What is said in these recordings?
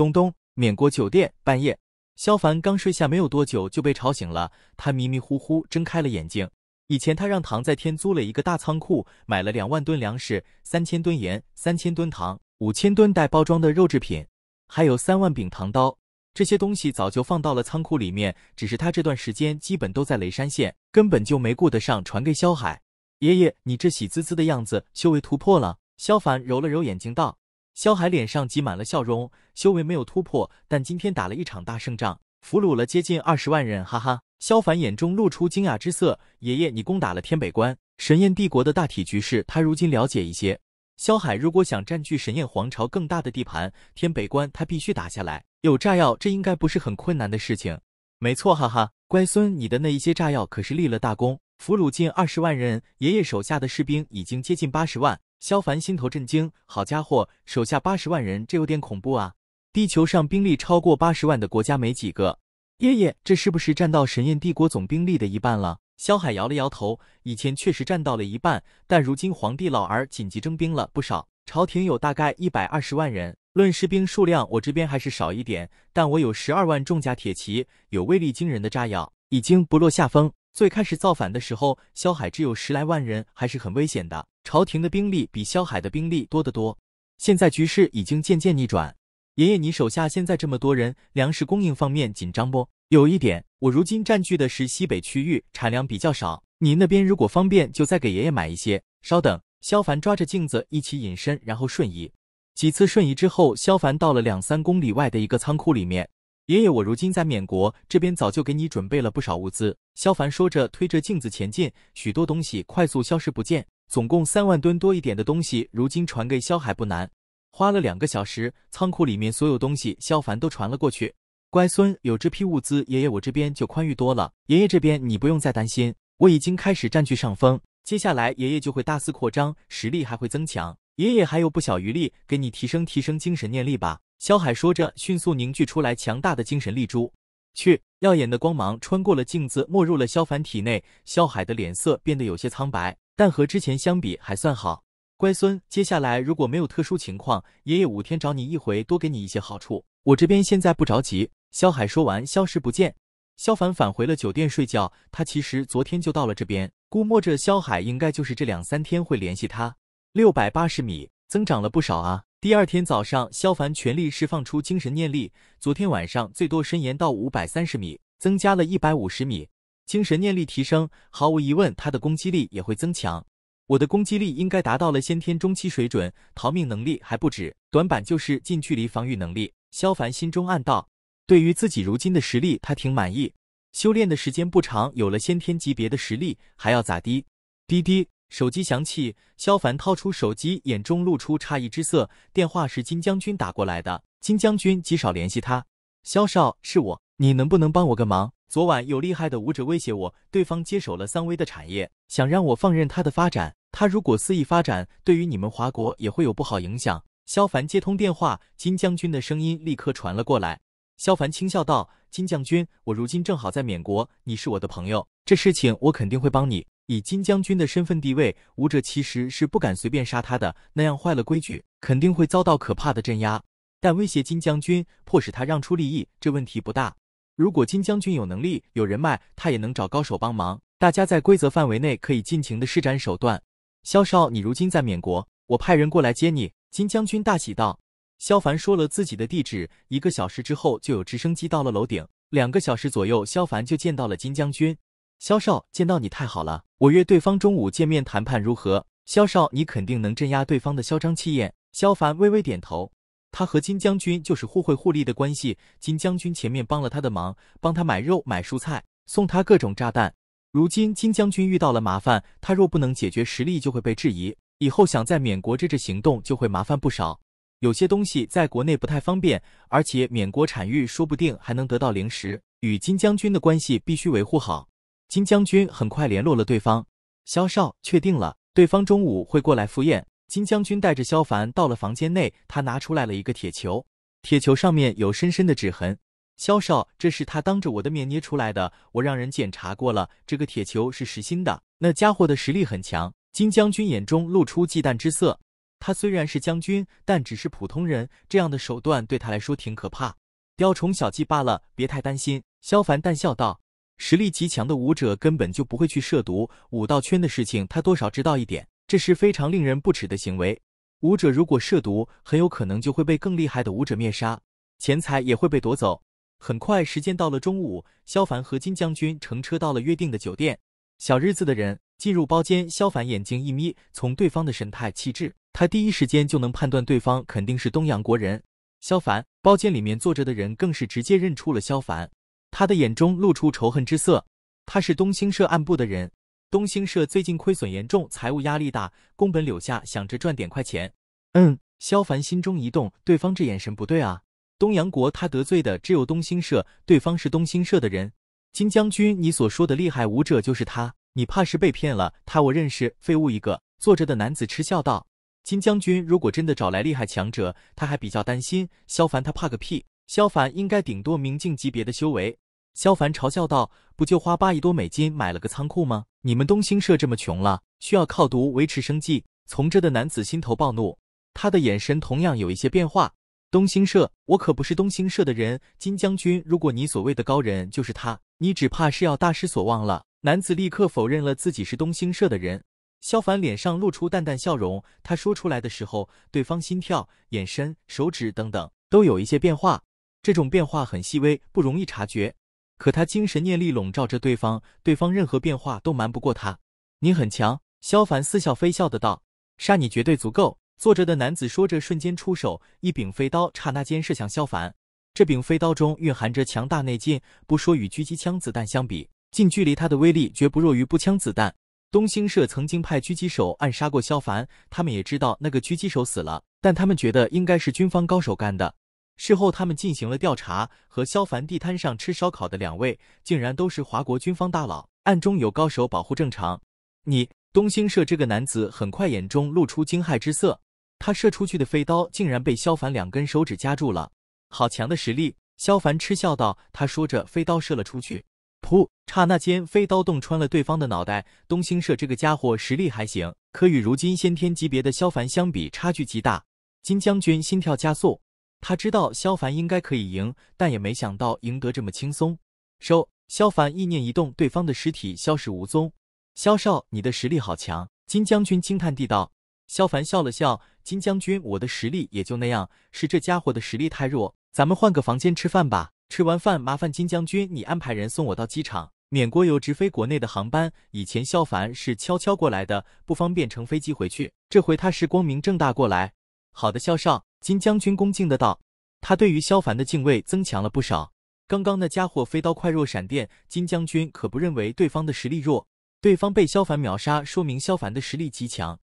咚咚，缅国酒店半夜，萧凡刚睡下没有多久就被吵醒了。他迷迷糊糊睁开了眼睛。以前他让唐在天租了一个大仓库，买了两万吨粮食、三千吨盐、三千吨糖、五千吨带包装的肉制品，还有三万柄糖刀。这些东西早就放到了仓库里面，只是他这段时间基本都在雷山县，根本就没顾得上传给萧海爷爷。你这喜滋滋的样子，修为突破了？萧凡揉了揉眼睛道。萧海脸上挤满了笑容，修为没有突破，但今天打了一场大胜仗，俘虏了接近二十万人。哈哈，萧凡眼中露出惊讶之色。爷爷，你攻打了天北关，神焰帝国的大体局势他如今了解一些。萧海如果想占据神焰皇朝更大的地盘，天北关他必须打下来。有炸药，这应该不是很困难的事情。没错，哈哈，乖孙，你的那一些炸药可是立了大功，俘虏近二十万人，爷爷手下的士兵已经接近八十万。萧凡心头震惊，好家伙，手下八十万人，这有点恐怖啊！地球上兵力超过八十万的国家没几个。爷爷，这是不是占到神印帝国总兵力的一半了？萧海摇了摇头，以前确实占到了一半，但如今皇帝老儿紧急征兵了不少，朝廷有大概一百二十万人。论士兵数量，我这边还是少一点，但我有十二万重甲铁骑，有威力惊人的炸药，已经不落下风。最开始造反的时候，萧海只有十来万人，还是很危险的。朝廷的兵力比萧海的兵力多得多，现在局势已经渐渐逆转。爷爷，你手下现在这么多人，粮食供应方面紧张不？有一点，我如今占据的是西北区域，产粮比较少。你那边如果方便，就再给爷爷买一些。稍等，萧凡抓着镜子一起隐身，然后瞬移。几次瞬移之后，萧凡到了两三公里外的一个仓库里面。爷爷，我如今在缅国这边早就给你准备了不少物资。萧凡说着，推着镜子前进，许多东西快速消失不见。总共三万吨多一点的东西，如今传给萧海不难。花了两个小时，仓库里面所有东西，萧凡都传了过去。乖孙，有这批物资，爷爷我这边就宽裕多了。爷爷这边你不用再担心，我已经开始占据上风，接下来爷爷就会大肆扩张，实力还会增强。爷爷还有不小余力，给你提升提升精神念力吧。萧海说着，迅速凝聚出来强大的精神力珠，去，耀眼的光芒穿过了镜子，没入了萧凡体内。萧海的脸色变得有些苍白。但和之前相比还算好，乖孙。接下来如果没有特殊情况，爷爷五天找你一回，多给你一些好处。我这边现在不着急。肖海说完，消失不见。萧凡返回了酒店睡觉。他其实昨天就到了这边，估摸着肖海应该就是这两三天会联系他。六百八十米，增长了不少啊。第二天早上，萧凡全力释放出精神念力。昨天晚上最多伸延到五百三十米，增加了一百五十米。精神念力提升，毫无疑问，他的攻击力也会增强。我的攻击力应该达到了先天中期水准，逃命能力还不止，短板就是近距离防御能力。萧凡心中暗道，对于自己如今的实力，他挺满意。修炼的时间不长，有了先天级别的实力，还要咋的？滴滴，手机响起，萧凡掏出手机，眼中露出诧异之色。电话是金将军打过来的，金将军极少联系他。萧少，是我，你能不能帮我个忙？昨晚有厉害的武者威胁我，对方接手了三威的产业，想让我放任他的发展。他如果肆意发展，对于你们华国也会有不好影响。萧凡接通电话，金将军的声音立刻传了过来。萧凡轻笑道：“金将军，我如今正好在缅国，你是我的朋友，这事情我肯定会帮你。以金将军的身份地位，武者其实是不敢随便杀他的，那样坏了规矩，肯定会遭到可怕的镇压。但威胁金将军，迫使他让出利益，这问题不大。”如果金将军有能力有人脉，他也能找高手帮忙。大家在规则范围内可以尽情的施展手段。萧少，你如今在缅国，我派人过来接你。金将军大喜道。萧凡说了自己的地址，一个小时之后就有直升机到了楼顶。两个小时左右，萧凡就见到了金将军。萧少，见到你太好了。我约对方中午见面谈判如何？萧少，你肯定能镇压对方的嚣张气焰。萧凡微微点头。他和金将军就是互惠互利的关系。金将军前面帮了他的忙，帮他买肉、买蔬菜，送他各种炸弹。如今金将军遇到了麻烦，他若不能解决，实力就会被质疑，以后想在缅国这支行动就会麻烦不少。有些东西在国内不太方便，而且缅国产域说不定还能得到零食。与金将军的关系必须维护好。金将军很快联络了对方，肖少确定了，对方中午会过来赴宴。金将军带着萧凡到了房间内，他拿出来了一个铁球，铁球上面有深深的指痕。萧少，这是他当着我的面捏出来的，我让人检查过了，这个铁球是实心的。那家伙的实力很强。金将军眼中露出忌惮之色，他虽然是将军，但只是普通人，这样的手段对他来说挺可怕。雕虫小技罢了，别太担心。萧凡淡笑道：“实力极强的武者根本就不会去涉毒，武道圈的事情他多少知道一点。”这是非常令人不齿的行为。武者如果涉毒，很有可能就会被更厉害的武者灭杀，钱财也会被夺走。很快，时间到了中午，萧凡和金将军乘车到了约定的酒店。小日子的人进入包间，萧凡眼睛一眯，从对方的神态气质，他第一时间就能判断对方肯定是东洋国人。萧凡，包间里面坐着的人更是直接认出了萧凡，他的眼中露出仇恨之色，他是东兴社暗部的人。东兴社最近亏损严重，财务压力大。宫本柳下想着赚点快钱。嗯，萧凡心中一动，对方这眼神不对啊！东洋国他得罪的只有东兴社，对方是东兴社的人。金将军，你所说的厉害武者就是他？你怕是被骗了。他我认识，废物一个。坐着的男子嗤笑道：“金将军，如果真的找来厉害强者，他还比较担心。萧凡他怕个屁！萧凡应该顶多明镜级别的修为。”萧凡嘲笑道：“不就花八亿多美金买了个仓库吗？你们东兴社这么穷了，需要靠毒维持生计？”从这的男子心头暴怒，他的眼神同样有一些变化。东兴社，我可不是东兴社的人。金将军，如果你所谓的高人就是他，你只怕是要大失所望了。男子立刻否认了自己是东兴社的人。萧凡脸上露出淡淡笑容，他说出来的时候，对方心跳、眼神、手指等等都有一些变化。这种变化很细微，不容易察觉。可他精神念力笼罩着对方，对方任何变化都瞒不过他。你很强，萧凡似笑非笑的道：“杀你绝对足够。”坐着的男子说着，瞬间出手，一柄飞刀刹那间射向萧凡。这柄飞刀中蕴含着强大内劲，不说与狙击枪子弹相比，近距离它的威力绝不弱于步枪子弹。东兴社曾经派狙击手暗杀过萧凡，他们也知道那个狙击手死了，但他们觉得应该是军方高手干的。事后，他们进行了调查，和萧凡地摊上吃烧烤的两位，竟然都是华国军方大佬，暗中有高手保护正常。你东兴社这个男子很快眼中露出惊骇之色，他射出去的飞刀竟然被萧凡两根手指夹住了，好强的实力！萧凡嗤笑道。他说着，飞刀射了出去，噗！刹那间，飞刀洞穿了对方的脑袋。东兴社这个家伙实力还行，可与如今先天级别的萧凡相比，差距极大。金将军心跳加速。他知道萧凡应该可以赢，但也没想到赢得这么轻松。收，萧凡意念一动，对方的尸体消失无踪。萧少，你的实力好强！金将军惊叹地道。萧凡笑了笑：“金将军，我的实力也就那样，是这家伙的实力太弱。咱们换个房间吃饭吧。吃完饭，麻烦金将军你安排人送我到机场。免国有直飞国内的航班。以前萧凡是悄悄过来的，不方便乘飞机回去。这回他是光明正大过来。好的，萧少。”金将军恭敬的道：“他对于萧凡的敬畏增强了不少。刚刚那家伙飞刀快若闪电，金将军可不认为对方的实力弱。对方被萧凡秒杀，说明萧凡的实力极强。”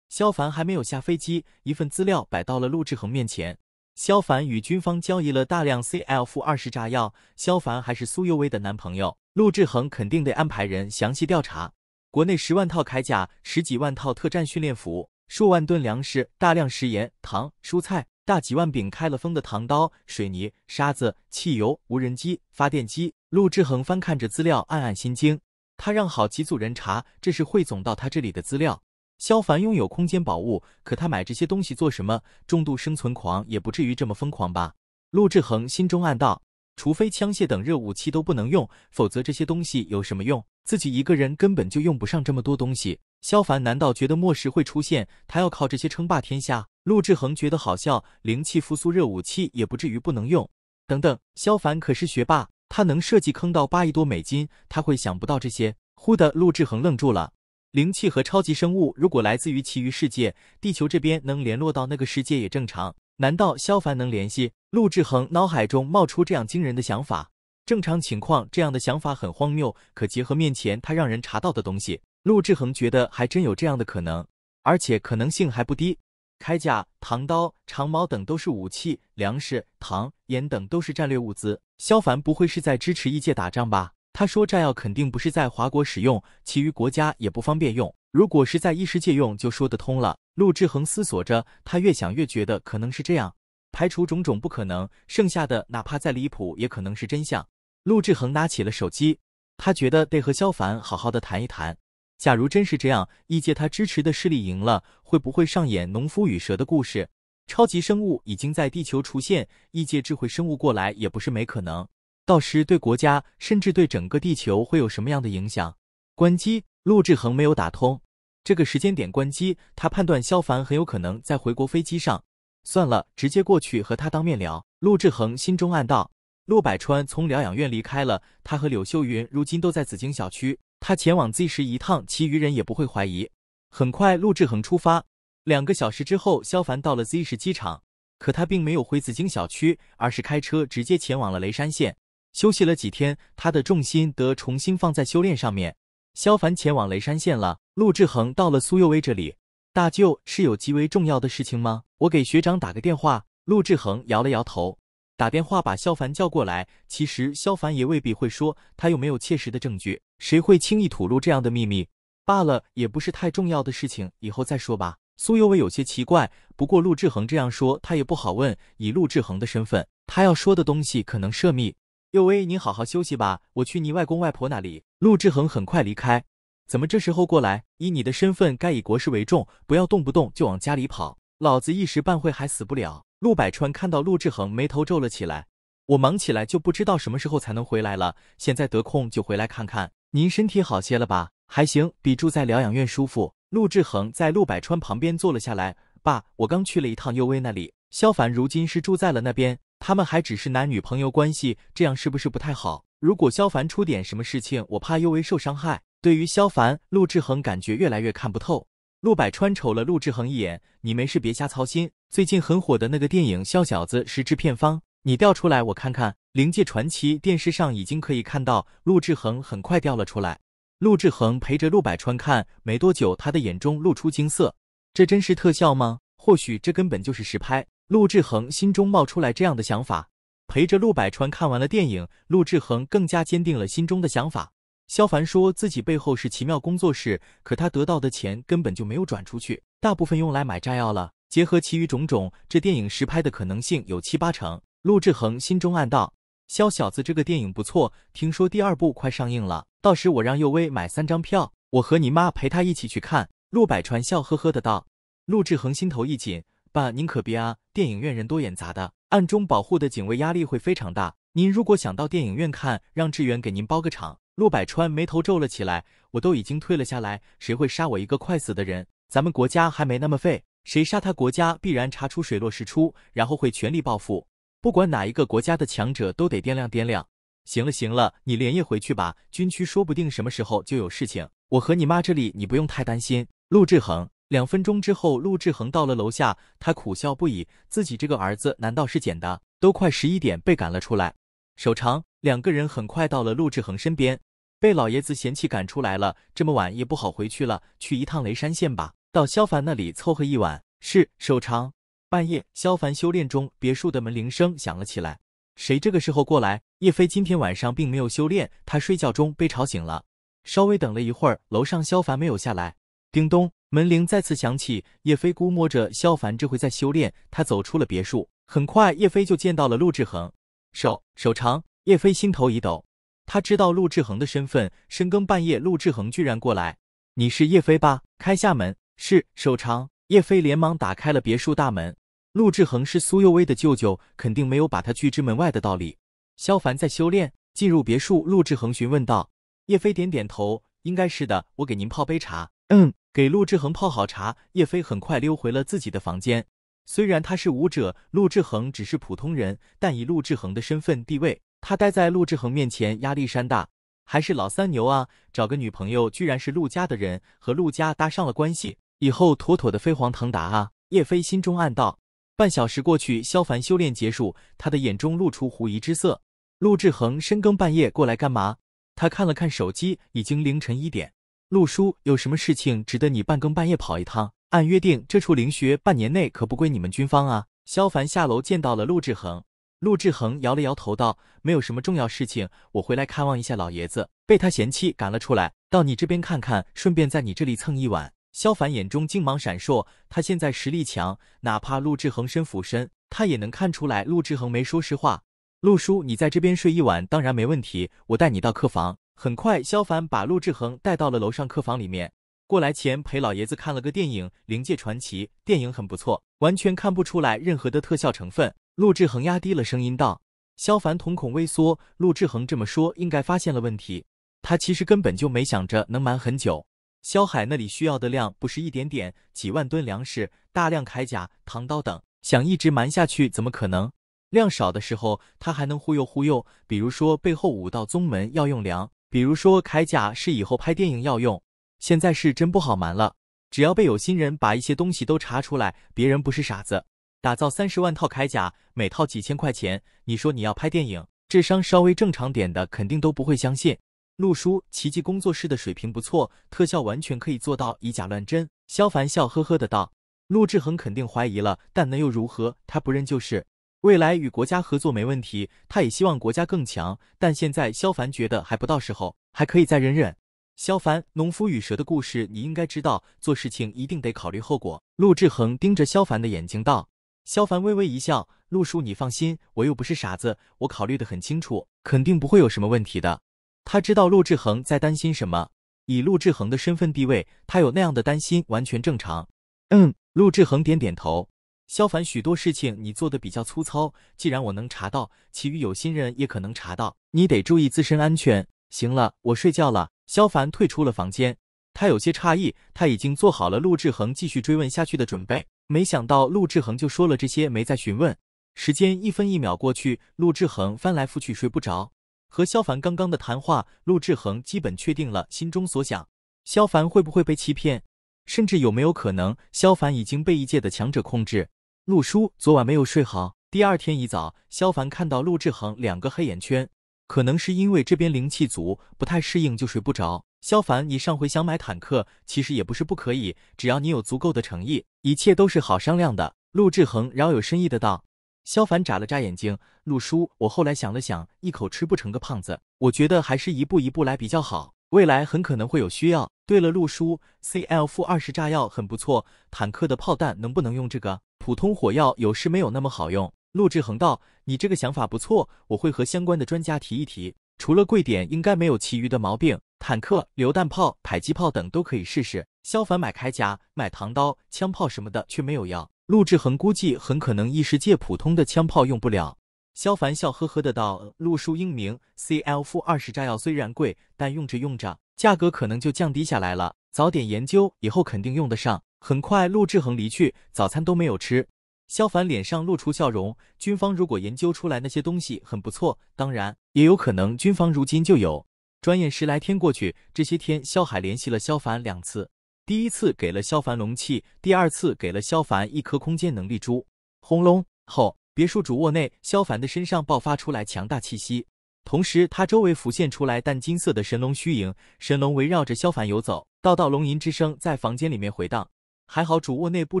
萧凡还没有下飞机，一份资料摆到了陆志恒面前。萧凡与军方交易了大量 CL 负二十炸药。萧凡还是苏幼薇的男朋友，陆志恒肯定得安排人详细调查。国内十万套铠甲，十几万套特战训练服。数万吨粮食、大量食盐、糖、蔬菜，大几万柄开了封的糖刀、水泥、沙子、汽油、无人机、发电机。陆志恒翻看着资料，暗暗心惊。他让好几组人查，这是汇总到他这里的资料。萧凡拥有空间宝物，可他买这些东西做什么？重度生存狂也不至于这么疯狂吧？陆志恒心中暗道：除非枪械等热武器都不能用，否则这些东西有什么用？自己一个人根本就用不上这么多东西。萧凡难道觉得末世会出现？他要靠这些称霸天下？陆志恒觉得好笑，灵气复苏，热武器也不至于不能用。等等，萧凡可是学霸，他能设计坑到八亿多美金，他会想不到这些？忽的，陆志恒愣住了，灵气和超级生物如果来自于其余世界，地球这边能联络到那个世界也正常。难道萧凡能联系？陆志恒脑海中冒出这样惊人的想法。正常情况，这样的想法很荒谬，可结合面前他让人查到的东西。陆志恒觉得还真有这样的可能，而且可能性还不低。铠甲、唐刀、长矛等都是武器，粮食、糖、盐等都是战略物资。萧凡不会是在支持异界打仗吧？他说，炸药肯定不是在华国使用，其余国家也不方便用。如果是在异世界用，就说得通了。陆志恒思索着，他越想越觉得可能是这样。排除种种不可能，剩下的哪怕再离谱，也可能是真相。陆志恒拿起了手机，他觉得得和萧凡好好的谈一谈。假如真是这样，异界他支持的势力赢了，会不会上演农夫与蛇的故事？超级生物已经在地球出现，异界智慧生物过来也不是没可能。到时对国家甚至对整个地球会有什么样的影响？关机，陆志恒没有打通。这个时间点关机，他判断萧凡很有可能在回国飞机上。算了，直接过去和他当面聊。陆志恒心中暗道：，陆百川从疗养院离开了，他和柳秀云如今都在紫荆小区。他前往 Z 市一趟，其余人也不会怀疑。很快，陆志恒出发。两个小时之后，萧凡到了 Z 市机场，可他并没有回紫荆小区，而是开车直接前往了雷山县。休息了几天，他的重心得重新放在修炼上面。萧凡前往雷山县了。陆志恒到了苏又威这里，大舅是有极为重要的事情吗？我给学长打个电话。陆志恒摇了摇头，打电话把萧凡叫过来。其实萧凡也未必会说，他又没有切实的证据。谁会轻易吐露这样的秘密？罢了，也不是太重要的事情，以后再说吧。苏有为有些奇怪，不过陆志恒这样说，他也不好问。以陆志恒的身份，他要说的东西可能涉密。有为，你好好休息吧，我去你外公外婆那里。陆志恒很快离开。怎么这时候过来？以你的身份，该以国事为重，不要动不动就往家里跑。老子一时半会还死不了。陆百川看到陆志恒，眉头皱了起来。我忙起来就不知道什么时候才能回来了，现在得空就回来看看。您身体好些了吧？还行，比住在疗养院舒服。陆志恒在陆百川旁边坐了下来。爸，我刚去了一趟尤薇那里。萧凡如今是住在了那边，他们还只是男女朋友关系，这样是不是不太好？如果萧凡出点什么事情，我怕尤薇受伤害。对于萧凡，陆志恒感觉越来越看不透。陆百川瞅了陆志恒一眼：“你没事别瞎操心。最近很火的那个电影《笑小子》是制片方。”你调出来，我看看《灵界传奇》。电视上已经可以看到陆志恒很快调了出来。陆志恒陪着陆百川看，没多久，他的眼中露出惊色。这真是特效吗？或许这根本就是实拍。陆志恒心中冒出来这样的想法。陪着陆百川看完了电影，陆志恒更加坚定了心中的想法。萧凡说自己背后是奇妙工作室，可他得到的钱根本就没有转出去，大部分用来买炸药了。结合其余种种，这电影实拍的可能性有七八成。陆志恒心中暗道：“肖小子，这个电影不错，听说第二部快上映了，到时我让佑威买三张票，我和你妈陪他一起去看。”陆百川笑呵呵的道。陆志恒心头一紧：“爸，您可别啊，电影院人多眼杂的，暗中保护的警卫压力会非常大。您如果想到电影院看，让志远给您包个场。”陆百川眉头皱了起来：“我都已经退了下来，谁会杀我一个快死的人？咱们国家还没那么废，谁杀他，国家必然查出水落石出，然后会全力报复。”不管哪一个国家的强者都得掂量掂量。行了行了，你连夜回去吧，军区说不定什么时候就有事情。我和你妈这里你不用太担心。陆志恒，两分钟之后，陆志恒到了楼下，他苦笑不已，自己这个儿子难道是捡的？都快十一点，被赶了出来。守长，两个人很快到了陆志恒身边，被老爷子嫌弃赶出来了，这么晚也不好回去了，去一趟雷山县吧，到萧凡那里凑合一晚。是，守长。半夜，萧凡修炼中，别墅的门铃声响了起来。谁这个时候过来？叶飞今天晚上并没有修炼，他睡觉中被吵醒了。稍微等了一会儿，楼上萧凡没有下来。叮咚，门铃再次响起。叶飞估摸着萧凡这回在修炼，他走出了别墅。很快，叶飞就见到了陆志恒。手手长，叶飞心头一抖，他知道陆志恒的身份。深更半夜，陆志恒居然过来。你是叶飞吧？开下门。是，手长。叶飞连忙打开了别墅大门。陆志恒是苏幼薇的舅舅，肯定没有把他拒之门外的道理。萧凡在修炼，进入别墅，陆志恒询问道：“叶飞点点头，应该是的。我给您泡杯茶。”嗯，给陆志恒泡好茶，叶飞很快溜回了自己的房间。虽然他是武者，陆志恒只是普通人，但以陆志恒的身份地位，他待在陆志恒面前压力山大。还是老三牛啊，找个女朋友居然是陆家的人，和陆家搭上了关系，以后妥妥的飞黄腾达啊！叶飞心中暗道。半小时过去，萧凡修炼结束，他的眼中露出狐疑之色。陆志恒深更半夜过来干嘛？他看了看手机，已经凌晨一点。陆叔有什么事情值得你半更半夜跑一趟？按约定，这处灵穴半年内可不归你们军方啊。萧凡下楼见到了陆志恒，陆志恒摇了摇头道：“没有什么重要事情，我回来看望一下老爷子，被他嫌弃赶了出来，到你这边看看，顺便在你这里蹭一晚。”萧凡眼中金芒闪烁，他现在实力强，哪怕陆志恒身俯身，他也能看出来陆志恒没说实话。陆叔，你在这边睡一晚，当然没问题，我带你到客房。很快，萧凡把陆志恒带到了楼上客房里面。过来前陪老爷子看了个电影《灵界传奇》，电影很不错，完全看不出来任何的特效成分。陆志恒压低了声音道。萧凡瞳孔微缩，陆志恒这么说，应该发现了问题。他其实根本就没想着能瞒很久。萧海那里需要的量不是一点点，几万吨粮食、大量铠甲、唐刀等，想一直瞒下去怎么可能？量少的时候他还能忽悠忽悠，比如说背后五道宗门要用粮，比如说铠甲是以后拍电影要用，现在是真不好瞒了。只要被有心人把一些东西都查出来，别人不是傻子。打造三十万套铠甲，每套几千块钱，你说你要拍电影，智商稍微正常点的肯定都不会相信。陆叔，奇迹工作室的水平不错，特效完全可以做到以假乱真。萧凡笑呵呵的道：“陆志恒肯定怀疑了，但那又如何？他不认就是。未来与国家合作没问题，他也希望国家更强。但现在萧凡觉得还不到时候，还可以再忍忍。”萧凡，农夫与蛇的故事你应该知道，做事情一定得考虑后果。陆志恒盯着萧凡的眼睛道。萧凡微微一笑：“陆叔，你放心，我又不是傻子，我考虑的很清楚，肯定不会有什么问题的。”他知道陆志恒在担心什么，以陆志恒的身份地位，他有那样的担心完全正常。嗯，陆志恒点点头。萧凡，许多事情你做的比较粗糙，既然我能查到，其余有心人也可能查到，你得注意自身安全。行了，我睡觉了。萧凡退出了房间，他有些诧异，他已经做好了陆志恒继续追问下去的准备，没想到陆志恒就说了这些，没再询问。时间一分一秒过去，陆志恒翻来覆去睡不着。和萧凡刚刚的谈话，陆志恒基本确定了心中所想：萧凡会不会被欺骗？甚至有没有可能，萧凡已经被一界的强者控制？陆叔昨晚没有睡好，第二天一早，萧凡看到陆志恒两个黑眼圈，可能是因为这边灵气足，不太适应就睡不着。萧凡，你上回想买坦克，其实也不是不可以，只要你有足够的诚意，一切都是好商量的。陆志恒饶有深意的道。萧凡眨了眨眼睛，陆叔，我后来想了想，一口吃不成个胖子，我觉得还是一步一步来比较好。未来很可能会有需要。对了，陆叔，C L 负二十炸药很不错，坦克的炮弹能不能用这个？普通火药有时没有那么好用。陆志恒道：“你这个想法不错，我会和相关的专家提一提。除了贵点，应该没有其余的毛病。坦克、榴弹炮、迫击炮等都可以试试。”萧凡买铠甲、买唐刀、枪炮什么的却没有要。陆志恒估计很可能异世界普通的枪炮用不了。萧凡笑呵呵的道：“陆叔英明，C L 负二十炸药虽然贵，但用着用着价格可能就降低下来了。早点研究，以后肯定用得上。”很快，陆志恒离去，早餐都没有吃。萧凡脸上露出笑容。军方如果研究出来那些东西很不错，当然也有可能军方如今就有。转眼十来天过去，这些天萧海联系了萧凡两次。第一次给了萧凡龙气，第二次给了萧凡一颗空间能力珠。轰隆！后，别墅主卧内，萧凡的身上爆发出来强大气息，同时他周围浮现出来淡金色的神龙虚影，神龙围绕着萧凡游走，道道龙吟之声在房间里面回荡。还好主卧内布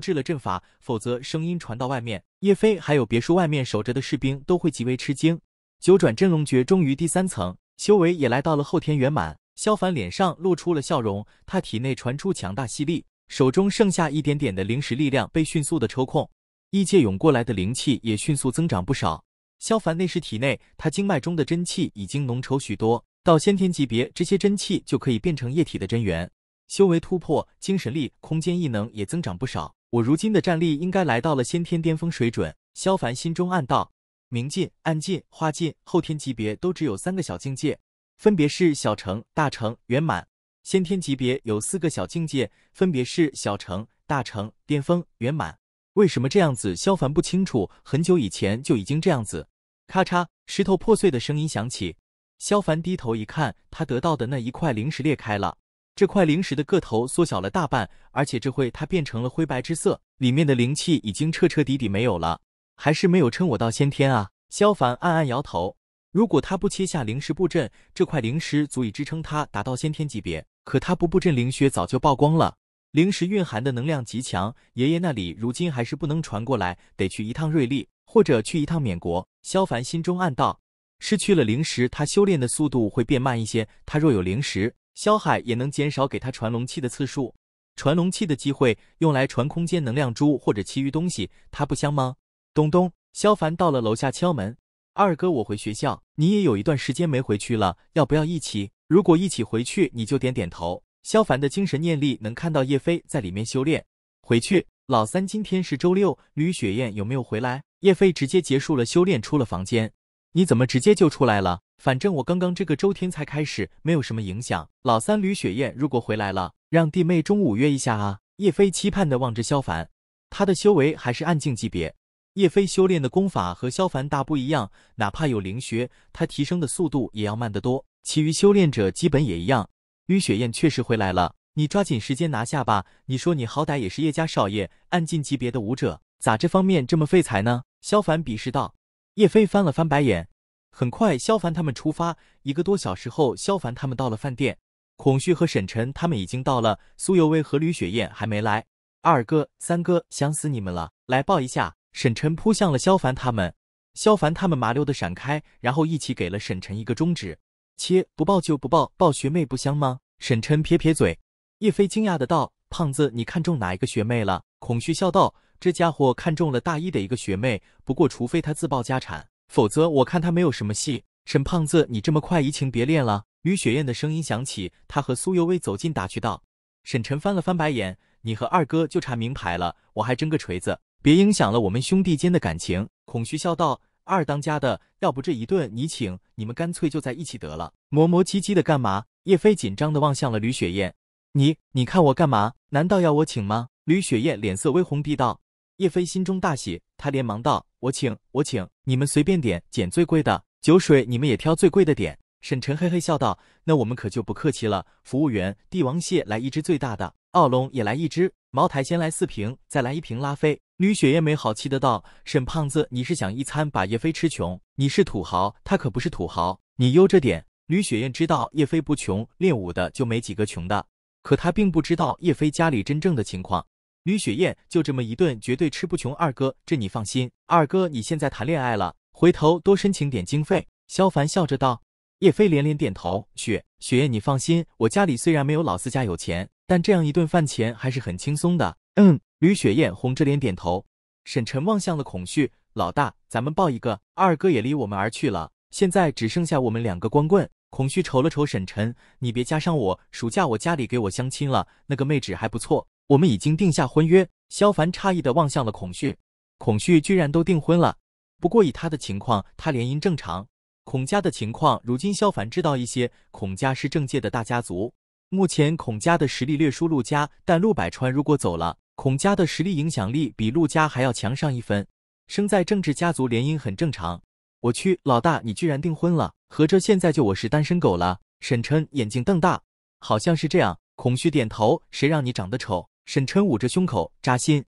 置了阵法，否则声音传到外面，叶飞还有别墅外面守着的士兵都会极为吃惊。九转真龙诀终于第三层，修为也来到了后天圆满。萧凡脸上露出了笑容，他体内传出强大吸力，手中剩下一点点的灵石力量被迅速的抽空，异界涌过来的灵气也迅速增长不少。萧凡内视体内，他经脉中的真气已经浓稠许多，到先天级别，这些真气就可以变成液体的真元。修为突破，精神力、空间异能也增长不少。我如今的战力应该来到了先天巅峰水准。萧凡心中暗道：明境、暗境、化境，后天级别都只有三个小境界。分别是小成、大成、圆满。先天级别有四个小境界，分别是小成、大成、巅峰、圆满。为什么这样子？萧凡不清楚。很久以前就已经这样子。咔嚓，石头破碎的声音响起。萧凡低头一看，他得到的那一块灵石裂开了。这块灵石的个头缩小了大半，而且这会它变成了灰白之色，里面的灵气已经彻彻底底没有了。还是没有撑我到先天啊！萧凡暗暗摇头。如果他不切下灵石布阵，这块灵石足以支撑他达到先天级别。可他不布阵灵穴早就曝光了，灵石蕴含的能量极强，爷爷那里如今还是不能传过来，得去一趟瑞丽或者去一趟缅国。萧凡心中暗道，失去了灵石，他修炼的速度会变慢一些。他若有灵石，萧海也能减少给他传龙气的次数，传龙气的机会用来传空间能量珠或者其余东西，他不香吗？咚咚，萧凡到了楼下敲门。二哥，我回学校，你也有一段时间没回去了，要不要一起？如果一起回去，你就点点头。萧凡的精神念力能看到叶飞在里面修炼。回去。老三，今天是周六，吕雪燕有没有回来？叶飞直接结束了修炼，出了房间。你怎么直接就出来了？反正我刚刚这个周天才开始，没有什么影响。老三，吕雪燕如果回来了，让弟妹中午约一下啊。叶飞期盼的望着萧凡，他的修为还是暗境级别。叶飞修炼的功法和萧凡大不一样，哪怕有灵学，他提升的速度也要慢得多。其余修炼者基本也一样。吕雪燕确实回来了，你抓紧时间拿下吧。你说你好歹也是叶家少爷，暗境级别的武者，咋这方面这么废材呢？萧凡鄙视道。叶飞翻了翻白眼。很快，萧凡他们出发。一个多小时后，萧凡他们到了饭店。孔旭和沈晨他们已经到了，苏有威和吕雪燕还没来。二哥，三哥，想死你们了，来抱一下。沈晨扑向了萧凡他们，萧凡他们麻溜的闪开，然后一起给了沈晨一个中指。切，不抱就不抱，抱学妹不香吗？沈晨撇撇嘴。叶飞惊讶的道：“胖子，你看中哪一个学妹了？”孔旭笑道：“这家伙看中了大一的一个学妹，不过除非他自报家产，否则我看他没有什么戏。”沈胖子，你这么快移情别恋了？于雪艳的声音响起，他和苏有薇走近打趣道。沈晨翻了翻白眼：“你和二哥就差名牌了，我还争个锤子？”别影响了我们兄弟间的感情，孔虚笑道：“二当家的，要不这一顿你请，你们干脆就在一起得了，磨磨唧唧的干嘛？”叶飞紧张的望向了吕雪燕：“你你看我干嘛？难道要我请吗？”吕雪燕脸色微红地道。叶飞心中大喜，他连忙道：“我请，我请，你们随便点，捡最贵的酒水，你们也挑最贵的点。”沈晨嘿嘿笑道：“那我们可就不客气了。”服务员，帝王蟹来一只最大的，奥龙也来一只，茅台先来四瓶，再来一瓶拉菲。吕雪艳没好气的道：“沈胖子，你是想一餐把叶飞吃穷？你是土豪，他可不是土豪。你悠着点。”吕雪艳知道叶飞不穷，练武的就没几个穷的。可他并不知道叶飞家里真正的情况。吕雪燕就这么一顿，绝对吃不穷。二哥，这你放心。二哥，你现在谈恋爱了，回头多申请点经费。萧凡笑着道。叶飞连连点头：“雪雪燕，你放心，我家里虽然没有老四家有钱，但这样一顿饭钱还是很轻松的。”嗯。吕雪艳红着脸点头，沈晨望向了孔旭老大，咱们抱一个。二哥也离我们而去了，现在只剩下我们两个光棍。孔旭瞅了瞅沈晨，你别加上我，暑假我家里给我相亲了，那个妹纸还不错，我们已经定下婚约。萧凡诧异的望向了孔旭，孔旭居然都订婚了。不过以他的情况，他联姻正常。孔家的情况，如今萧凡知道一些。孔家是政界的大家族，目前孔家的实力略输陆家，但陆百川如果走了。孔家的实力影响力比陆家还要强上一分，生在政治家族联姻很正常。我去，老大你居然订婚了，合着现在就我是单身狗了。沈琛眼睛瞪大，好像是这样。孔旭点头，谁让你长得丑。沈琛捂着胸口，扎心。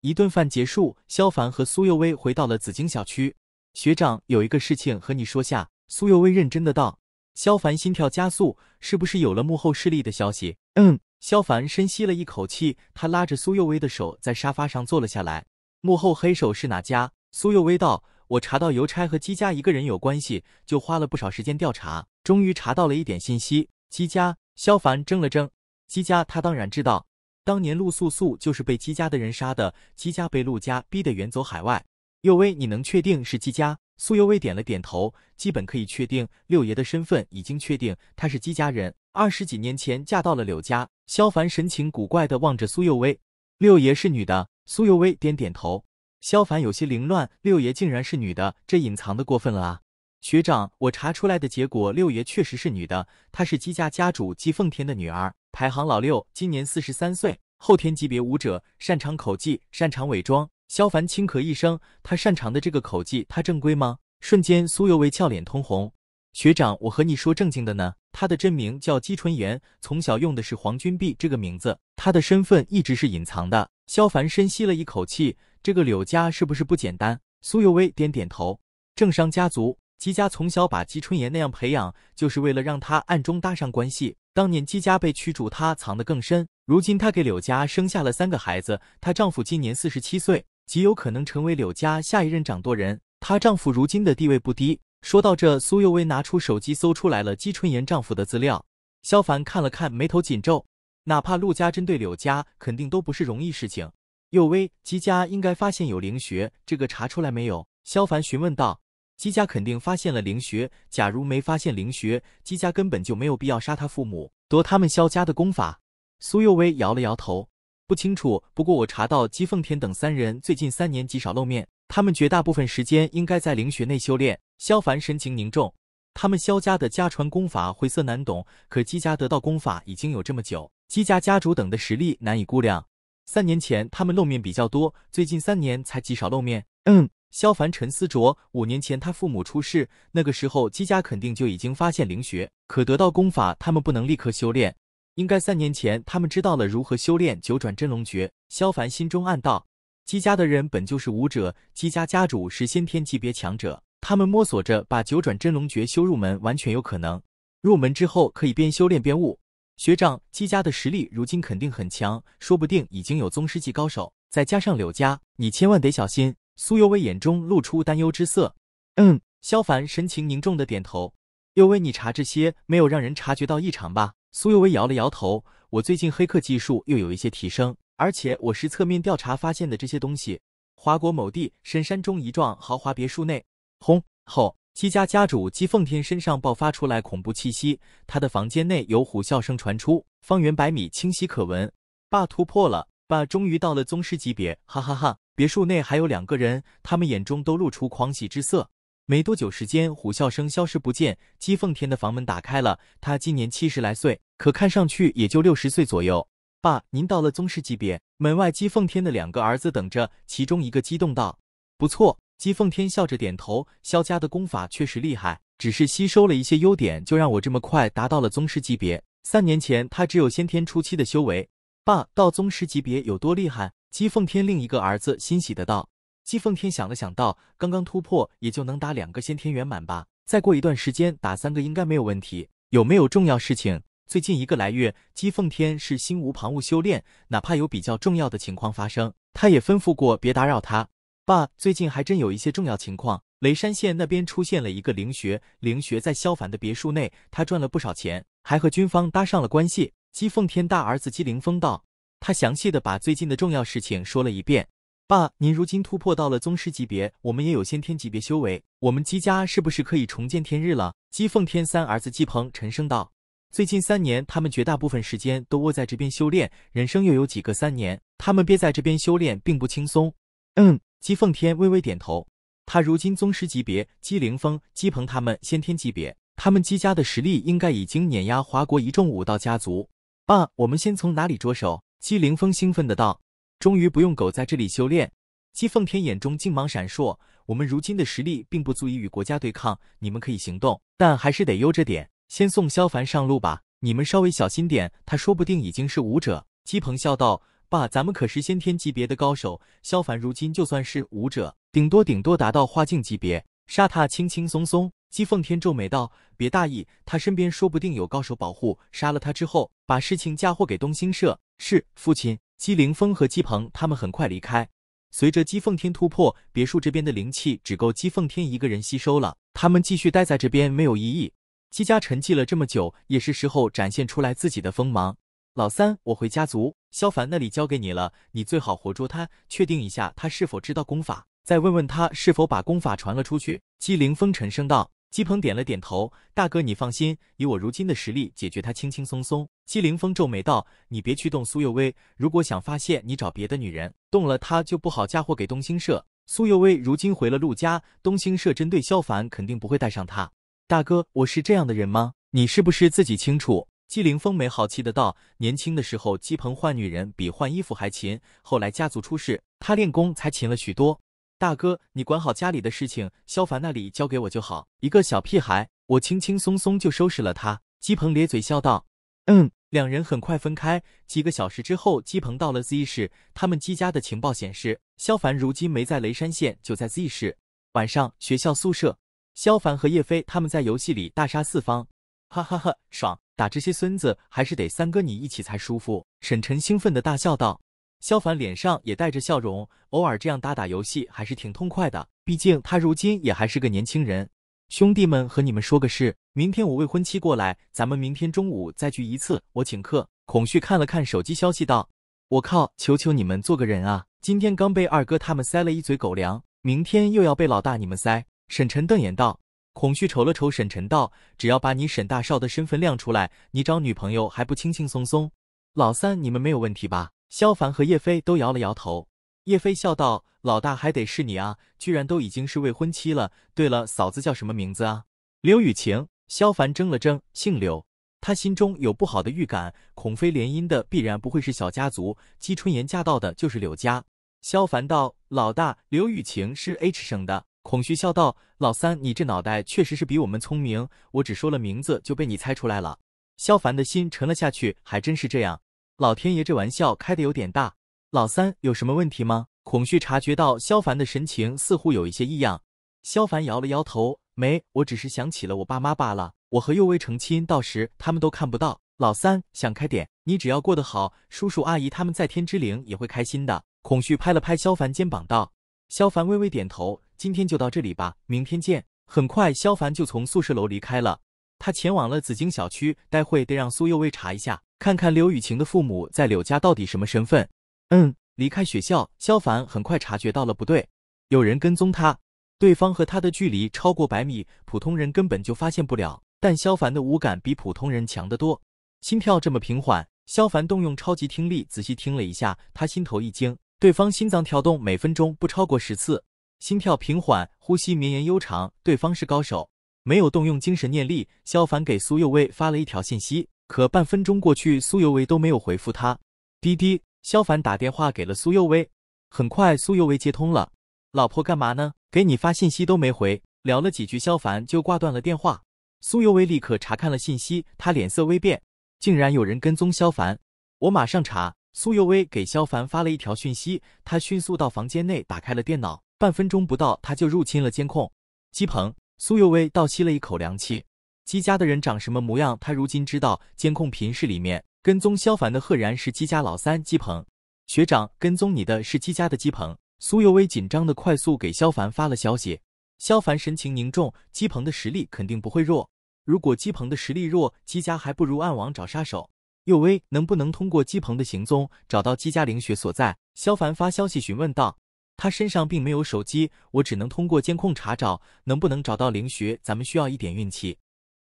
一顿饭结束，萧凡和苏幼薇回到了紫荆小区。学长有一个事情和你说下。苏幼薇认真的道。萧凡心跳加速，是不是有了幕后势力的消息？嗯。萧凡深吸了一口气，他拉着苏又薇的手，在沙发上坐了下来。幕后黑手是哪家？苏又薇道：“我查到邮差和姬家一个人有关系，就花了不少时间调查，终于查到了一点信息。”姬家，萧凡怔了怔。姬家，他当然知道，当年陆素素就是被姬家的人杀的，姬家被陆家逼得远走海外。又薇，你能确定是姬家？苏又薇点了点头，基本可以确定，六爷的身份已经确定，他是姬家人。二十几年前嫁到了柳家，萧凡神情古怪地望着苏幼薇。六爷是女的，苏幼薇点点头。萧凡有些凌乱，六爷竟然是女的，这隐藏的过分了啊！学长，我查出来的结果，六爷确实是女的，她是姬家家主姬奉天的女儿，排行老六，今年四十三岁，后天级别武者，擅长口技，擅长伪装。萧凡轻咳一声，他擅长的这个口技，他正规吗？瞬间，苏幼薇俏脸通红。学长，我和你说正经的呢。他的真名叫姬春言，从小用的是黄君碧这个名字。他的身份一直是隐藏的。萧凡深吸了一口气，这个柳家是不是不简单？苏有威点点头。政商家族，姬家从小把姬春言那样培养，就是为了让他暗中搭上关系。当年姬家被驱逐，他藏得更深。如今他给柳家生下了三个孩子，她丈夫今年四十七岁，极有可能成为柳家下一任掌舵人。她丈夫如今的地位不低。说到这，苏幼薇拿出手机搜出来了姬春言丈夫的资料。萧凡看了看，眉头紧皱。哪怕陆家针对柳家，肯定都不是容易事情。幼薇，姬家应该发现有灵穴，这个查出来没有？萧凡询问道。姬家肯定发现了灵穴，假如没发现灵穴，姬家根本就没有必要杀他父母，夺他们萧家的功法。苏幼薇摇了摇头，不清楚。不过我查到姬奉天等三人最近三年极少露面。他们绝大部分时间应该在灵穴内修炼。萧凡神情凝重。他们萧家的家传功法晦涩难懂，可姬家得到功法已经有这么久，姬家家主等的实力难以估量。三年前他们露面比较多，最近三年才极少露面。嗯。萧凡沉思着，五年前他父母出事，那个时候姬家肯定就已经发现灵穴，可得到功法，他们不能立刻修炼。应该三年前他们知道了如何修炼九转真龙诀。萧凡心中暗道。姬家的人本就是武者，姬家家主是先天级别强者，他们摸索着把九转真龙诀修入门，完全有可能。入门之后可以边修炼边悟。学长，姬家的实力如今肯定很强，说不定已经有宗师级高手。再加上柳家，你千万得小心。苏有为眼中露出担忧之色。嗯，萧凡神情凝重的点头。有为，你查这些没有让人察觉到异常吧？苏有为摇了摇头，我最近黑客技术又有一些提升。而且我是侧面调查发现的这些东西。华国某地深山中一幢豪华别墅内，轰！后姬家家主姬奉天身上爆发出来恐怖气息，他的房间内有虎啸声传出，方圆百米清晰可闻。爸突破了，爸终于到了宗师级别！哈哈哈！别墅内还有两个人，他们眼中都露出狂喜之色。没多久时间，虎啸声消失不见，姬奉天的房门打开了。他今年七十来岁，可看上去也就六十岁左右。爸，您到了宗师级别，门外姬奉天的两个儿子等着。其中一个激动道：“不错。”姬奉天笑着点头。萧家的功法确实厉害，只是吸收了一些优点，就让我这么快达到了宗师级别。三年前他只有先天初期的修为。爸，到宗师级别有多厉害？姬奉天另一个儿子欣喜的道。姬奉天想了想道：“刚刚突破，也就能打两个先天圆满吧。再过一段时间，打三个应该没有问题。有没有重要事情？”最近一个来月，姬奉天是心无旁骛修炼，哪怕有比较重要的情况发生，他也吩咐过别打扰他。爸，最近还真有一些重要情况，雷山县那边出现了一个灵穴，灵穴在萧凡的别墅内，他赚了不少钱，还和军方搭上了关系。姬奉天大儿子姬凌风道，他详细的把最近的重要事情说了一遍。爸，您如今突破到了宗师级别，我们也有先天级别修为，我们姬家是不是可以重见天日了？姬奉天三儿子姬鹏沉声道。最近三年，他们绝大部分时间都窝在这边修炼。人生又有几个三年？他们憋在这边修炼并不轻松。嗯，姬奉天微微点头。他如今宗师级别，姬凌风、姬鹏他们先天级别，他们姬家的实力应该已经碾压华国一众武道家族。爸，我们先从哪里着手？姬凌风兴奋的道。终于不用狗在这里修炼。姬奉天眼中精芒闪烁。我们如今的实力并不足以与国家对抗，你们可以行动，但还是得悠着点。先送萧凡上路吧，你们稍微小心点，他说不定已经是武者。姬鹏笑道：“爸，咱们可是先天级别的高手，萧凡如今就算是武者，顶多顶多达到化境级别，杀他轻轻松松。”姬奉天皱眉道：“别大意，他身边说不定有高手保护，杀了他之后，把事情嫁祸给东星社。”是父亲。姬凌风和姬鹏他们很快离开。随着姬奉天突破，别墅这边的灵气只够姬奉天一个人吸收了，他们继续待在这边没有意义。姬家沉寂了这么久，也是时候展现出来自己的锋芒。老三，我回家族，萧凡那里交给你了，你最好活捉他，确定一下他是否知道功法，再问问他是否把功法传了出去。姬凌风沉声道。姬鹏点了点头，大哥你放心，以我如今的实力，解决他轻轻松松。姬凌风皱眉道，你别去动苏幼薇，如果想发泄，你找别的女人，动了她就不好嫁祸给东兴社。苏幼薇如今回了陆家，东兴社针对萧凡，肯定不会带上他。大哥，我是这样的人吗？你是不是自己清楚？纪凌风没好气的道。年轻的时候，姬鹏换女人比换衣服还勤，后来家族出事，他练功才勤了许多。大哥，你管好家里的事情，萧凡那里交给我就好。一个小屁孩，我轻轻松松就收拾了他。姬鹏咧嘴笑道。嗯。两人很快分开。几个小时之后，姬鹏到了 Z 市。他们姬家的情报显示，萧凡如今没在雷山县，就在 Z 市。晚上，学校宿舍。萧凡和叶飞他们在游戏里大杀四方，哈哈哈，爽！打这些孙子还是得三哥你一起才舒服。沈晨兴奋的大笑道。萧凡脸上也带着笑容，偶尔这样打打游戏还是挺痛快的，毕竟他如今也还是个年轻人。兄弟们，和你们说个事，明天我未婚妻过来，咱们明天中午再聚一次，我请客。孔旭看了看手机消息道：“我靠，求求你们做个人啊！今天刚被二哥他们塞了一嘴狗粮，明天又要被老大你们塞。”沈晨瞪眼道：“孔旭，瞅了瞅沈晨道，只要把你沈大少的身份亮出来，你找女朋友还不轻轻松松？老三，你们没有问题吧？”萧凡和叶飞都摇了摇头。叶飞笑道：“老大还得是你啊，居然都已经是未婚妻了。对了，嫂子叫什么名字啊？”刘雨晴。萧凡怔了怔，姓刘。他心中有不好的预感，孔飞联姻的必然不会是小家族。姬春言嫁到的就是柳家。萧凡道：“老大，刘雨晴是 H 省的。”孔旭笑道：“老三，你这脑袋确实是比我们聪明。我只说了名字，就被你猜出来了。”萧凡的心沉了下去，还真是这样。老天爷这玩笑开的有点大。老三有什么问题吗？孔旭察觉到萧凡的神情似乎有一些异样。萧凡摇了摇头，没，我只是想起了我爸妈罢了。我和佑威成亲，到时他们都看不到。老三，想开点，你只要过得好，叔叔阿姨他们在天之灵也会开心的。孔旭拍了拍萧凡肩膀道。萧凡微微点头。今天就到这里吧，明天见。很快，萧凡就从宿舍楼离开了。他前往了紫荆小区，待会得让苏幼薇查一下，看看刘雨晴的父母在柳家到底什么身份。嗯，离开学校，萧凡很快察觉到了不对，有人跟踪他。对方和他的距离超过百米，普通人根本就发现不了。但萧凡的五感比普通人强得多，心跳这么平缓，萧凡动用超级听力仔细听了一下，他心头一惊，对方心脏跳动每分钟不超过十次。心跳平缓，呼吸绵延悠长。对方是高手，没有动用精神念力。萧凡给苏有为发了一条信息，可半分钟过去，苏有为都没有回复他。滴滴，萧凡打电话给了苏有为，很快苏有为接通了。老婆干嘛呢？给你发信息都没回，聊了几句，萧凡就挂断了电话。苏有为立刻查看了信息，他脸色微变，竟然有人跟踪萧凡。我马上查。苏有为给萧凡发了一条讯息，他迅速到房间内打开了电脑。半分钟不到，他就入侵了监控。姬鹏、苏有威倒吸了一口凉气。姬家的人长什么模样？他如今知道，监控频室里面跟踪萧凡的，赫然是姬家老三姬鹏。学长，跟踪你的是姬家的姬鹏。苏有威紧张的快速给萧凡发了消息。萧凡神情凝重，姬鹏的实力肯定不会弱。如果姬鹏的实力弱，姬家还不如暗网找杀手。又威能不能通过姬鹏的行踪找到姬家灵穴所在？萧凡发消息询问道。他身上并没有手机，我只能通过监控查找，能不能找到凌学，咱们需要一点运气。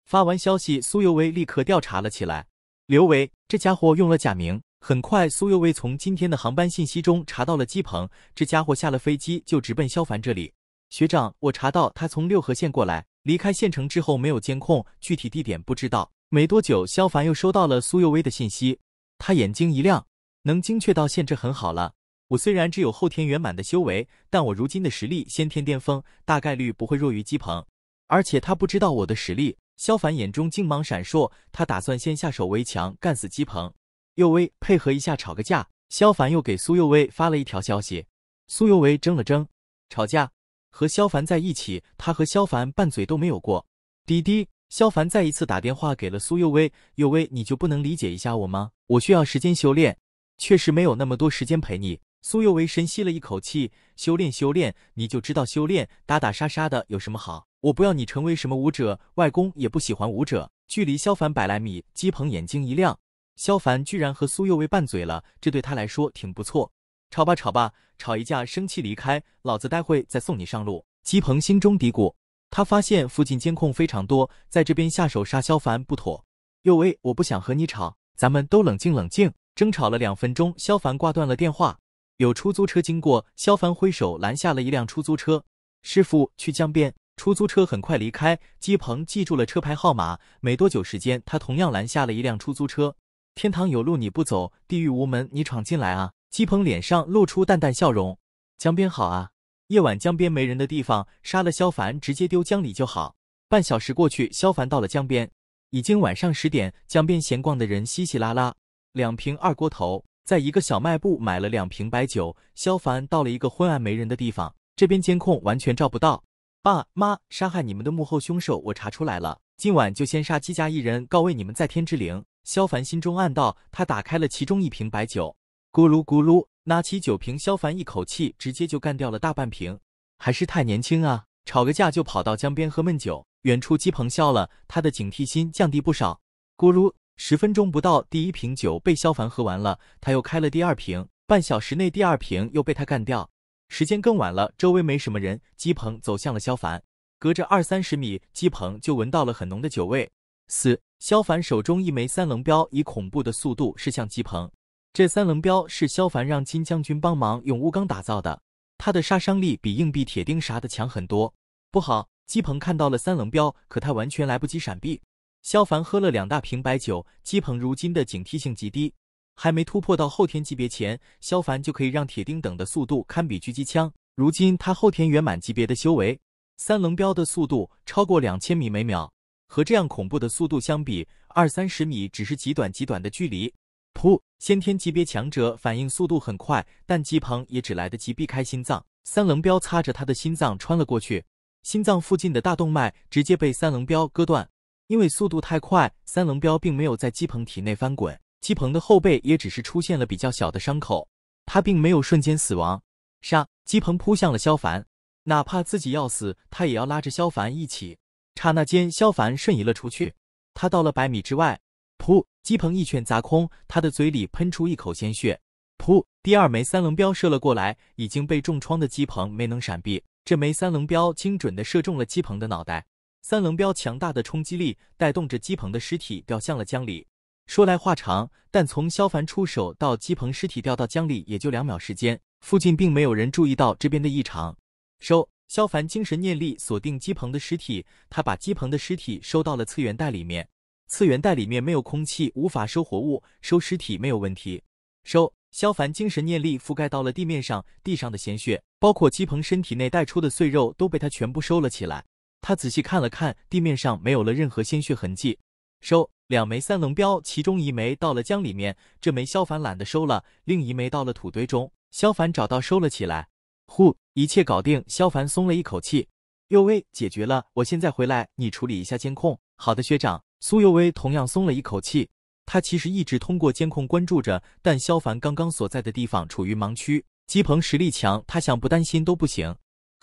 发完消息，苏有为立刻调查了起来。刘维这家伙用了假名，很快苏有为从今天的航班信息中查到了机鹏。这家伙下了飞机就直奔萧凡这里。学长，我查到他从六合县过来，离开县城之后没有监控，具体地点不知道。没多久，萧凡又收到了苏有为的信息，他眼睛一亮，能精确到县这很好了。我虽然只有后天圆满的修为，但我如今的实力先天巅峰，大概率不会弱于姬鹏。而且他不知道我的实力。萧凡眼中精芒闪烁，他打算先下手为强，干死姬鹏。佑威，配合一下，吵个架。萧凡又给苏佑威发了一条消息。苏佑威怔了怔，吵架？和萧凡在一起，他和萧凡拌嘴都没有过。滴滴，萧凡再一次打电话给了苏佑威。佑威，你就不能理解一下我吗？我需要时间修炼，确实没有那么多时间陪你。苏幼薇深吸了一口气，修炼修炼，你就知道修炼打打杀杀的有什么好？我不要你成为什么武者，外公也不喜欢武者。距离萧凡百来米，姬鹏眼睛一亮，萧凡居然和苏幼薇拌嘴了，这对他来说挺不错。吵吧吵吧，吵一架生气离开，老子待会再送你上路。姬鹏心中嘀咕，他发现附近监控非常多，在这边下手杀萧凡不妥。幼薇，我不想和你吵，咱们都冷静冷静。争吵了两分钟，萧凡挂断了电话。有出租车经过，萧凡挥手拦下了一辆出租车，师傅去江边。出租车很快离开，姬鹏记住了车牌号码。没多久时间，他同样拦下了一辆出租车。天堂有路你不走，地狱无门你闯进来啊！姬鹏脸上露出淡淡笑容。江边好啊，夜晚江边没人的地方，杀了萧凡直接丢江里就好。半小时过去，萧凡到了江边，已经晚上十点，江边闲逛的人稀稀拉拉。两瓶二锅头。在一个小卖部买了两瓶白酒，萧凡到了一个昏暗没人的地方，这边监控完全照不到。爸妈，杀害你们的幕后凶手我查出来了，今晚就先杀姬家一人，告慰你们在天之灵。萧凡心中暗道，他打开了其中一瓶白酒，咕噜咕噜，拿起酒瓶，萧凡一口气直接就干掉了大半瓶。还是太年轻啊，吵个架就跑到江边喝闷酒。远处姬鹏笑了，他的警惕心降低不少。咕噜。十分钟不到，第一瓶酒被萧凡喝完了，他又开了第二瓶，半小时内第二瓶又被他干掉。时间更晚了，周围没什么人，姬鹏走向了萧凡，隔着二三十米，姬鹏就闻到了很浓的酒味。四，萧凡手中一枚三棱镖以恐怖的速度射向姬鹏，这三棱镖是萧凡让金将军帮忙用钨钢打造的，它的杀伤力比硬币、铁钉啥的强很多。不好，姬鹏看到了三棱镖，可他完全来不及闪避。萧凡喝了两大瓶白酒，姬鹏如今的警惕性极低，还没突破到后天级别前，萧凡就可以让铁钉等的速度堪比狙击枪。如今他后天圆满级别的修为，三棱镖的速度超过两千米每秒。和这样恐怖的速度相比，二三十米只是极短极短的距离。噗！先天级别强者反应速度很快，但姬鹏也只来得及避开心脏，三棱镖擦着他的心脏穿了过去，心脏附近的大动脉直接被三棱镖割断。因为速度太快，三棱镖并没有在姬鹏体内翻滚，姬鹏的后背也只是出现了比较小的伤口，他并没有瞬间死亡。杀！姬鹏扑向了萧凡，哪怕自己要死，他也要拉着萧凡一起。刹那间，萧凡瞬移了出去，他到了百米之外。噗！姬鹏一拳砸空，他的嘴里喷出一口鲜血。噗！第二枚三棱镖射了过来，已经被重创的鸡鹏没能闪避，这枚三棱镖精准的射中了姬鹏的脑袋。三棱镖强大的冲击力带动着姬鹏的尸体掉向了江里。说来话长，但从萧凡出手到姬鹏尸体掉到江里也就两秒时间，附近并没有人注意到这边的异常。收，萧凡精神念力锁定姬鹏的尸体，他把姬鹏的尸体收到了次元袋里面。次元袋里面没有空气，无法收活物，收尸体没有问题。收，萧凡精神念力覆盖到了地面上，地上的鲜血，包括姬鹏身体内带出的碎肉都被他全部收了起来。他仔细看了看，地面上没有了任何鲜血痕迹。收两枚三棱镖，其中一枚到了江里面，这枚萧凡懒得收了；另一枚到了土堆中，萧凡找到收了起来。呼，一切搞定，萧凡松了一口气。尤威解决了，我现在回来，你处理一下监控。好的，学长。苏尤威同样松了一口气。他其实一直通过监控关注着，但萧凡刚刚所在的地方处于盲区，基鹏实力强，他想不担心都不行。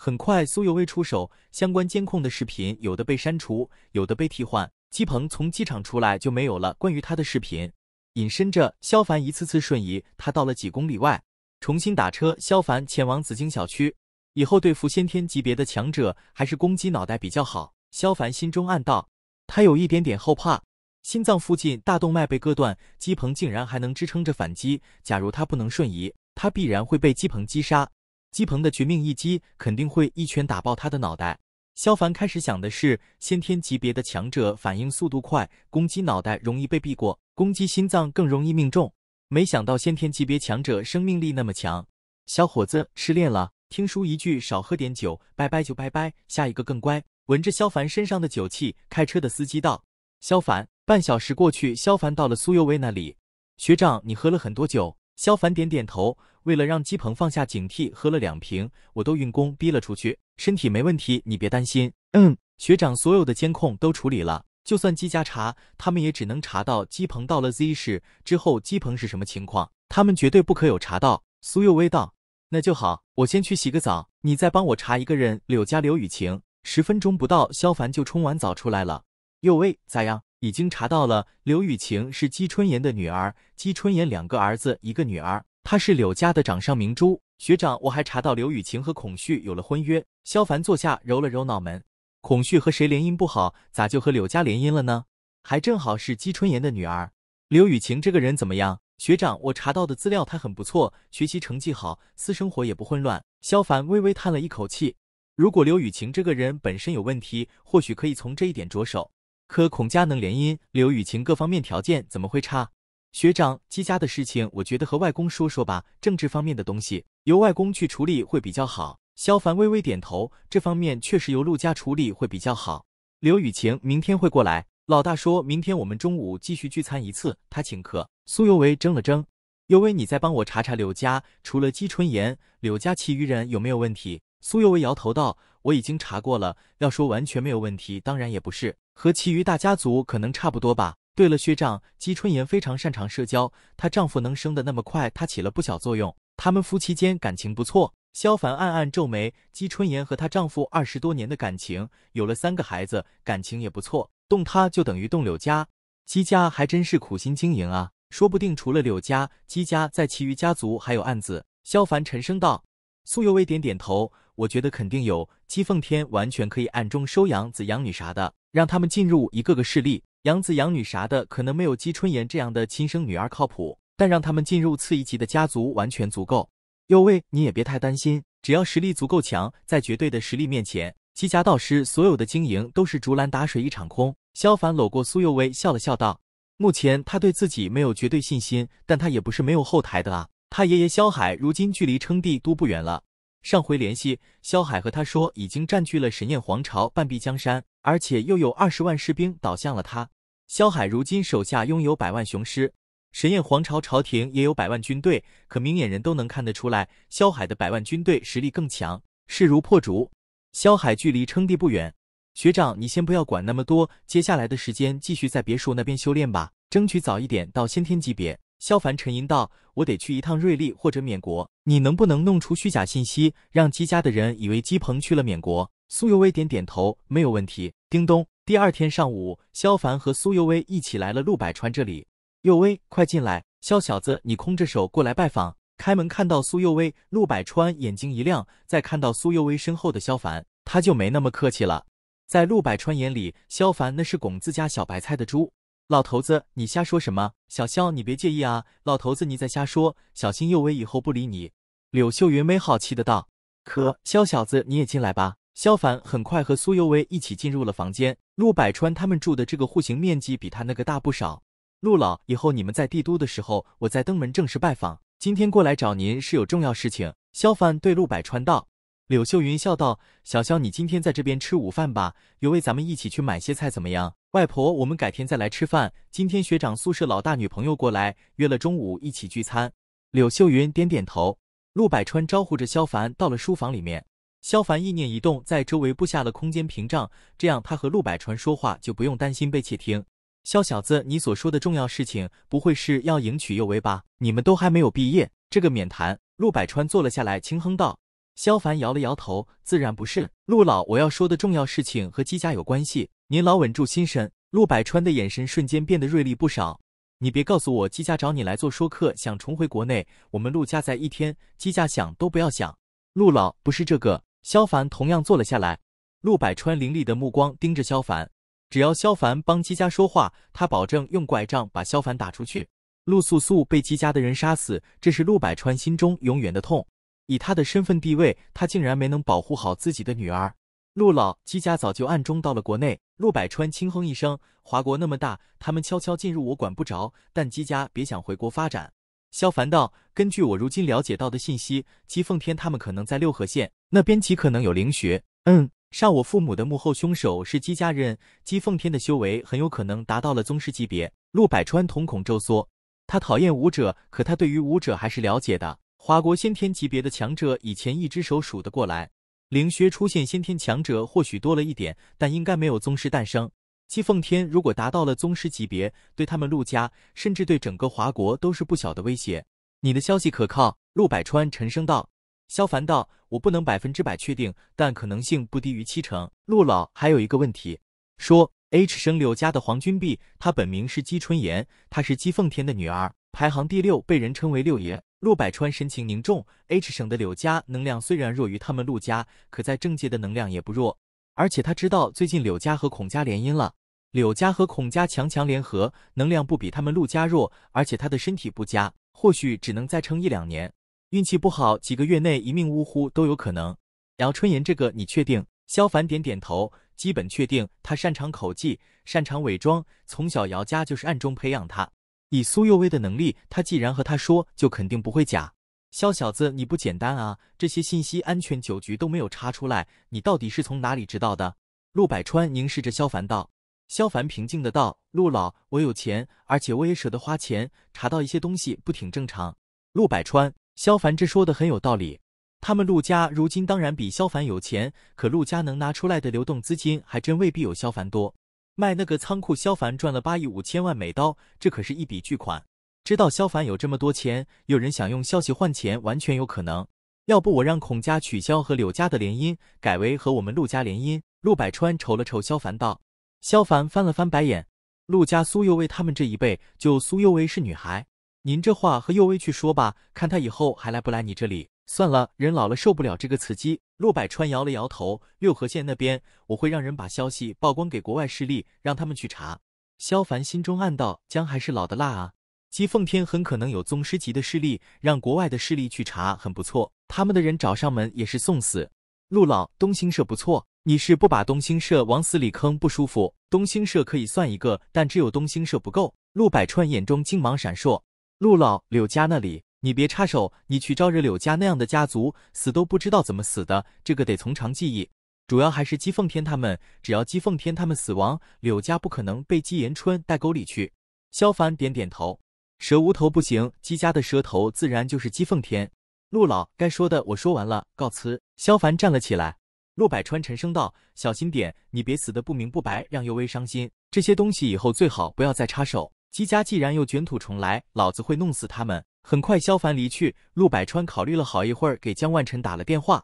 很快，苏有为出手，相关监控的视频有的被删除，有的被替换。姬鹏从机场出来就没有了关于他的视频。隐身着，萧凡一次次瞬移，他到了几公里外，重新打车。萧凡前往紫荆小区。以后对付先天级别的强者，还是攻击脑袋比较好。萧凡心中暗道，他有一点点后怕。心脏附近大动脉被割断，姬鹏竟然还能支撑着反击。假如他不能瞬移，他必然会被姬鹏击杀。姬鹏的绝命一击肯定会一拳打爆他的脑袋。萧凡开始想的是，先天级别的强者反应速度快，攻击脑袋容易被避过，攻击心脏更容易命中。没想到先天级别强者生命力那么强。小伙子失恋了，听叔一句，少喝点酒，拜拜就拜拜。下一个更乖。闻着萧凡身上的酒气，开车的司机道。萧凡，半小时过去，萧凡到了苏有为那里。学长，你喝了很多酒。萧凡点点头，为了让姬鹏放下警惕，喝了两瓶，我都运功逼了出去，身体没问题，你别担心。嗯，学长，所有的监控都处理了，就算姬家查，他们也只能查到姬鹏到了 Z 市之后，姬鹏是什么情况，他们绝对不可有查到。苏有微道，那就好，我先去洗个澡，你再帮我查一个人，柳家刘雨晴。十分钟不到，萧凡就冲完澡出来了。有喂，咋样？已经查到了，刘雨晴是姬春言的女儿。姬春言两个儿子，一个女儿，她是柳家的掌上明珠。学长，我还查到刘雨晴和孔旭有了婚约。萧凡坐下，揉了揉脑门。孔旭和谁联姻不好，咋就和柳家联姻了呢？还正好是姬春言的女儿。刘雨晴这个人怎么样？学长，我查到的资料，她很不错，学习成绩好，私生活也不混乱。萧凡微微叹了一口气。如果刘雨晴这个人本身有问题，或许可以从这一点着手。可孔家能联姻，刘雨晴各方面条件怎么会差？学长，姬家的事情，我觉得和外公说说吧。政治方面的东西，由外公去处理会比较好。萧凡微微点头，这方面确实由陆家处理会比较好。刘雨晴明天会过来，老大说明天我们中午继续聚餐一次，他请客。苏有为怔了怔，尤为你再帮我查查柳家，除了姬春言，柳家其余人有没有问题？苏有为摇头道：“我已经查过了，要说完全没有问题，当然也不是。”和其余大家族可能差不多吧。对了，薛丈，姬春言非常擅长社交，她丈夫能升得那么快，她起了不小作用。他们夫妻间感情不错。萧凡暗暗皱眉，姬春言和她丈夫二十多年的感情，有了三个孩子，感情也不错。动她就等于动柳家，姬家还真是苦心经营啊。说不定除了柳家，姬家在其余家族还有案子。萧凡沉声道。苏有微点点头，我觉得肯定有。姬奉天完全可以暗中收养子养女啥的。让他们进入一个个势力，养子养女啥的，可能没有姬春言这样的亲生女儿靠谱。但让他们进入次一级的家族，完全足够。哟喂，你也别太担心，只要实力足够强，在绝对的实力面前，姬家道师所有的经营都是竹篮打水一场空。萧凡搂过苏尤薇，笑了笑道：“目前他对自己没有绝对信心，但他也不是没有后台的啊。他爷爷萧海如今距离称帝都不远了。上回联系萧海和他说，已经占据了神念皇朝半壁江山。”而且又有二十万士兵倒向了他。萧海如今手下拥有百万雄师，神焰皇朝朝廷也有百万军队，可明眼人都能看得出来，萧海的百万军队实力更强，势如破竹。萧海距离称帝不远。学长，你先不要管那么多，接下来的时间继续在别墅那边修炼吧，争取早一点到先天级别。萧凡沉吟道：“我得去一趟瑞丽或者缅国，你能不能弄出虚假信息，让姬家的人以为姬鹏去了缅国？”苏又薇点点头，没有问题。叮咚。第二天上午，萧凡和苏又薇一起来了陆百川这里。又薇，快进来！萧小子，你空着手过来拜访，开门看到苏又薇，陆百川眼睛一亮。再看到苏又薇身后的萧凡，他就没那么客气了。在陆百川眼里，萧凡那是拱自家小白菜的猪。老头子，你瞎说什么？小萧，你别介意啊。老头子，你在瞎说，小心幼薇以后不理你。柳秀云没好气的道：“可萧小子，你也进来吧。”萧凡很快和苏有为一起进入了房间。陆百川他们住的这个户型面积比他那个大不少。陆老，以后你们在帝都的时候，我再登门正式拜访。今天过来找您是有重要事情。萧凡对陆百川道。柳秀云笑道：“小萧，你今天在这边吃午饭吧，有为咱们一起去买些菜，怎么样？”外婆，我们改天再来吃饭。今天学长宿舍老大女朋友过来，约了中午一起聚餐。柳秀云点点头。陆百川招呼着萧凡到了书房里面。萧凡意念一动，在周围布下了空间屏障，这样他和陆百川说话就不用担心被窃听。萧小子，你所说的重要事情，不会是要迎娶幼薇吧？你们都还没有毕业，这个免谈。陆百川坐了下来，轻哼道。萧凡摇了摇头，自然不是。陆老，我要说的重要事情和姬家有关系，您老稳住心神。陆百川的眼神瞬间变得锐利不少。你别告诉我，姬家找你来做说客，想重回国内？我们陆家在一天，姬家想都不要想。陆老，不是这个。萧凡同样坐了下来，陆百川凌厉的目光盯着萧凡。只要萧凡帮姬家说话，他保证用拐杖把萧凡打出去。陆素素被姬家的人杀死，这是陆百川心中永远的痛。以他的身份地位，他竟然没能保护好自己的女儿。陆老，姬家早就暗中到了国内。陆百川轻哼一声：“华国那么大，他们悄悄进入我管不着，但姬家别想回国发展。”萧凡道：“根据我如今了解到的信息，姬奉天他们可能在六合县那边，极可能有灵穴。嗯，杀我父母的幕后凶手是姬家人，姬奉天的修为很有可能达到了宗师级别。”陆百川瞳孔骤缩，他讨厌武者，可他对于武者还是了解的。华国先天级别的强者，以前一只手数得过来，灵穴出现先天强者，或许多了一点，但应该没有宗师诞生。姬奉天如果达到了宗师级别，对他们陆家，甚至对整个华国都是不小的威胁。你的消息可靠？陆百川沉声道。萧凡道：“我不能百分之百确定，但可能性不低于七成。”陆老还有一个问题。说，H 生柳家的黄君璧，他本名是姬春妍，她是姬奉天的女儿，排行第六，被人称为六爷。陆百川神情凝重。H 省的柳家能量虽然弱于他们陆家，可在政界的能量也不弱。而且他知道，最近柳家和孔家联姻了。柳家和孔家强强联合，能量不比他们陆家弱，而且他的身体不佳，或许只能再撑一两年，运气不好，几个月内一命呜呼都有可能。姚春言，这个你确定？萧凡点点头，基本确定。他擅长口技，擅长伪装，从小姚家就是暗中培养他。以苏幼薇的能力，他既然和他说，就肯定不会假。萧小子，你不简单啊！这些信息安全九局都没有查出来，你到底是从哪里知道的？陆百川凝视着萧凡道。萧凡平静的道：“陆老，我有钱，而且我也舍得花钱。查到一些东西，不挺正常？”陆百川，萧凡这说的很有道理。他们陆家如今当然比萧凡有钱，可陆家能拿出来的流动资金还真未必有萧凡多。卖那个仓库，萧凡赚了八亿五千万美刀，这可是一笔巨款。知道萧凡有这么多钱，有人想用消息换钱，完全有可能。要不我让孔家取消和柳家的联姻，改为和我们陆家联姻？”陆百川瞅了瞅萧凡，道。萧凡翻了翻白眼，陆家苏幼薇他们这一辈，就苏幼薇是女孩。您这话和幼薇去说吧，看她以后还来不来你这里。算了，人老了受不了这个刺激。陆百川摇了摇头，六合县那边我会让人把消息曝光给国外势力，让他们去查。萧凡心中暗道，姜还是老的辣啊。姬奉天很可能有宗师级的势力，让国外的势力去查很不错，他们的人找上门也是送死。陆老，东兴社不错。你是不把东兴社往死里坑不舒服？东兴社可以算一个，但只有东兴社不够。陆百川眼中金芒闪烁。陆老，柳家那里你别插手，你去招惹柳家那样的家族，死都不知道怎么死的。这个得从长计议，主要还是姬凤天他们。只要姬凤天他们死亡，柳家不可能被姬延春带沟里去。萧凡点点头，蛇无头不行，姬家的蛇头自然就是姬凤天。陆老，该说的我说完了，告辞。萧凡站了起来。陆百川沉声道：“小心点，你别死的不明不白，让尤薇伤心。这些东西以后最好不要再插手。姬家既然又卷土重来，老子会弄死他们。”很快，萧凡离去。陆百川考虑了好一会儿，给江万晨打了电话：“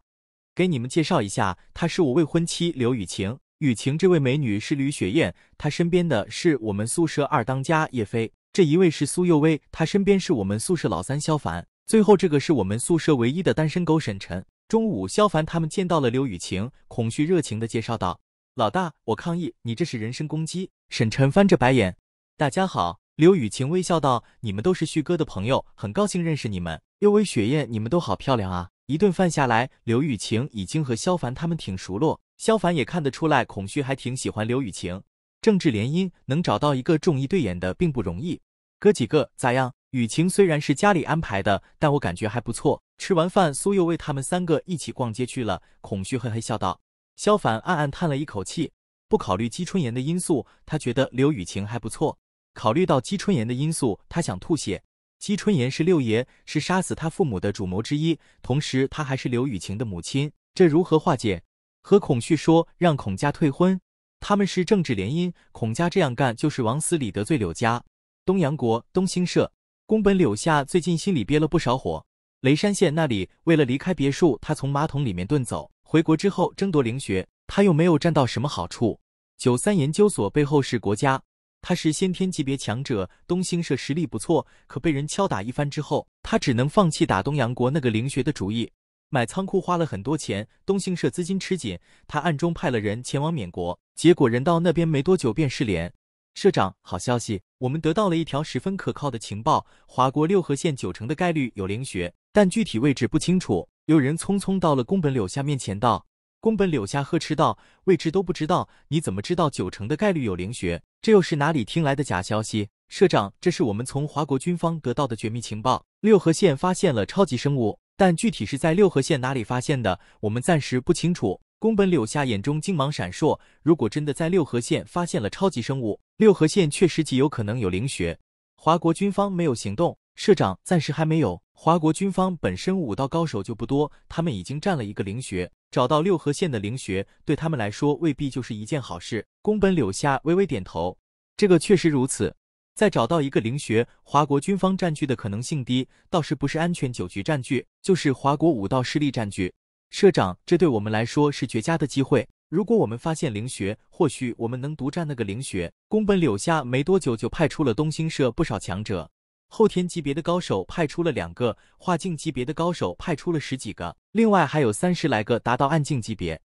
给你们介绍一下，她是我未婚妻刘雨晴。雨晴这位美女是吕雪燕，她身边的是我们宿舍二当家叶飞。这一位是苏幼薇，她身边是我们宿舍老三萧凡。最后这个是我们宿舍唯一的单身狗沈晨。”中午，萧凡他们见到了刘雨晴，孔旭热情的介绍道：“老大，我抗议，你这是人身攻击。”沈晨翻着白眼。大家好，刘雨晴微笑道：“你们都是旭哥的朋友，很高兴认识你们。”又喂，雪燕，你们都好漂亮啊！”一顿饭下来，刘雨晴已经和萧凡他们挺熟络。萧凡也看得出来，孔旭还挺喜欢刘雨晴。政治联姻能找到一个众意对眼的并不容易。哥几个咋样？雨晴虽然是家里安排的，但我感觉还不错。吃完饭，苏又为他们三个一起逛街去了。孔旭嘿嘿笑道。萧凡暗暗叹了一口气。不考虑姬春言的因素，他觉得刘雨晴还不错。考虑到姬春言的因素，他想吐血。姬春言是六爷，是杀死他父母的主谋之一，同时他还是刘雨晴的母亲，这如何化解？和孔旭说，让孔家退婚。他们是政治联姻，孔家这样干就是往死里得罪柳家。东阳国东兴社，宫本柳下最近心里憋了不少火。雷山县那里，为了离开别墅，他从马桶里面遁走。回国之后争夺灵穴，他又没有占到什么好处。九三研究所背后是国家，他是先天级别强者。东兴社实力不错，可被人敲打一番之后，他只能放弃打东洋国那个灵穴的主意。买仓库花了很多钱，东兴社资金吃紧，他暗中派了人前往缅国，结果人到那边没多久便失联。社长，好消息，我们得到了一条十分可靠的情报，华国六合县九成的概率有灵穴。但具体位置不清楚。有人匆匆到了宫本柳下面前，道：“宫本柳下呵斥道，位置都不知道，你怎么知道九成的概率有灵穴？这又是哪里听来的假消息？社长，这是我们从华国军方得到的绝密情报。六合县发现了超级生物，但具体是在六合县哪里发现的，我们暂时不清楚。”宫本柳下眼中金芒闪烁，如果真的在六合县发现了超级生物，六合县确实极有可能有灵穴。华国军方没有行动。社长暂时还没有。华国军方本身武道高手就不多，他们已经占了一个灵穴，找到六合县的灵穴对他们来说未必就是一件好事。宫本柳下微微点头，这个确实如此。再找到一个灵穴，华国军方占据的可能性低，倒是不是安全九局占据，就是华国武道势力占据。社长，这对我们来说是绝佳的机会。如果我们发现灵穴，或许我们能独占那个灵穴。宫本柳下没多久就派出了东兴社不少强者。后天级别的高手派出了两个，化境级别的高手派出了十几个，另外还有三十来个达到暗境级别。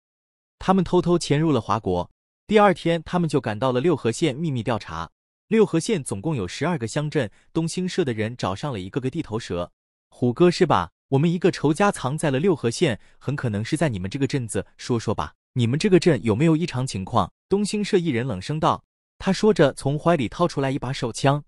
他们偷偷潜入了华国，第二天他们就赶到了六合县秘密调查。六合县总共有十二个乡镇，东兴社的人找上了一个个地头蛇。虎哥是吧？我们一个仇家藏在了六合县，很可能是在你们这个镇子。说说吧，你们这个镇有没有异常情况？东兴社一人冷声道。他说着，从怀里掏出来一把手枪。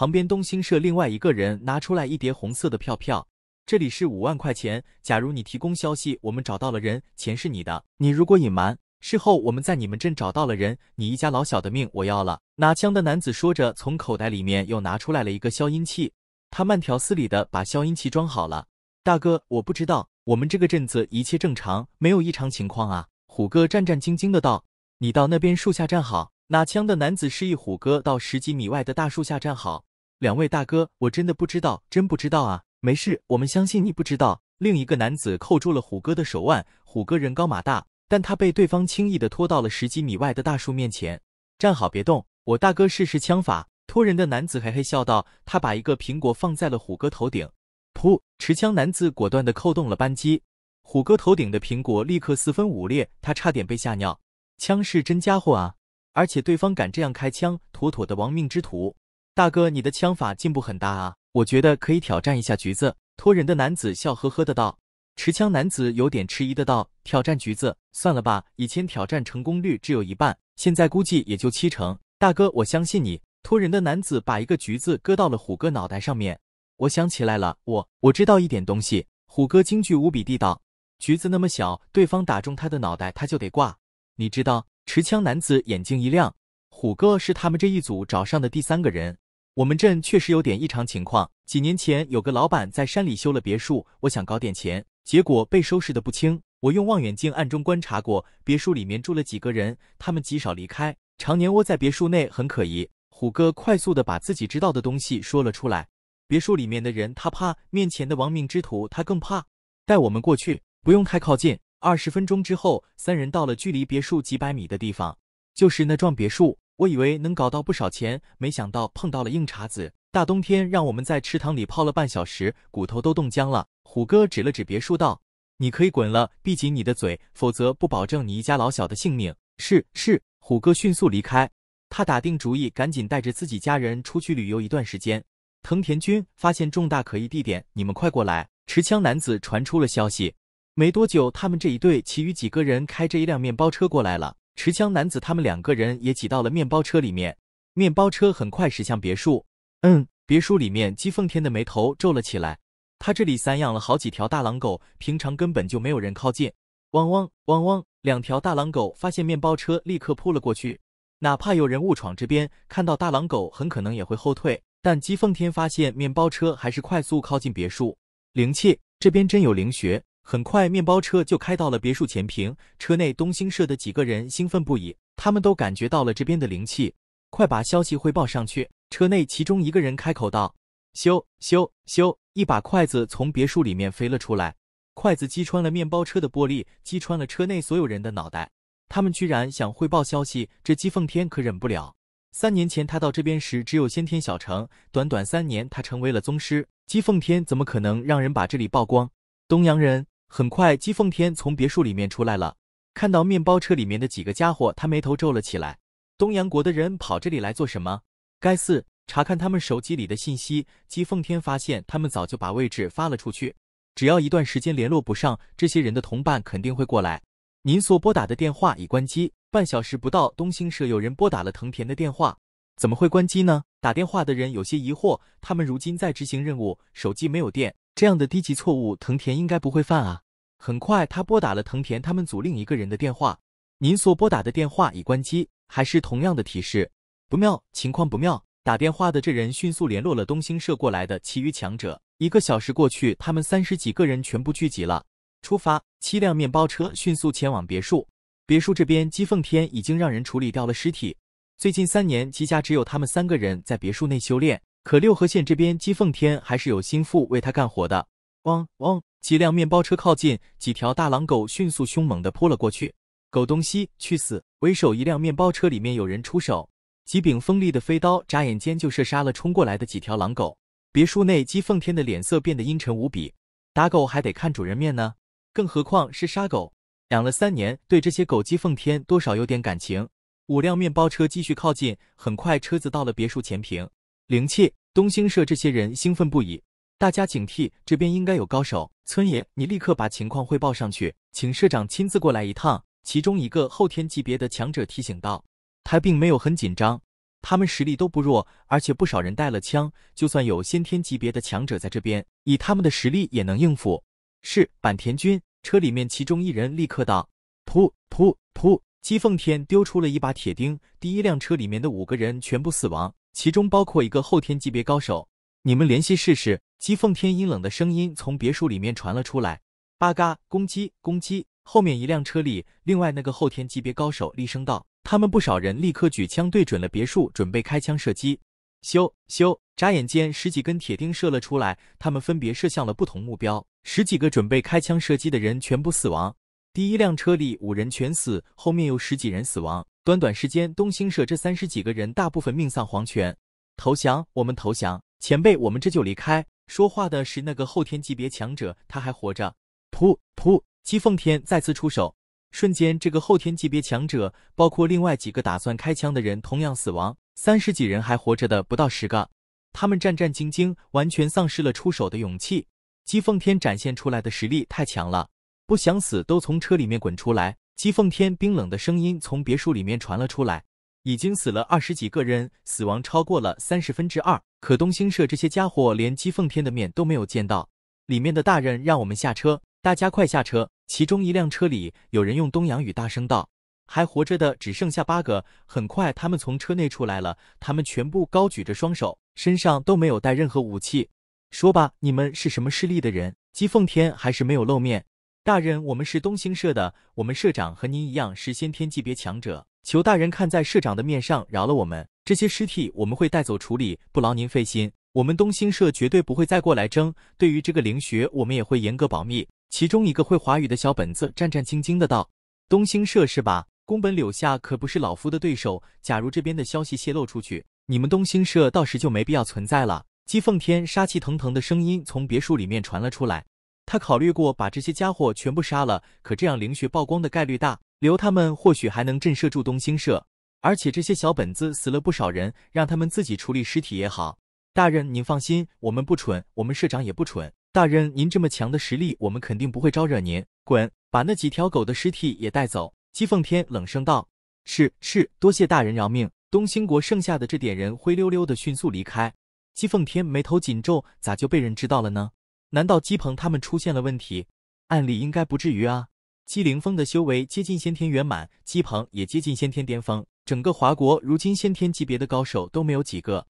旁边东兴社另外一个人拿出来一叠红色的票票，这里是五万块钱。假如你提供消息，我们找到了人，钱是你的。你如果隐瞒，事后我们在你们镇找到了人，你一家老小的命我要了。拿枪的男子说着，从口袋里面又拿出来了一个消音器，他慢条斯理的把消音器装好了。大哥，我不知道，我们这个镇子一切正常，没有异常情况啊。虎哥战战兢兢的道。你到那边树下站好。拿枪的男子示意虎哥到十几米外的大树下站好。两位大哥，我真的不知道，真不知道啊！没事，我们相信你不知道。另一个男子扣住了虎哥的手腕，虎哥人高马大，但他被对方轻易的拖到了十几米外的大树面前。站好，别动！我大哥试试枪法。拖人的男子嘿嘿笑道，他把一个苹果放在了虎哥头顶。噗！持枪男子果断的扣动了扳机，虎哥头顶的苹果立刻四分五裂，他差点被吓尿。枪是真家伙啊！而且对方敢这样开枪，妥妥的亡命之徒。大哥，你的枪法进步很大啊！我觉得可以挑战一下橘子。托人的男子笑呵呵的道。持枪男子有点迟疑的道：“挑战橘子？算了吧，以前挑战成功率只有一半，现在估计也就七成。”大哥，我相信你。托人的男子把一个橘子搁到了虎哥脑袋上面。我想起来了，我我知道一点东西。虎哥惊惧无比地道：“橘子那么小，对方打中他的脑袋，他就得挂。”你知道？持枪男子眼睛一亮。虎哥是他们这一组找上的第三个人。我们镇确实有点异常情况。几年前有个老板在山里修了别墅，我想搞点钱，结果被收拾的不轻。我用望远镜暗中观察过，别墅里面住了几个人，他们极少离开，常年窝在别墅内，很可疑。虎哥快速的把自己知道的东西说了出来。别墅里面的人，他怕面前的亡命之徒，他更怕。带我们过去，不用太靠近。二十分钟之后，三人到了距离别墅几百米的地方，就是那幢别墅。我以为能搞到不少钱，没想到碰到了硬茬子。大冬天让我们在池塘里泡了半小时，骨头都冻僵了。虎哥指了指别墅道：“你可以滚了，闭紧你的嘴，否则不保证你一家老小的性命。”是是，虎哥迅速离开。他打定主意，赶紧带着自己家人出去旅游一段时间。藤田君发现重大可疑地点，你们快过来！持枪男子传出了消息。没多久，他们这一队其余几个人开着一辆面包车过来了。持枪男子，他们两个人也挤到了面包车里面。面包车很快驶向别墅。嗯，别墅里面，姬奉天的眉头皱了起来。他这里散养了好几条大狼狗，平常根本就没有人靠近。汪汪汪汪！两条大狼狗发现面包车，立刻扑了过去。哪怕有人误闯这边，看到大狼狗，很可能也会后退。但姬奉天发现面包车还是快速靠近别墅。灵气，这边真有灵穴。很快，面包车就开到了别墅前坪。车内东兴社的几个人兴奋不已，他们都感觉到了这边的灵气。快把消息汇报上去！车内其中一个人开口道：“咻咻咻！”一把筷子从别墅里面飞了出来，筷子击穿了面包车的玻璃，击穿了车内所有人的脑袋。他们居然想汇报消息，这姬奉天可忍不了。三年前他到这边时只有先天小成，短短三年他成为了宗师。姬奉天怎么可能让人把这里曝光？东阳人。很快，姬奉天从别墅里面出来了，看到面包车里面的几个家伙，他眉头皱了起来。东阳国的人跑这里来做什么？该四查看他们手机里的信息，姬奉天发现他们早就把位置发了出去。只要一段时间联络不上，这些人的同伴肯定会过来。您所拨打的电话已关机。半小时不到，东兴社有人拨打了藤田的电话，怎么会关机呢？打电话的人有些疑惑。他们如今在执行任务，手机没有电。这样的低级错误，藤田应该不会犯啊。很快，他拨打了藤田他们组另一个人的电话。您所拨打的电话已关机，还是同样的提示。不妙，情况不妙。打电话的这人迅速联络了东兴社过来的其余强者。一个小时过去，他们三十几个人全部聚集了。出发，七辆面包车迅速前往别墅。别墅这边，姬奉天已经让人处理掉了尸体。最近三年，姬家只有他们三个人在别墅内修炼。可六合县这边，姬奉天还是有心腹为他干活的。汪汪！几辆面包车靠近，几条大狼狗迅速凶猛地扑了过去。狗东西，去死！为首一辆面包车里面有人出手，几柄锋利的飞刀眨眼间就射杀了冲过来的几条狼狗。别墅内，姬奉天的脸色变得阴沉无比。打狗还得看主人面呢，更何况是杀狗？养了三年，对这些狗，姬奉天多少有点感情。五辆面包车继续靠近，很快车子到了别墅前坪。灵气东兴社这些人兴奋不已，大家警惕，这边应该有高手。村爷，你立刻把情况汇报上去，请社长亲自过来一趟。其中一个后天级别的强者提醒道，他并没有很紧张，他们实力都不弱，而且不少人带了枪，就算有先天级别的强者在这边，以他们的实力也能应付。是，坂田君。车里面，其中一人立刻道，噗噗噗！姬奉天丢出了一把铁钉，第一辆车里面的五个人全部死亡。其中包括一个后天级别高手，你们联系试试。姬奉天阴冷的声音从别墅里面传了出来。八嘎！攻击！攻击！后面一辆车里，另外那个后天级别高手厉声道。他们不少人立刻举枪对准了别墅，准备开枪射击。咻咻！眨眼间，十几根铁钉射了出来，他们分别射向了不同目标。十几个准备开枪射击的人全部死亡。第一辆车里五人全死，后面有十几人死亡。短短时间，东兴社这三十几个人大部分命丧黄泉，投降，我们投降，前辈，我们这就离开。说话的是那个后天级别强者，他还活着。噗噗，姬奉天再次出手，瞬间这个后天级别强者，包括另外几个打算开枪的人，同样死亡。三十几人还活着的不到十个，他们战战兢兢，完全丧失了出手的勇气。姬奉天展现出来的实力太强了，不想死都从车里面滚出来。姬奉天冰冷的声音从别墅里面传了出来。已经死了二十几个人，死亡超过了三十分之二。可东兴社这些家伙连姬奉天的面都没有见到。里面的大人让我们下车，大家快下车！其中一辆车里有人用东洋语大声道：“还活着的只剩下八个。”很快，他们从车内出来了。他们全部高举着双手，身上都没有带任何武器。说吧，你们是什么势力的人？姬奉天还是没有露面。大人，我们是东兴社的，我们社长和您一样是先天级别强者，求大人看在社长的面上饶了我们。这些尸体我们会带走处理，不劳您费心。我们东兴社绝对不会再过来争。对于这个灵穴，我们也会严格保密。其中一个会华语的小本子战战兢兢的道：“东兴社是吧？宫本柳下可不是老夫的对手。假如这边的消息泄露出去，你们东兴社到时就没必要存在了。”姬奉天杀气腾腾的声音从别墅里面传了出来。他考虑过把这些家伙全部杀了，可这样灵穴曝光的概率大，留他们或许还能震慑住东兴社。而且这些小本子死了不少人，让他们自己处理尸体也好。大人您放心，我们不蠢，我们社长也不蠢。大人您这么强的实力，我们肯定不会招惹您。滚，把那几条狗的尸体也带走。姬奉天冷声道：“是是，多谢大人饶命。”东兴国剩下的这点人灰溜溜的迅速离开。姬奉天眉头紧皱，咋就被人知道了呢？难道姬鹏他们出现了问题？按理应该不至于啊。姬凌峰的修为接近先天圆满，姬鹏也接近先天巅峰。整个华国如今先天级别的高手都没有几个。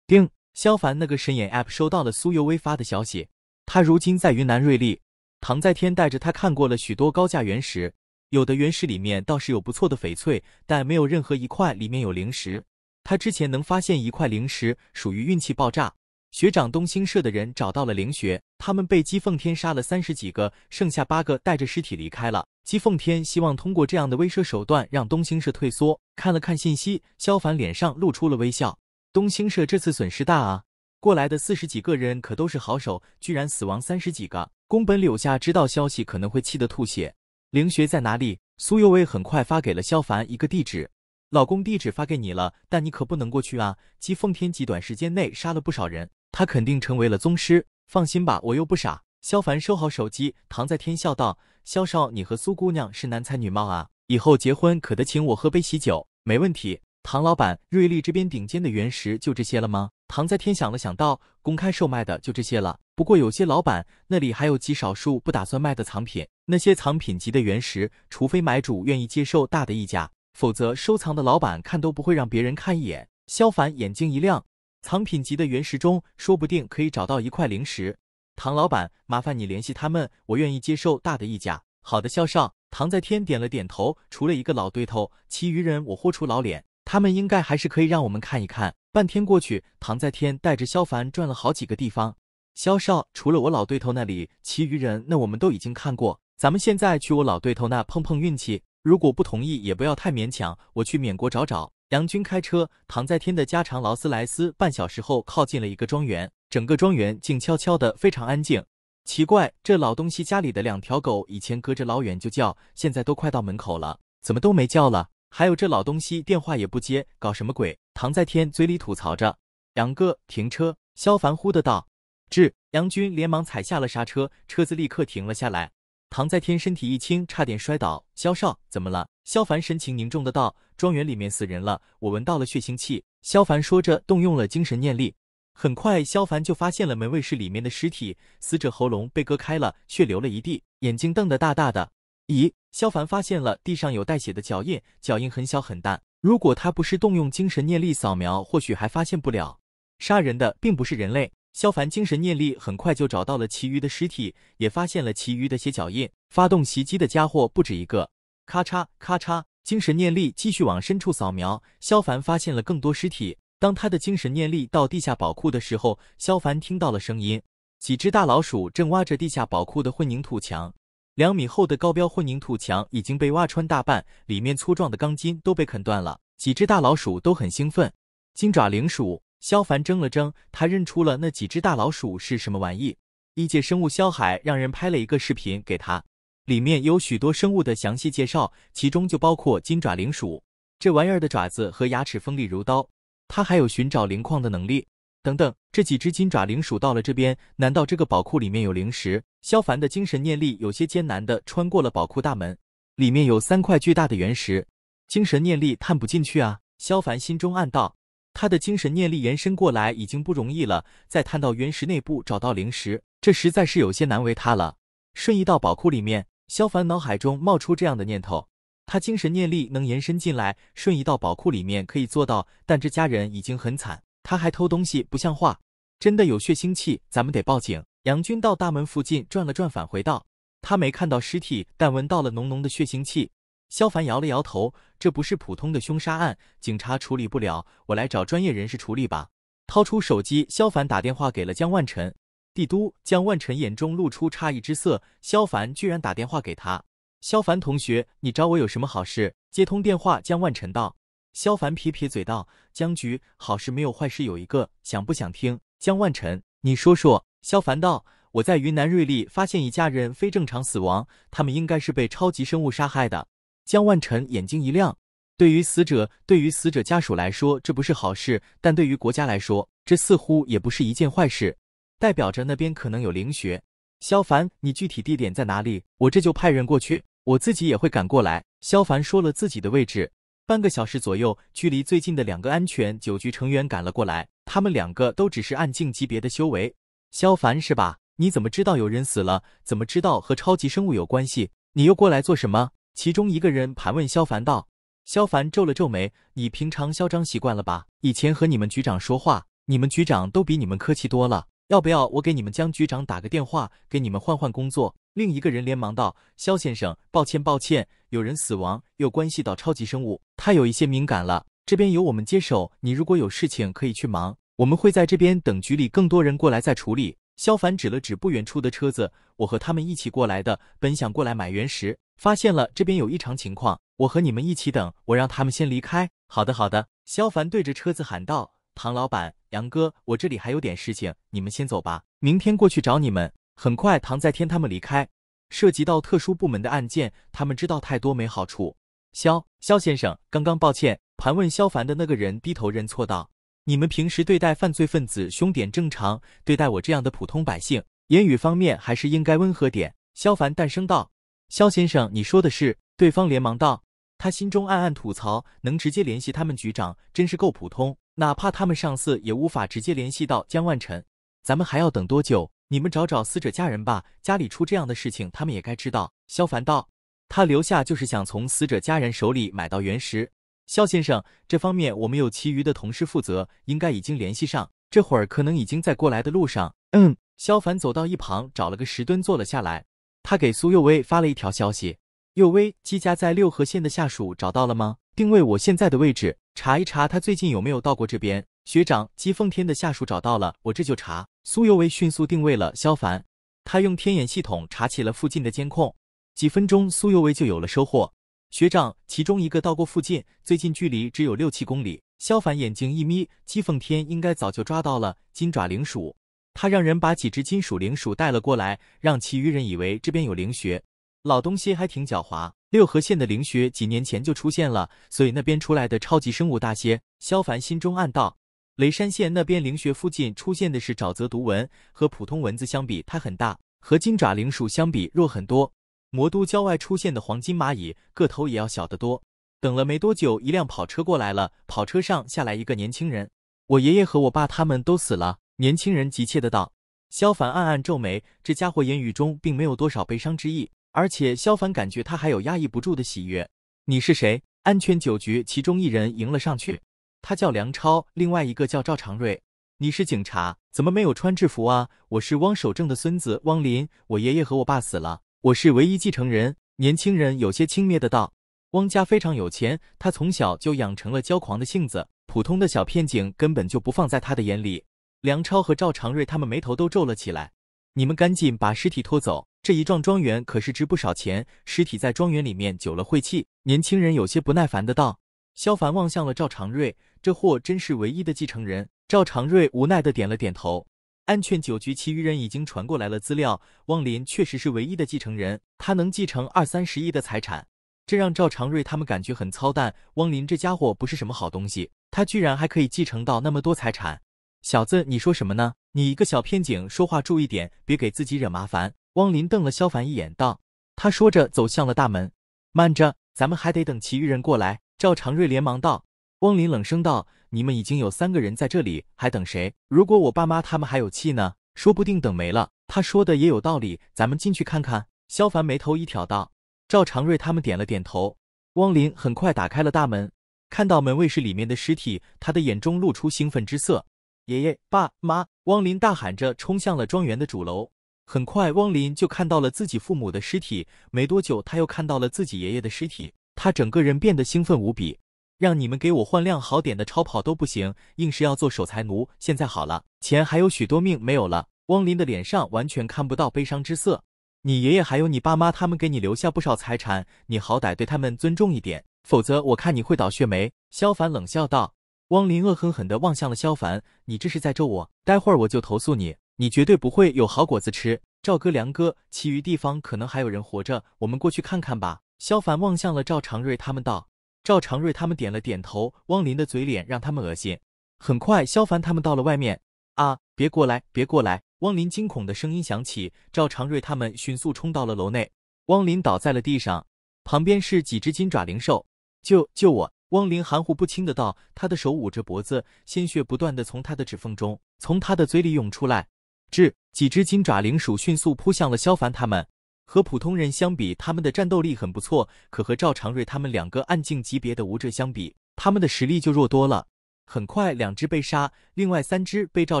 丁萧凡那个神眼 App 收到了苏尤威发的消息，他如今在云南瑞丽，唐在天带着他看过了许多高价原石，有的原石里面倒是有不错的翡翠，但没有任何一块里面有灵石。他之前能发现一块灵石，属于运气爆炸。学长，东兴社的人找到了灵学，他们被姬奉天杀了三十几个，剩下八个带着尸体离开了。姬奉天希望通过这样的威慑手段让东兴社退缩。看了看信息，萧凡脸上露出了微笑。东兴社这次损失大啊，过来的四十几个人可都是好手，居然死亡三十几个。宫本柳下知道消息可能会气得吐血。灵学在哪里？苏有为很快发给了萧凡一个地址。老公，地址发给你了，但你可不能过去啊！姬奉天极短时间内杀了不少人。他肯定成为了宗师，放心吧，我又不傻。萧凡收好手机，唐在天笑道：“萧少，你和苏姑娘是男才女貌啊，以后结婚可得请我喝杯喜酒。”“没问题。”唐老板，瑞丽这边顶尖的原石就这些了吗？”唐在天想了想道：“公开售卖的就这些了，不过有些老板那里还有极少数不打算卖的藏品。那些藏品级的原石，除非买主愿意接受大的溢价，否则收藏的老板看都不会让别人看一眼。”萧凡眼睛一亮。藏品级的原石中，说不定可以找到一块灵石。唐老板，麻烦你联系他们，我愿意接受大的溢价。好的，肖少。唐在天点了点头。除了一个老对头，其余人我豁出老脸，他们应该还是可以让我们看一看。半天过去，唐在天带着萧凡转了好几个地方。肖少，除了我老对头那里，其余人那我们都已经看过。咱们现在去我老对头那碰碰运气。如果不同意，也不要太勉强，我去缅国找找。杨军开车，唐在天的加长劳斯莱斯半小时后靠近了一个庄园，整个庄园静悄悄的，非常安静。奇怪，这老东西家里的两条狗以前隔着老远就叫，现在都快到门口了，怎么都没叫了？还有这老东西电话也不接，搞什么鬼？唐在天嘴里吐槽着。杨哥，停车！萧凡呼的道。志杨军连忙踩下了刹车，车子立刻停了下来。唐在天身体一轻，差点摔倒。萧少，怎么了？萧凡神情凝重的道：“庄园里面死人了，我闻到了血腥气。”萧凡说着，动用了精神念力。很快，萧凡就发现了门卫室里面的尸体，死者喉咙被割开了，血流了一地，眼睛瞪得大大的。咦，萧凡发现了地上有带血的脚印，脚印很小很淡，如果他不是动用精神念力扫描，或许还发现不了。杀人的并不是人类。萧凡精神念力很快就找到了其余的尸体，也发现了其余的血脚印。发动袭击的家伙不止一个。咔嚓咔嚓，精神念力继续往深处扫描。萧凡发现了更多尸体。当他的精神念力到地下宝库的时候，萧凡听到了声音。几只大老鼠正挖着地下宝库的混凝土墙，两米厚的高标混凝土墙已经被挖穿大半，里面粗壮的钢筋都被啃断了。几只大老鼠都很兴奋。金爪灵鼠。萧凡怔了怔，他认出了那几只大老鼠是什么玩意。异界生物。萧海让人拍了一个视频给他。里面有许多生物的详细介绍，其中就包括金爪灵鼠。这玩意儿的爪子和牙齿锋利如刀，它还有寻找灵矿的能力。等等，这几只金爪灵鼠到了这边，难道这个宝库里面有灵石？萧凡的精神念力有些艰难的穿过了宝库大门，里面有三块巨大的原石，精神念力探不进去啊！萧凡心中暗道，他的精神念力延伸过来已经不容易了，再探到原石内部找到灵石，这实在是有些难为他了。瞬移到宝库里面。萧凡脑海中冒出这样的念头，他精神念力能延伸进来，瞬移到宝库里面可以做到。但这家人已经很惨，他还偷东西不像话，真的有血腥气，咱们得报警。杨军到大门附近转了转，返回道：“他没看到尸体，但闻到了浓浓的血腥气。”萧凡摇了摇头：“这不是普通的凶杀案，警察处理不了，我来找专业人士处理吧。”掏出手机，萧凡打电话给了江万晨。帝都，江万晨眼中露出诧异之色。萧凡居然打电话给他。萧凡同学，你找我有什么好事？接通电话，江万晨道。萧凡撇撇嘴道：“江局，好事没有，坏事有一个，想不想听？”江万晨，你说说。萧凡道：“我在云南瑞丽发现一家人非正常死亡，他们应该是被超级生物杀害的。”江万晨眼睛一亮。对于死者，对于死者家属来说，这不是好事；但对于国家来说，这似乎也不是一件坏事。代表着那边可能有灵穴。萧凡，你具体地点在哪里？我这就派人过去，我自己也会赶过来。萧凡说了自己的位置。半个小时左右，距离最近的两个安全九局成员赶了过来。他们两个都只是暗境级别的修为。萧凡是吧？你怎么知道有人死了？怎么知道和超级生物有关系？你又过来做什么？其中一个人盘问萧凡道。萧凡皱了皱眉：“你平常嚣张习惯了吧？以前和你们局长说话，你们局长都比你们客气多了。”要不要我给你们江局长打个电话，给你们换换工作？另一个人连忙道：“肖先生，抱歉抱歉，有人死亡，又关系到超级生物，他有一些敏感了。这边由我们接手，你如果有事情可以去忙，我们会在这边等局里更多人过来再处理。”萧凡指了指不远处的车子，我和他们一起过来的，本想过来买原石，发现了这边有异常情况，我和你们一起等，我让他们先离开。好的好的，萧凡对着车子喊道：“唐老板。”杨哥，我这里还有点事情，你们先走吧，明天过去找你们。很快，唐在天他们离开。涉及到特殊部门的案件，他们知道太多没好处。肖肖先生，刚刚抱歉。盘问萧凡的那个人低头认错道：“你们平时对待犯罪分子凶点正常，对待我这样的普通百姓，言语方面还是应该温和点。”萧凡淡声道：“肖先生，你说的是。”对方连忙道。他心中暗暗吐槽：能直接联系他们局长，真是够普通。哪怕他们上司也无法直接联系到江万晨，咱们还要等多久？你们找找死者家人吧，家里出这样的事情，他们也该知道。萧凡道：“他留下就是想从死者家人手里买到原石。”肖先生，这方面我们有其余的同事负责，应该已经联系上，这会儿可能已经在过来的路上。嗯，萧凡走到一旁，找了个石墩坐了下来。他给苏有威发了一条消息：“有威，姬家在六合县的下属找到了吗？”定位我现在的位置，查一查他最近有没有到过这边。学长，姬奉天的下属找到了，我这就查。苏有为迅速定位了萧凡，他用天眼系统查起了附近的监控。几分钟，苏有为就有了收获。学长，其中一个到过附近，最近距离只有六七公里。萧凡眼睛一眯，姬奉天应该早就抓到了金爪灵鼠。他让人把几只金属灵鼠带了过来，让其余人以为这边有灵穴。老东西还挺狡猾。六合县的灵穴几年前就出现了，所以那边出来的超级生物大些。萧凡心中暗道，雷山县那边灵穴附近出现的是沼泽毒蚊，和普通蚊子相比，它很大，和金爪灵鼠相比弱很多。魔都郊外出现的黄金蚂蚁，个头也要小得多。等了没多久，一辆跑车过来了，跑车上下来一个年轻人。我爷爷和我爸他们都死了。年轻人急切的道。萧凡暗暗皱眉，这家伙言语中并没有多少悲伤之意。而且萧凡感觉他还有压抑不住的喜悦。你是谁？安全九局其中一人迎了上去。他叫梁超，另外一个叫赵长瑞。你是警察？怎么没有穿制服啊？我是汪守正的孙子汪林，我爷爷和我爸死了，我是唯一继承人。年轻人有些轻蔑的道。汪家非常有钱，他从小就养成了骄狂的性子，普通的小片警根本就不放在他的眼里。梁超和赵长瑞他们眉头都皱了起来。你们赶紧把尸体拖走，这一幢庄园可是值不少钱。尸体在庄园里面久了晦气。年轻人有些不耐烦的道。萧凡望向了赵长瑞，这货真是唯一的继承人。赵长瑞无奈的点了点头。安全九局其余人已经传过来了资料，汪林确实是唯一的继承人，他能继承二三十亿的财产，这让赵长瑞他们感觉很操蛋。汪林这家伙不是什么好东西，他居然还可以继承到那么多财产。小子，你说什么呢？你一个小片警，说话注意点，别给自己惹麻烦。汪林瞪了萧凡一眼，道。他说着走向了大门。慢着，咱们还得等其余人过来。赵长瑞连忙道。汪林冷声道：“你们已经有三个人在这里，还等谁？如果我爸妈他们还有气呢，说不定等没了。”他说的也有道理，咱们进去看看。萧凡眉头一挑，道。赵长瑞他们点了点头。汪林很快打开了大门，看到门卫室里面的尸体，他的眼中露出兴奋之色。爷爷、爸妈，汪林大喊着冲向了庄园的主楼。很快，汪林就看到了自己父母的尸体。没多久，他又看到了自己爷爷的尸体。他整个人变得兴奋无比。让你们给我换辆好点的超跑都不行，硬是要做守财奴。现在好了，钱还有许多，命没有了。汪林的脸上完全看不到悲伤之色。你爷爷还有你爸妈，他们给你留下不少财产，你好歹对他们尊重一点，否则我看你会倒血霉。萧凡冷笑道。汪林恶狠狠地望向了萧凡，你这是在咒我？待会儿我就投诉你，你绝对不会有好果子吃。赵哥、梁哥，其余地方可能还有人活着，我们过去看看吧。萧凡望向了赵长瑞他们道。赵长瑞他们点了点头。汪林的嘴脸让他们恶心。很快，萧凡他们到了外面。啊，别过来，别过来！汪林惊恐的声音响起。赵长瑞他们迅速冲到了楼内。汪林倒在了地上，旁边是几只金爪灵兽。救救我！汪林含糊不清的道，他的手捂着脖子，鲜血不断的从他的指缝中，从他的嘴里涌出来。至几只金爪灵鼠迅速扑向了萧凡他们。和普通人相比，他们的战斗力很不错，可和赵长瑞他们两个暗境级别的武者相比，他们的实力就弱多了。很快，两只被杀，另外三只被赵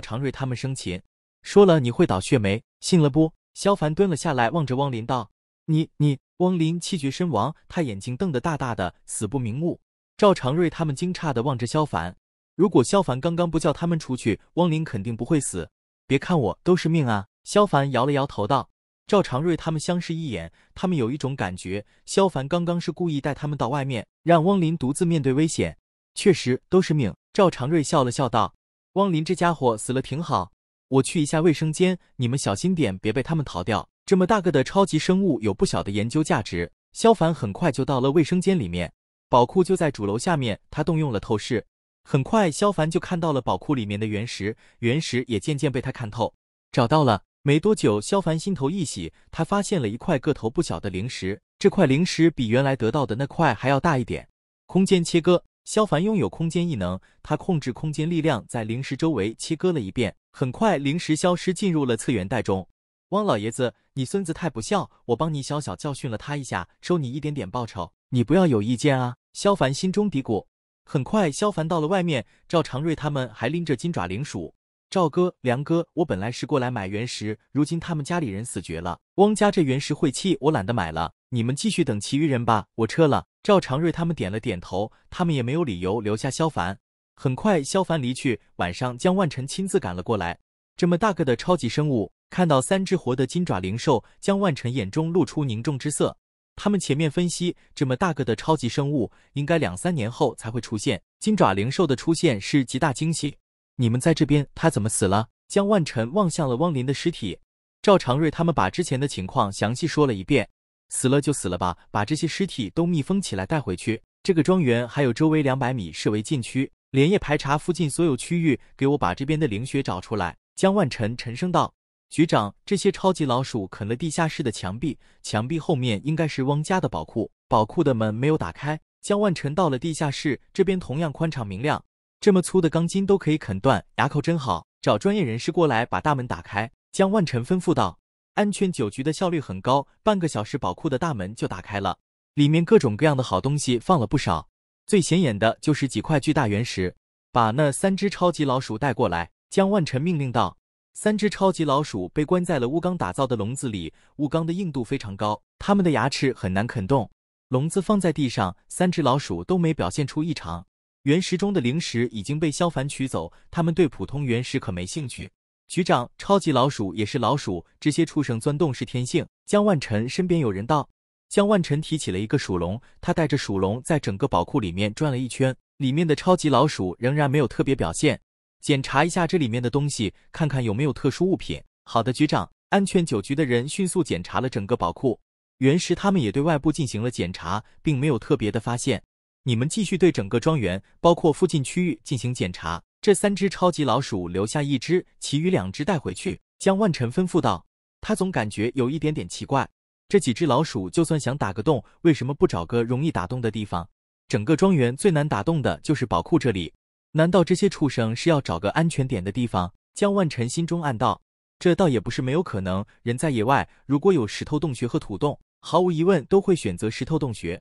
长瑞他们生擒。说了你会倒血霉，信了不？萧凡蹲了下来，望着汪林道：“你你……”汪林气绝身亡，他眼睛瞪得大大的，死不瞑目。赵长瑞他们惊诧的望着萧凡，如果萧凡刚刚不叫他们出去，汪林肯定不会死。别看我都是命啊！萧凡摇了摇头道。赵长瑞他们相视一眼，他们有一种感觉，萧凡刚刚是故意带他们到外面，让汪林独自面对危险。确实都是命。赵长瑞笑了笑道。汪林这家伙死了挺好，我去一下卫生间，你们小心点，别被他们逃掉。这么大个的超级生物，有不小的研究价值。萧凡很快就到了卫生间里面。宝库就在主楼下面，他动用了透视，很快萧凡就看到了宝库里面的原石，原石也渐渐被他看透，找到了。没多久，萧凡心头一喜，他发现了一块个头不小的灵石，这块灵石比原来得到的那块还要大一点。空间切割，萧凡拥有空间异能，他控制空间力量在灵石周围切割了一遍，很快灵石消失进入了次元带中。汪老爷子，你孙子太不孝，我帮你小小教训了他一下，收你一点点报酬。你不要有意见啊！萧凡心中嘀咕。很快，萧凡到了外面，赵长瑞他们还拎着金爪灵鼠。赵哥、梁哥，我本来是过来买原石，如今他们家里人死绝了，汪家这原石晦气，我懒得买了。你们继续等其余人吧，我撤了。赵长瑞他们点了点头，他们也没有理由留下萧凡。很快，萧凡离去。晚上，江万晨亲自赶了过来。这么大个的超级生物，看到三只活的金爪灵兽，江万晨眼中露出凝重之色。他们前面分析这么大个的超级生物，应该两三年后才会出现。金爪灵兽的出现是极大惊喜。你们在这边，他怎么死了？江万晨望向了汪林的尸体。赵长瑞他们把之前的情况详细说了一遍。死了就死了吧，把这些尸体都密封起来带回去。这个庄园还有周围两百米视为禁区，连夜排查附近所有区域，给我把这边的灵穴找出来。江万晨沉声道。局长，这些超级老鼠啃了地下室的墙壁，墙壁后面应该是汪家的宝库，宝库的门没有打开。江万成到了地下室，这边同样宽敞明亮，这么粗的钢筋都可以啃断，牙口真好。找专业人士过来把大门打开。江万成吩咐道：“安全九局的效率很高，半个小时宝库的大门就打开了，里面各种各样的好东西放了不少，最显眼的就是几块巨大原石。把那三只超级老鼠带过来。”江万成命令道。三只超级老鼠被关在了钨钢打造的笼子里，钨钢的硬度非常高，它们的牙齿很难啃动。笼子放在地上，三只老鼠都没表现出异常。原石中的灵石已经被萧凡取走，它们对普通原石可没兴趣。局长，超级老鼠也是老鼠，这些畜生钻洞是天性。江万晨身边有人道，江万晨提起了一个鼠笼，他带着鼠笼在整个宝库里面转了一圈，里面的超级老鼠仍然没有特别表现。检查一下这里面的东西，看看有没有特殊物品。好的，局长，安全九局的人迅速检查了整个宝库。原石，他们也对外部进行了检查，并没有特别的发现。你们继续对整个庄园，包括附近区域进行检查。这三只超级老鼠留下一只，其余两只带回去。江万晨吩咐道：“他总感觉有一点点奇怪，这几只老鼠就算想打个洞，为什么不找个容易打洞的地方？整个庄园最难打洞的就是宝库这里。”难道这些畜生是要找个安全点的地方？江万晨心中暗道，这倒也不是没有可能。人在野外，如果有石头洞穴和土洞，毫无疑问都会选择石头洞穴。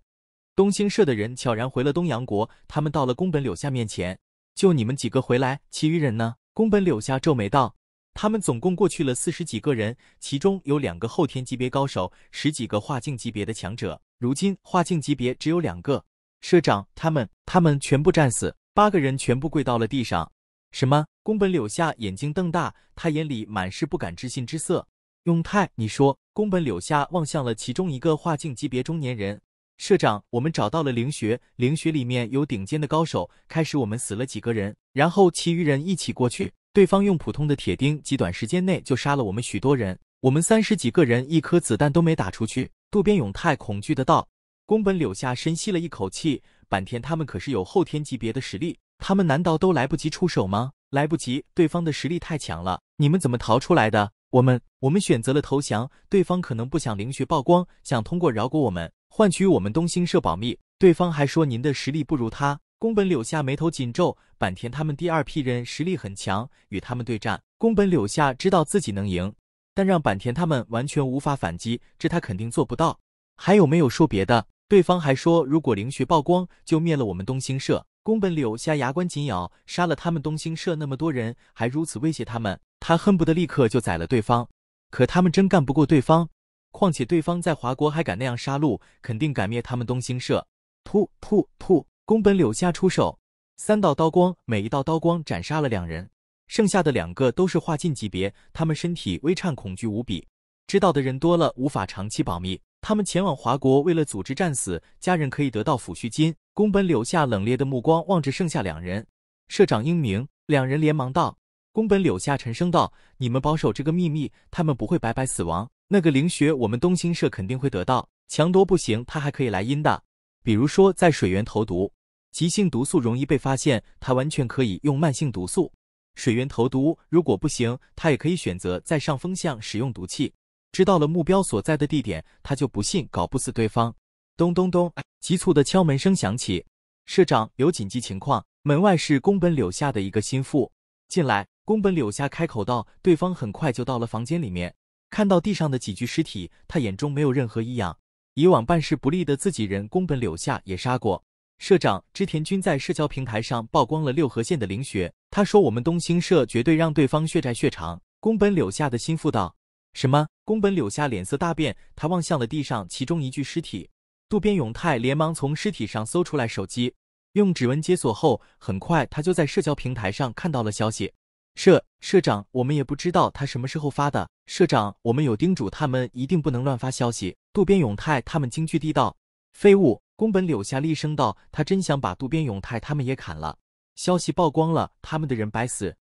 东兴社的人悄然回了东阳国，他们到了宫本柳下面前。就你们几个回来，其余人呢？宫本柳下皱眉道：“他们总共过去了四十几个人，其中有两个后天级别高手，十几个化境级别的强者。如今化境级别只有两个，社长他们，他们全部战死。”八个人全部跪到了地上。什么？宫本柳下眼睛瞪大，他眼里满是不敢置信之色。永泰，你说。宫本柳下望向了其中一个画境级别中年人，社长，我们找到了灵穴，灵穴里面有顶尖的高手。开始我们死了几个人，然后其余人一起过去，对方用普通的铁钉，极短时间内就杀了我们许多人。我们三十几个人，一颗子弹都没打出去。渡边永泰恐惧的道。宫本柳下深吸了一口气。坂田他们可是有后天级别的实力，他们难道都来不及出手吗？来不及，对方的实力太强了。你们怎么逃出来的？我们，我们选择了投降。对方可能不想灵学曝光，想通过饶过我们，换取我们东兴社保密。对方还说您的实力不如他。宫本柳下眉头紧皱，坂田他们第二批人实力很强，与他们对战，宫本柳下知道自己能赢，但让坂田他们完全无法反击，这他肯定做不到。还有没有说别的？对方还说，如果灵穴曝光，就灭了我们东兴社。宫本柳下牙关紧咬，杀了他们东兴社那么多人，还如此威胁他们，他恨不得立刻就宰了对方。可他们真干不过对方，况且对方在华国还敢那样杀戮，肯定敢灭他们东兴社。噗噗噗！宫本柳下出手，三道刀光，每一道刀光斩杀了两人，剩下的两个都是化境级别，他们身体微颤，恐惧无比。知道的人多了，无法长期保密。他们前往华国，为了组织战死家人可以得到抚恤金。宫本柳下冷冽的目光望着剩下两人。社长英明，两人连忙道。宫本柳下沉声道：“你们保守这个秘密，他们不会白白死亡。那个灵穴，我们东兴社肯定会得到。强夺不行，他还可以来阴的。比如说在水源投毒，急性毒素容易被发现，他完全可以用慢性毒素。水源投毒如果不行，他也可以选择在上风向使用毒气。”知道了目标所在的地点，他就不信搞不死对方。咚咚咚，急促的敲门声响起。社长有紧急情况，门外是宫本柳下的一个心腹进来。宫本柳下开口道：“对方很快就到了房间里面，看到地上的几具尸体，他眼中没有任何异样。以往办事不力的自己人，宫本柳下也杀过。”社长织田军在社交平台上曝光了六合县的灵穴，他说：“我们东兴社绝对让对方血债血偿。”宫本柳下的心腹道。什么？宫本柳下脸色大变，他望向了地上其中一具尸体。渡边勇太连忙从尸体上搜出来手机，用指纹解锁后，很快他就在社交平台上看到了消息。社社长，我们也不知道他什么时候发的。社长，我们有叮嘱他们一定不能乱发消息。渡边勇太他们惊惧地道：“废物！”宫本柳下厉声道：“他真想把渡边勇太他们也砍了。消息曝光了，他们的人白死。”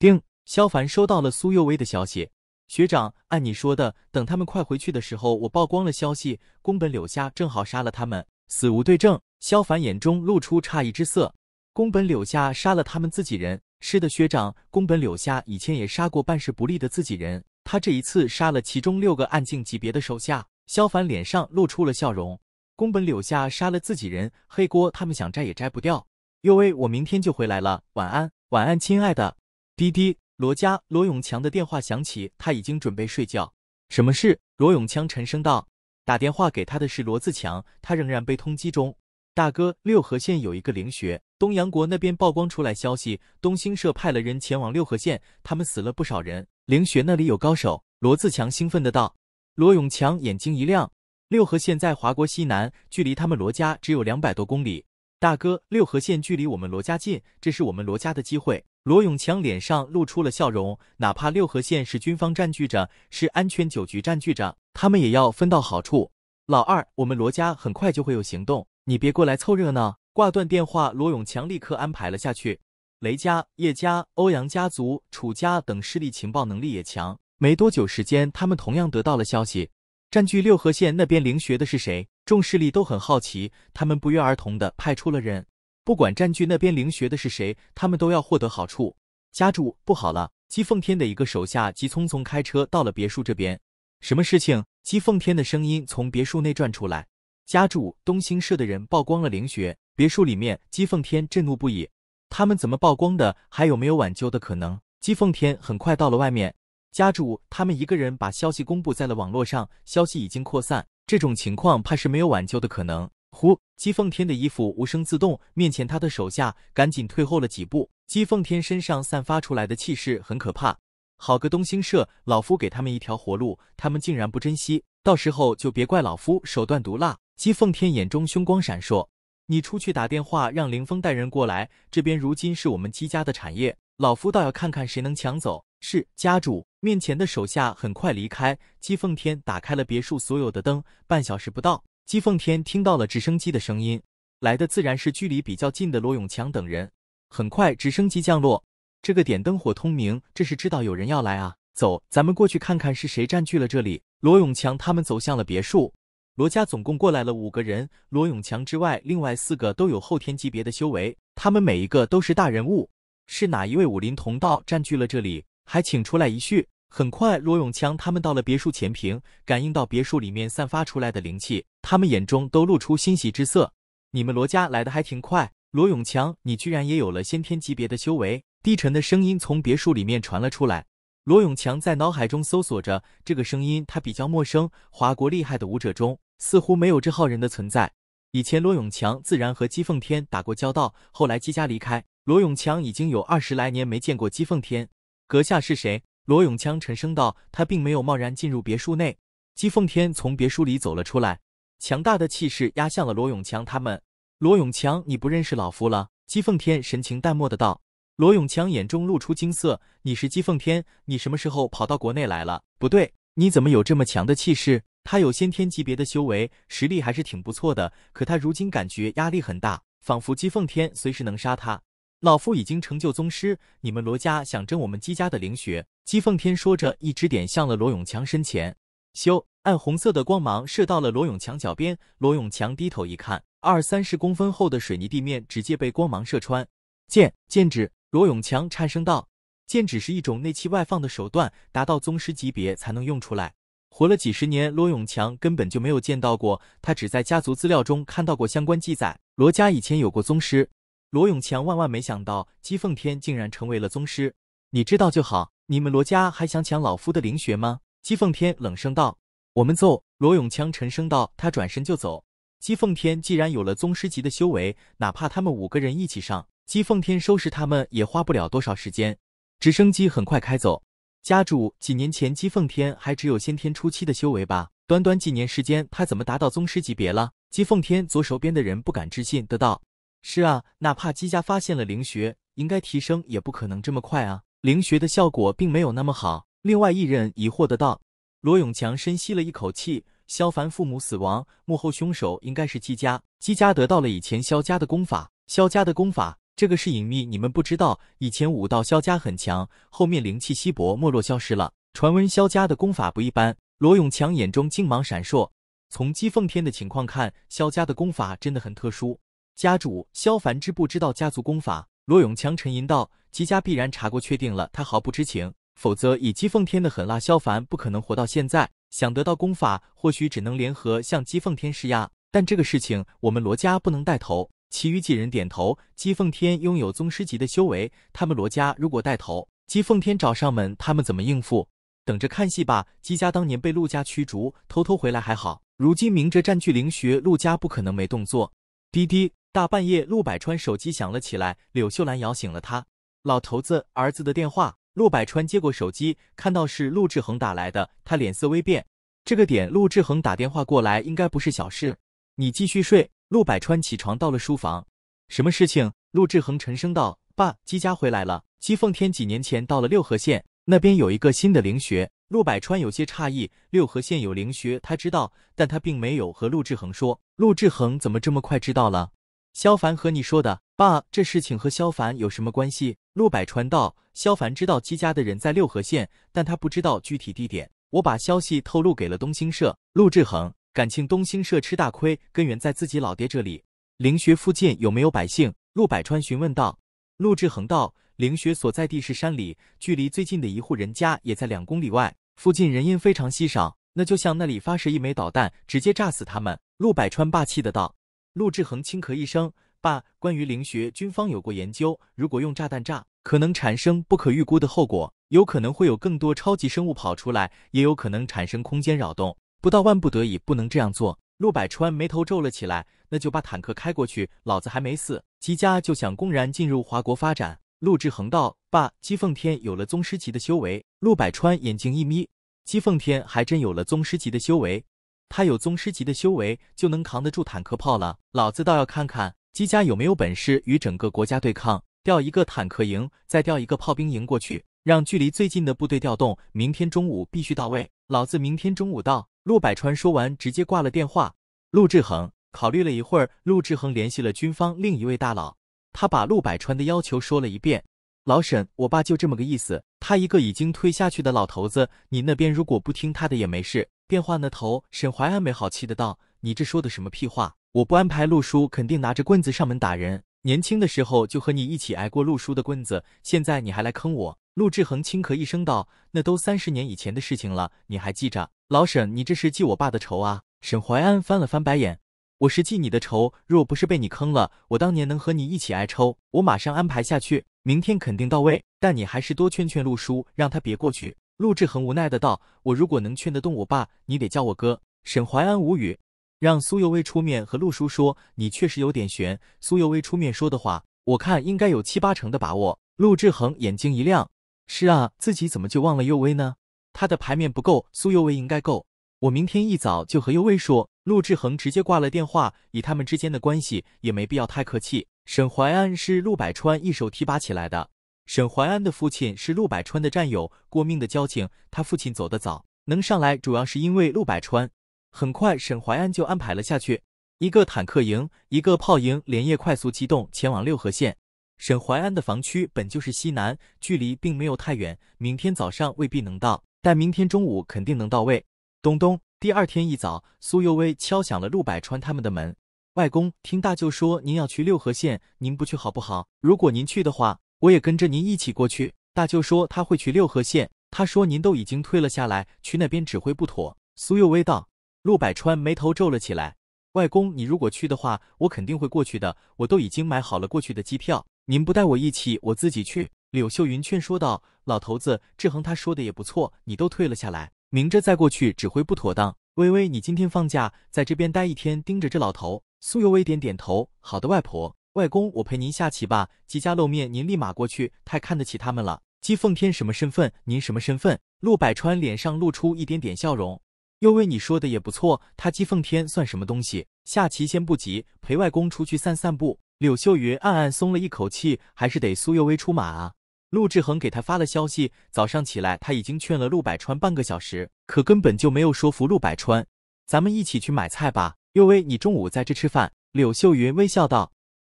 叮，萧凡收到了苏有薇的消息。学长，按你说的，等他们快回去的时候，我曝光了消息，宫本柳下正好杀了他们，死无对证。萧凡眼中露出诧异之色。宫本柳下杀了他们自己人，是的，学长，宫本柳下以前也杀过办事不力的自己人，他这一次杀了其中六个暗境级别的手下。萧凡脸上露出了笑容。宫本柳下杀了自己人，黑锅他们想摘也摘不掉。哟喂，我明天就回来了，晚安，晚安，亲爱的，滴滴。罗家，罗永强的电话响起，他已经准备睡觉。什么事？罗永强沉声道。打电话给他的是罗自强，他仍然被通缉中。大哥，六合县有一个灵穴，东洋国那边曝光出来消息，东兴社派了人前往六合县，他们死了不少人。灵穴那里有高手。罗自强兴奋的道。罗永强眼睛一亮。六合县在华国西南，距离他们罗家只有两百多公里。大哥，六合县距离我们罗家近，这是我们罗家的机会。罗永强脸上露出了笑容，哪怕六合县是军方占据着，是安全九局占据着，他们也要分到好处。老二，我们罗家很快就会有行动，你别过来凑热闹。挂断电话，罗永强立刻安排了下去。雷家、叶家、欧阳家族、楚家等势力情报能力也强，没多久时间，他们同样得到了消息，占据六合县那边灵学的是谁？众势力都很好奇，他们不约而同的派出了人。不管占据那边灵穴的是谁，他们都要获得好处。家主，不好了！姬奉天的一个手下急匆匆开车到了别墅这边。什么事情？姬奉天的声音从别墅内传出来。家主，东兴社的人曝光了灵穴。别墅里面，姬奉天震怒不已。他们怎么曝光的？还有没有挽救的可能？姬奉天很快到了外面。家主，他们一个人把消息公布在了网络上，消息已经扩散，这种情况怕是没有挽救的可能。呼！姬奉天的衣服无声自动，面前他的手下赶紧退后了几步。姬奉天身上散发出来的气势很可怕。好个东兴社，老夫给他们一条活路，他们竟然不珍惜，到时候就别怪老夫手段毒辣。姬奉天眼中凶光闪烁，你出去打电话，让林峰带人过来。这边如今是我们姬家的产业，老夫倒要看看谁能抢走。是家主面前的手下很快离开。姬奉天打开了别墅所有的灯，半小时不到。姬奉天听到了直升机的声音，来的自然是距离比较近的罗永强等人。很快，直升机降落。这个点灯火通明，这是知道有人要来啊！走，咱们过去看看是谁占据了这里。罗永强他们走向了别墅。罗家总共过来了五个人，罗永强之外，另外四个都有后天级别的修为，他们每一个都是大人物。是哪一位武林同道占据了这里？还请出来一叙。很快，罗永强他们到了别墅前坪，感应到别墅里面散发出来的灵气。他们眼中都露出欣喜之色。你们罗家来的还挺快。罗永强，你居然也有了先天级别的修为。低沉的声音从别墅里面传了出来。罗永强在脑海中搜索着这个声音，他比较陌生。华国厉害的武者中，似乎没有这号人的存在。以前罗永强自然和姬奉天打过交道，后来姬家离开，罗永强已经有二十来年没见过姬奉天。阁下是谁？罗永强沉声道，他并没有贸然进入别墅内。姬奉天从别墅里走了出来。强大的气势压向了罗永强他们。罗永强，你不认识老夫了？姬奉天神情淡漠的道。罗永强眼中露出惊色：“你是姬奉天？你什么时候跑到国内来了？不对，你怎么有这么强的气势？他有先天级别的修为，实力还是挺不错的。可他如今感觉压力很大，仿佛姬奉天随时能杀他。老夫已经成就宗师，你们罗家想争我们姬家的灵穴？姬奉天说着，一指点向了罗永强身前。修暗红色的光芒射到了罗永强脚边，罗永强低头一看，二三十公分厚的水泥地面直接被光芒射穿。剑剑指罗永强颤声道：“剑指是一种内气外放的手段，达到宗师级别才能用出来。活了几十年，罗永强根本就没有见到过，他只在家族资料中看到过相关记载。罗家以前有过宗师，罗永强万万没想到姬奉天竟然成为了宗师。你知道就好，你们罗家还想抢老夫的灵穴吗？”姬奉天冷声道：“我们揍。”罗永强沉声道：“他转身就走。”姬奉天既然有了宗师级的修为，哪怕他们五个人一起上，姬奉天收拾他们也花不了多少时间。直升机很快开走。家主，几年前姬奉天还只有先天初期的修为吧？短短几年时间，他怎么达到宗师级别了？姬奉天左手边的人不敢置信的道：“是啊，哪怕姬家发现了灵穴，应该提升也不可能这么快啊！灵穴的效果并没有那么好。”另外一人疑惑的道：“罗永强深吸了一口气，萧凡父母死亡，幕后凶手应该是姬家。姬家得到了以前萧家的功法。萧家的功法，这个是隐秘，你们不知道。以前武道萧家很强，后面灵气稀薄，没落消失了。传闻萧家的功法不一般。”罗永强眼中精芒闪烁。从姬奉天的情况看，萧家的功法真的很特殊。家主萧凡知不知道家族功法？罗永强沉吟道：“姬家必然查过，确定了，他毫不知情。”否则，以姬奉天的狠辣，萧凡不可能活到现在。想得到功法，或许只能联合向姬奉天施压。但这个事情，我们罗家不能带头。其余几人点头。姬奉天拥有宗师级的修为，他们罗家如果带头，姬奉天找上门，他们怎么应付？等着看戏吧。姬家当年被陆家驱逐，偷偷回来还好，如今明着占据灵穴，陆家不可能没动作。滴滴，大半夜，陆百川手机响了起来，柳秀兰摇醒了他。老头子，儿子的电话。陆百川接过手机，看到是陆志恒打来的，他脸色微变。这个点陆志恒打电话过来，应该不是小事。你继续睡。陆百川起床，到了书房。什么事情？陆志恒沉声道：“爸，姬家回来了。姬奉天几年前到了六合县，那边有一个新的灵穴。”陆百川有些诧异，六合县有灵穴，他知道，但他并没有和陆志恒说。陆志恒怎么这么快知道了？萧凡和你说的？爸，这事情和萧凡有什么关系？陆百川道：“萧凡知道姬家的人在六合县，但他不知道具体地点。我把消息透露给了东兴社。”陆志恒，敢情东兴社吃大亏，根源在自己老爹这里。灵穴附近有没有百姓？陆百川询问道。陆志恒道：“灵穴所在地是山里，距离最近的一户人家也在两公里外，附近人烟非常稀少。那就向那里发射一枚导弹，直接炸死他们。”陆百川霸气的道。陆志恒轻咳一声：“爸，关于灵穴，军方有过研究，如果用炸弹炸。”可能产生不可预估的后果，有可能会有更多超级生物跑出来，也有可能产生空间扰动。不到万不得已，不能这样做。陆百川眉头皱了起来，那就把坦克开过去，老子还没死。姬家就想公然进入华国发展。陆志恒道：“爸，姬奉天有了宗师级的修为。”陆百川眼睛一眯，姬奉天还真有了宗师级的修为。他有宗师级的修为，就能扛得住坦克炮了。老子倒要看看姬家有没有本事与整个国家对抗。调一个坦克营，再调一个炮兵营过去，让距离最近的部队调动，明天中午必须到位。老子明天中午到。陆百川说完，直接挂了电话。陆志恒考虑了一会儿，陆志恒联系了军方另一位大佬，他把陆百川的要求说了一遍。老沈，我爸就这么个意思。他一个已经退下去的老头子，你那边如果不听他的也没事。电话那头，沈怀安没好气的道：“你这说的什么屁话？我不安排陆叔，肯定拿着棍子上门打人。”年轻的时候就和你一起挨过陆叔的棍子，现在你还来坑我？陆志恒轻咳一声道：“那都三十年以前的事情了，你还记着？老沈，你这是记我爸的仇啊？”沈淮安翻了翻白眼：“我是记你的仇，若不是被你坑了，我当年能和你一起挨抽？我马上安排下去，明天肯定到位。但你还是多劝劝陆叔，让他别过去。”陆志恒无奈的道：“我如果能劝得动我爸，你得叫我哥。”沈淮安无语。让苏有为出面和陆叔说，你确实有点悬。苏有为出面说的话，我看应该有七八成的把握。陆志恒眼睛一亮，是啊，自己怎么就忘了有威呢？他的牌面不够，苏有为应该够。我明天一早就和有威说。陆志恒直接挂了电话。以他们之间的关系，也没必要太客气。沈淮安是陆百川一手提拔起来的，沈淮安的父亲是陆百川的战友，过命的交情。他父亲走得早，能上来主要是因为陆百川。很快，沈淮安就安排了下去，一个坦克营，一个炮营，连夜快速机动，前往六合县。沈淮安的防区本就是西南，距离并没有太远，明天早上未必能到，但明天中午肯定能到位。咚咚，第二天一早，苏有威敲响了陆百川他们的门。外公，听大舅说您要去六合县，您不去好不好？如果您去的话，我也跟着您一起过去。大舅说他会去六合县，他说您都已经退了下来，去那边指挥不妥。苏有威道。陆百川眉头皱了起来：“外公，你如果去的话，我肯定会过去的。我都已经买好了过去的机票。您不带我一起，我自己去。”柳秀云劝说道：“老头子，志恒他说的也不错，你都退了下来，明着再过去，只会不妥当。微微，你今天放假，在这边待一天，盯着这老头。”苏有微点点头：“好的，外婆、外公，我陪您下棋吧。姬家露面，您立马过去，太看得起他们了。姬奉天什么身份？您什么身份？”陆百川脸上露出一点点笑容。又喂，你说的也不错，他姬奉天算什么东西？下棋先不急，陪外公出去散散步。柳秀云暗暗松了一口气，还是得苏幼薇出马啊。陆志恒给他发了消息，早上起来他已经劝了陆百川半个小时，可根本就没有说服陆百川。咱们一起去买菜吧。又喂，你中午在这吃饭。柳秀云微笑道。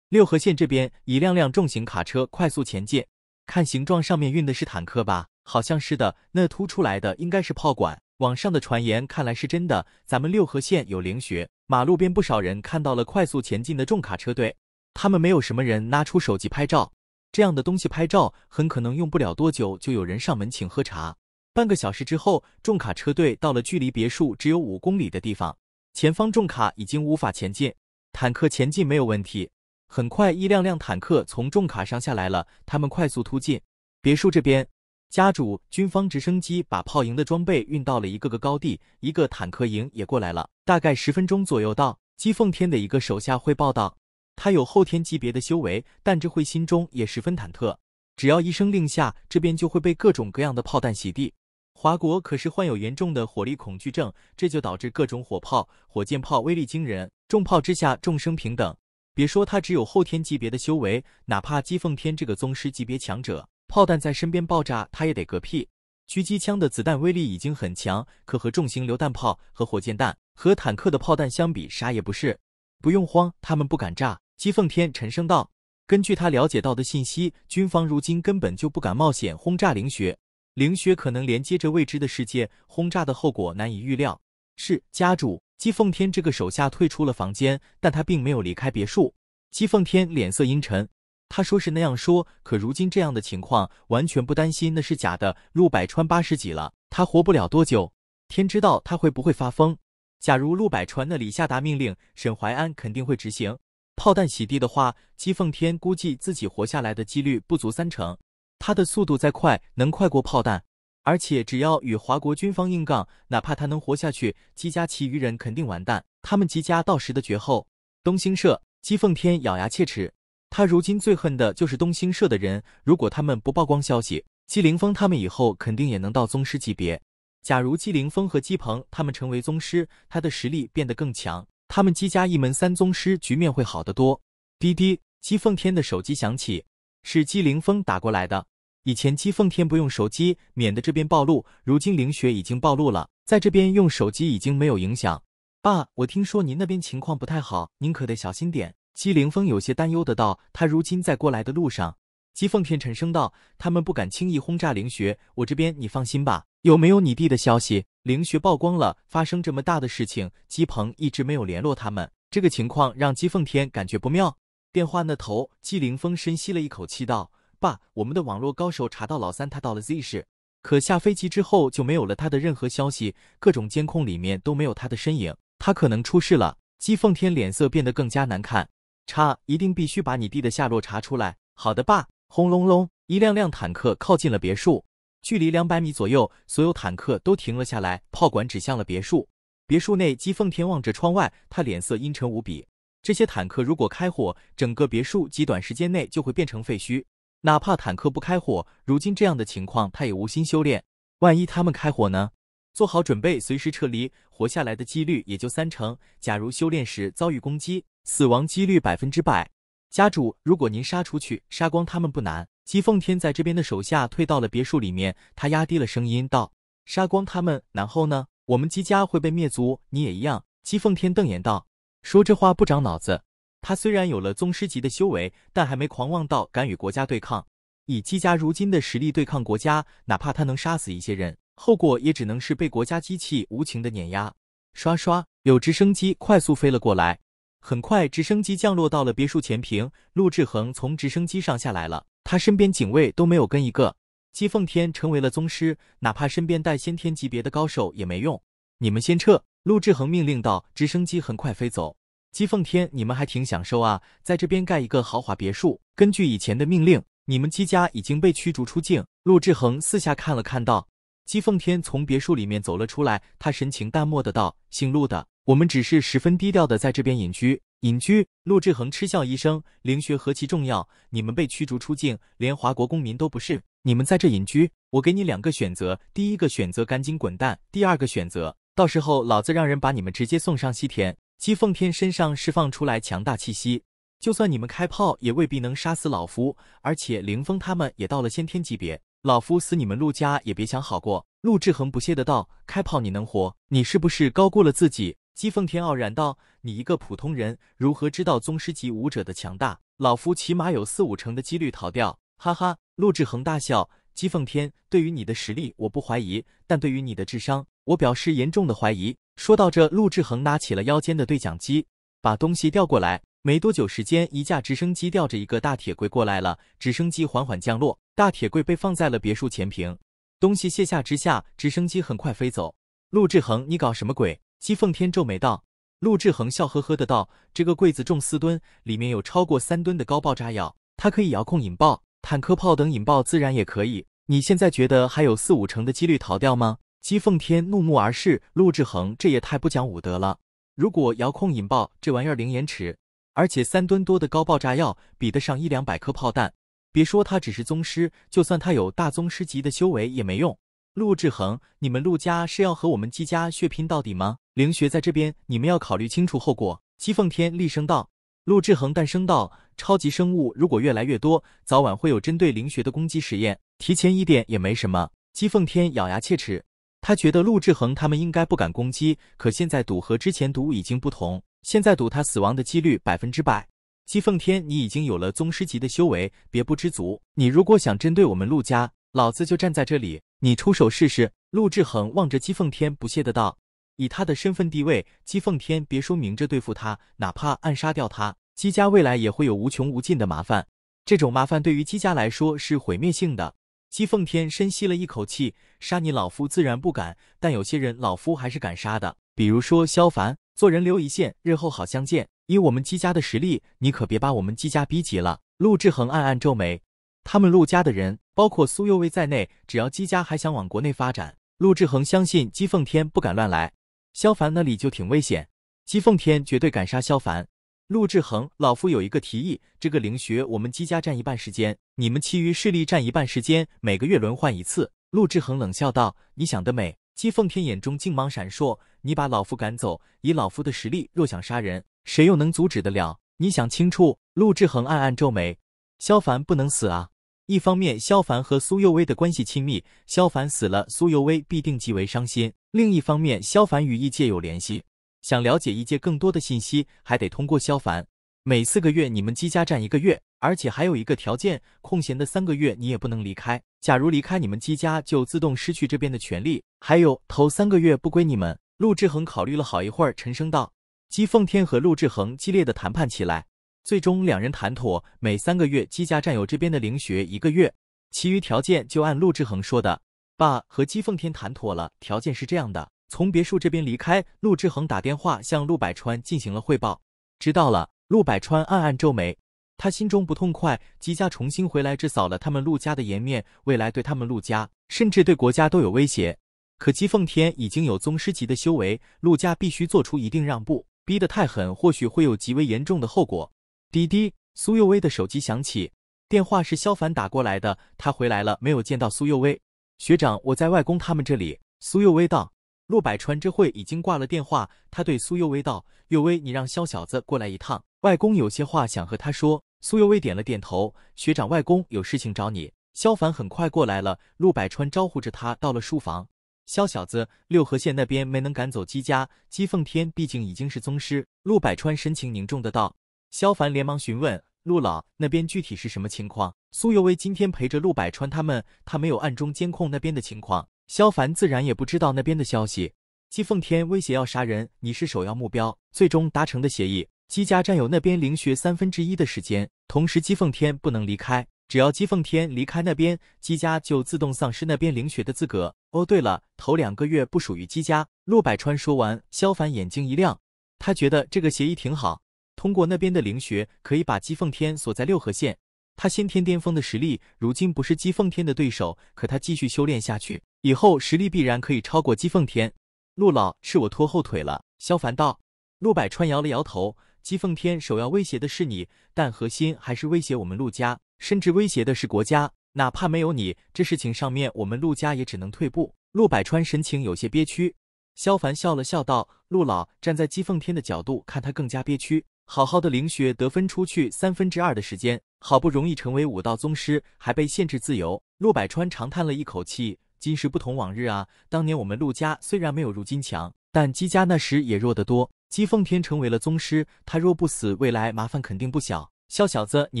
六合县这边，一辆辆重型卡车快速前进，看形状，上面运的是坦克吧？好像是的，那凸出来的应该是炮管。网上的传言看来是真的，咱们六合县有灵穴，马路边不少人看到了快速前进的重卡车队，他们没有什么人拿出手机拍照，这样的东西拍照，很可能用不了多久就有人上门请喝茶。半个小时之后，重卡车队到了距离别墅只有五公里的地方，前方重卡已经无法前进，坦克前进没有问题，很快一辆辆坦克从重卡上下来了，他们快速突进，别墅这边。家主，军方直升机把炮营的装备运到了一个个高地，一个坦克营也过来了，大概十分钟左右到。姬奉天的一个手下汇报道：“他有后天级别的修为，但这会心中也十分忐忑，只要一声令下，这边就会被各种各样的炮弹洗地。华国可是患有严重的火力恐惧症，这就导致各种火炮、火箭炮威力惊人，重炮之下众生平等。别说他只有后天级别的修为，哪怕姬奉天这个宗师级别强者。”炮弹在身边爆炸，他也得嗝屁。狙击枪的子弹威力已经很强，可和重型榴弹炮、和火箭弹、和坦克的炮弹相比，啥也不是。不用慌，他们不敢炸。姬奉天沉声道：“根据他了解到的信息，军方如今根本就不敢冒险轰炸灵穴。灵穴可能连接着未知的世界，轰炸的后果难以预料。”是家主姬奉天这个手下退出了房间，但他并没有离开别墅。姬奉天脸色阴沉。他说是那样说，可如今这样的情况，完全不担心那是假的。陆百川八十几了，他活不了多久。天知道他会不会发疯。假如陆百川那里下达命令，沈怀安肯定会执行。炮弹洗地的话，姬奉天估计自己活下来的几率不足三成。他的速度再快，能快过炮弹？而且只要与华国军方硬杠，哪怕他能活下去，姬家其余人肯定完蛋。他们姬家到时的绝后。东兴社，姬奉天咬牙切齿。他如今最恨的就是东兴社的人。如果他们不曝光消息，姬凌峰他们以后肯定也能到宗师级别。假如姬凌峰和姬鹏他们成为宗师，他的实力变得更强，他们姬家一门三宗师，局面会好得多。滴滴，姬奉天的手机响起，是姬凌峰打过来的。以前姬奉天不用手机，免得这边暴露。如今凌雪已经暴露了，在这边用手机已经没有影响。爸，我听说您那边情况不太好，您可得小心点。姬凌风有些担忧的道：“他如今在过来的路上。”姬凤天沉声道：“他们不敢轻易轰炸灵学，我这边你放心吧。有没有你弟的消息？灵学曝光了，发生这么大的事情，姬鹏一直没有联络他们，这个情况让姬凤天感觉不妙。”电话那头，姬凌风深吸了一口气道：“爸，我们的网络高手查到老三他到了 Z 市，可下飞机之后就没有了他的任何消息，各种监控里面都没有他的身影，他可能出事了。”姬凤天脸色变得更加难看。叉，一定必须把你弟的下落查出来。好的，爸。轰隆隆，一辆辆坦克靠近了别墅，距离两百米左右，所有坦克都停了下来，炮管指向了别墅。别墅内，姬奉天望着窗外，他脸色阴沉无比。这些坦克如果开火，整个别墅极短时间内就会变成废墟。哪怕坦克不开火，如今这样的情况，他也无心修炼。万一他们开火呢？做好准备，随时撤离，活下来的几率也就三成。假如修炼时遭遇攻击，死亡几率百分之百。家主，如果您杀出去，杀光他们不难。姬奉天在这边的手下退到了别墅里面，他压低了声音道：“杀光他们，然后呢？我们姬家会被灭族，你也一样。”姬奉天瞪眼道：“说这话不长脑子。”他虽然有了宗师级的修为，但还没狂妄到敢与国家对抗。以姬家如今的实力对抗国家，哪怕他能杀死一些人。后果也只能是被国家机器无情的碾压。唰唰，有直升机快速飞了过来。很快，直升机降落到了别墅前坪。陆志恒从直升机上下来了，他身边警卫都没有跟一个。姬奉天成为了宗师，哪怕身边带先天级别的高手也没用。你们先撤！陆志恒命令道。直升机很快飞走。姬奉天，你们还挺享受啊，在这边盖一个豪华别墅。根据以前的命令，你们姬家已经被驱逐出境。陆志恒四下看了看，道。姬奉天从别墅里面走了出来，他神情淡漠的道：“姓陆的，我们只是十分低调的在这边隐居。”隐居。陆志恒嗤笑一声：“灵学何其重要！你们被驱逐出境，连华国公民都不是。你们在这隐居，我给你两个选择：第一个选择赶紧滚蛋；第二个选择，到时候老子让人把你们直接送上西天。”姬奉天身上释放出来强大气息，就算你们开炮，也未必能杀死老夫。而且凌峰他们也到了先天级别。老夫死，你们陆家也别想好过。陆志恒不屑的道：“开炮，你能活？你是不是高估了自己？”姬奉天傲然道：“你一个普通人，如何知道宗师级武者的强大？老夫起码有四五成的几率逃掉。”哈哈，陆志恒大笑。姬奉天，对于你的实力我不怀疑，但对于你的智商，我表示严重的怀疑。说到这，陆志恒拿起了腰间的对讲机。把东西调过来。没多久时间，一架直升机吊着一个大铁柜过来了。直升机缓缓降落，大铁柜被放在了别墅前坪。东西卸下之下，直升机很快飞走。陆志恒，你搞什么鬼？姬奉天皱眉道。陆志恒笑呵呵的道：“这个柜子重四吨，里面有超过三吨的高爆炸药，它可以遥控引爆，坦克炮等引爆自然也可以。你现在觉得还有四五成的几率逃掉吗？”姬奉天怒目而视，陆志恒，这也太不讲武德了。如果遥控引爆这玩意儿零延迟，而且三吨多的高爆炸药比得上一两百颗炮弹，别说他只是宗师，就算他有大宗师级的修为也没用。陆志恒，你们陆家是要和我们姬家血拼到底吗？灵学在这边，你们要考虑清楚后果。姬奉天厉声道。陆志恒淡声道：超级生物如果越来越多，早晚会有针对灵学的攻击实验，提前一点也没什么。姬奉天咬牙切齿。他觉得陆志恒他们应该不敢攻击，可现在赌和之前赌已经不同，现在赌他死亡的几率百分之百。姬奉天，你已经有了宗师级的修为，别不知足。你如果想针对我们陆家，老子就站在这里，你出手试试。陆志恒望着姬奉天，不屑的道：“以他的身份地位，姬奉天，别说明着对付他，哪怕暗杀掉他，姬家未来也会有无穷无尽的麻烦。这种麻烦对于姬家来说是毁灭性的。”姬奉天深吸了一口气，杀你老夫自然不敢，但有些人老夫还是敢杀的，比如说萧凡。做人留一线，日后好相见。以我们姬家的实力，你可别把我们姬家逼急了。陆志恒暗暗皱眉，他们陆家的人，包括苏幼薇在内，只要姬家还想往国内发展，陆志恒相信姬奉天不敢乱来。萧凡那里就挺危险，姬奉天绝对敢杀萧凡。陆志恒，老夫有一个提议，这个灵穴我们姬家占一半时间，你们其余势力占一半时间，每个月轮换一次。陆志恒冷笑道：“你想得美！”姬奉天眼中精芒闪烁：“你把老夫赶走，以老夫的实力，若想杀人，谁又能阻止得了？你想清楚。”陆志恒暗暗皱眉：“萧凡不能死啊！一方面，萧凡和苏幼薇的关系亲密，萧凡死了，苏幼薇必定极为伤心；另一方面，萧凡与异界有联系。”想了解一界更多的信息，还得通过萧凡。每四个月你们姬家占一个月，而且还有一个条件，空闲的三个月你也不能离开。假如离开你们姬家，就自动失去这边的权利。还有头三个月不归你们。陆志恒考虑了好一会儿，沉声道：“姬奉天和陆志恒激烈的谈判起来，最终两人谈妥，每三个月姬家占有这边的灵穴一个月，其余条件就按陆志恒说的。”爸和姬奉天谈妥了，条件是这样的。从别墅这边离开，陆志恒打电话向陆百川进行了汇报。知道了，陆百川暗暗皱眉，他心中不痛快，姬家重新回来，至扫了他们陆家的颜面，未来对他们陆家，甚至对国家都有威胁。可姬奉天已经有宗师级的修为，陆家必须做出一定让步，逼得太狠，或许会有极为严重的后果。滴滴，苏又威的手机响起，电话是萧凡打过来的，他回来了没有见到苏又威？学长，我在外公他们这里。苏又威道。陆百川这会已经挂了电话，他对苏幼薇道：“幼薇，你让萧小子过来一趟，外公有些话想和他说。”苏幼薇点了点头：“学长，外公有事情找你。”萧凡很快过来了，陆百川招呼着他到了书房。萧小子，六合县那边没能赶走姬家，姬奉天毕竟已经是宗师。陆百川神情凝重的道。萧凡连忙询问：“陆老那边具体是什么情况？”苏幼薇今天陪着陆百川他们，他没有暗中监控那边的情况。萧凡自然也不知道那边的消息。姬奉天威胁要杀人，你是首要目标。最终达成的协议：姬家占有那边灵穴三分之一的时间，同时姬奉天不能离开。只要姬奉天离开那边，姬家就自动丧失那边灵穴的资格。哦，对了，头两个月不属于姬家。洛百川说完，萧凡眼睛一亮，他觉得这个协议挺好。通过那边的灵穴，可以把姬奉天锁在六合县。他先天巅峰的实力，如今不是姬凤天的对手。可他继续修炼下去，以后实力必然可以超过姬凤天。陆老是我拖后腿了。萧凡道。陆百川摇了摇头。姬凤天首要威胁的是你，但核心还是威胁我们陆家，甚至威胁的是国家。哪怕没有你，这事情上面我们陆家也只能退步。陆百川神情有些憋屈。萧凡笑了笑，道：“陆老站在姬凤天的角度看，他更加憋屈。”好好的灵穴得分出去三分之二的时间，好不容易成为武道宗师，还被限制自由。陆百川长叹了一口气：“今时不同往日啊！当年我们陆家虽然没有如今强，但姬家那时也弱得多。姬奉天成为了宗师，他若不死，未来麻烦肯定不小。”“萧小子，你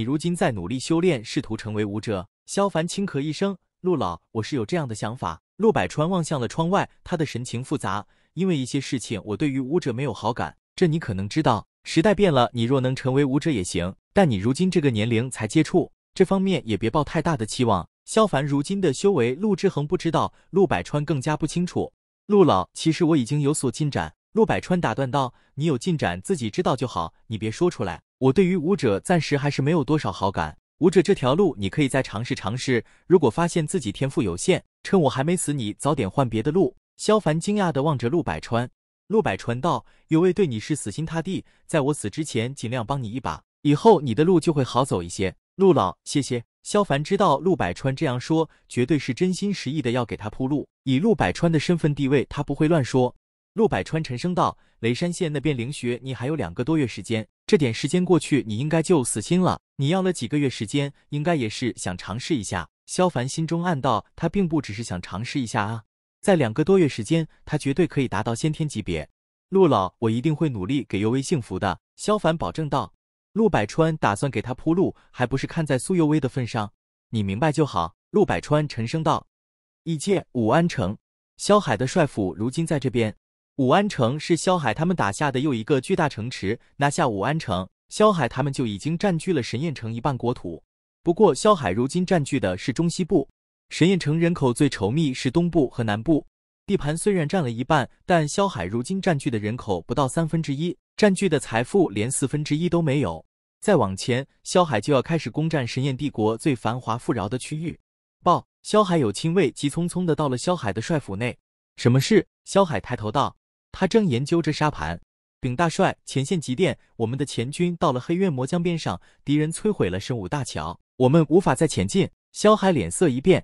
如今在努力修炼，试图成为武者。”萧凡轻咳一声：“陆老，我是有这样的想法。”陆百川望向了窗外，他的神情复杂，因为一些事情，我对于武者没有好感。这你可能知道。时代变了，你若能成为武者也行，但你如今这个年龄才接触这方面，也别抱太大的期望。萧凡如今的修为，陆之恒不知道，陆百川更加不清楚。陆老，其实我已经有所进展。陆百川打断道：“你有进展自己知道就好，你别说出来。我对于武者暂时还是没有多少好感，武者这条路你可以再尝试尝试。如果发现自己天赋有限，趁我还没死，你早点换别的路。”萧凡惊讶地望着陆百川。陆百川道：“有位对你是死心塌地，在我死之前尽量帮你一把，以后你的路就会好走一些。”陆老，谢谢。萧凡知道陆百川这样说，绝对是真心实意的要给他铺路。以陆百川的身份地位，他不会乱说。陆百川沉声道：“雷山县那边灵穴，你还有两个多月时间，这点时间过去，你应该就死心了。你要了几个月时间，应该也是想尝试一下。”萧凡心中暗道，他并不只是想尝试一下啊。在两个多月时间，他绝对可以达到先天级别。陆老，我一定会努力给尤薇幸福的。萧凡保证道。陆百川打算给他铺路，还不是看在苏尤薇的份上？你明白就好。陆百川沉声道。一介武安城，萧海的帅府如今在这边。武安城是萧海他们打下的又一个巨大城池。拿下武安城，萧海他们就已经占据了神焰城一半国土。不过，萧海如今占据的是中西部。神焰城人口最稠密是东部和南部，地盘虽然占了一半，但萧海如今占据的人口不到三分之一，占据的财富连四分之一都没有。再往前，萧海就要开始攻占神焰帝国最繁华富饶的区域。报，萧海有亲卫急匆匆的到了萧海的帅府内。什么事？萧海抬头道，他正研究着沙盘。禀大帅，前线急电，我们的前军到了黑渊魔江边上，敌人摧毁了神武大桥，我们无法再前进。萧海脸色一变。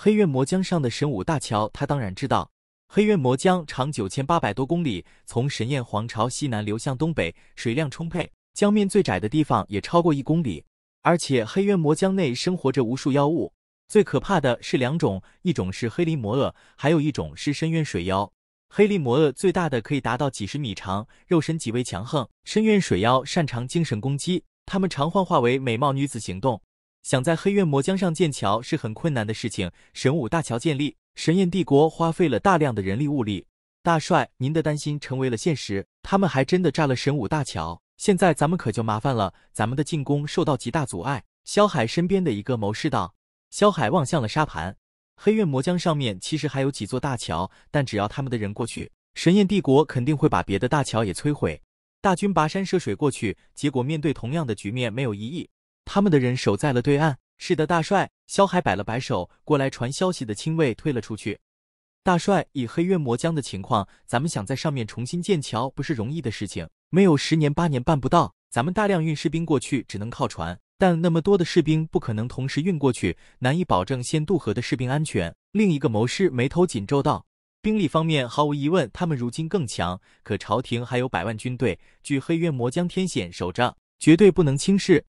黑渊魔江上的神武大桥，他当然知道。黑渊魔江长九千八百多公里，从神堰皇朝西南流向东北，水量充沛，江面最窄的地方也超过一公里。而且黑渊魔江内生活着无数妖物，最可怕的是两种，一种是黑鳞魔鳄，还有一种是深渊水妖。黑鳞魔鳄最大的可以达到几十米长，肉身极为强横；深渊水妖擅长精神攻击，它们常幻化为美貌女子行动。想在黑渊魔江上建桥是很困难的事情。神武大桥建立，神焰帝国花费了大量的人力物力。大帅，您的担心成为了现实，他们还真的炸了神武大桥。现在咱们可就麻烦了，咱们的进攻受到极大阻碍。萧海身边的一个谋士道，萧海望向了沙盘，黑渊魔江上面其实还有几座大桥，但只要他们的人过去，神焰帝国肯定会把别的大桥也摧毁。大军跋山涉水过去，结果面对同样的局面没有一议。他们的人守在了对岸。是的，大帅。萧海摆了摆手，过来传消息的亲卫退了出去。大帅，以黑渊魔江的情况，咱们想在上面重新建桥，不是容易的事情，没有十年八年办不到。咱们大量运士兵过去，只能靠船，但那么多的士兵不可能同时运过去，难以保证先渡河的士兵安全。另一个谋士眉头紧皱道：“兵力方面毫无疑问，他们如今更强，可朝廷还有百万军队，据黑渊魔江天险守着，绝对不能轻视。”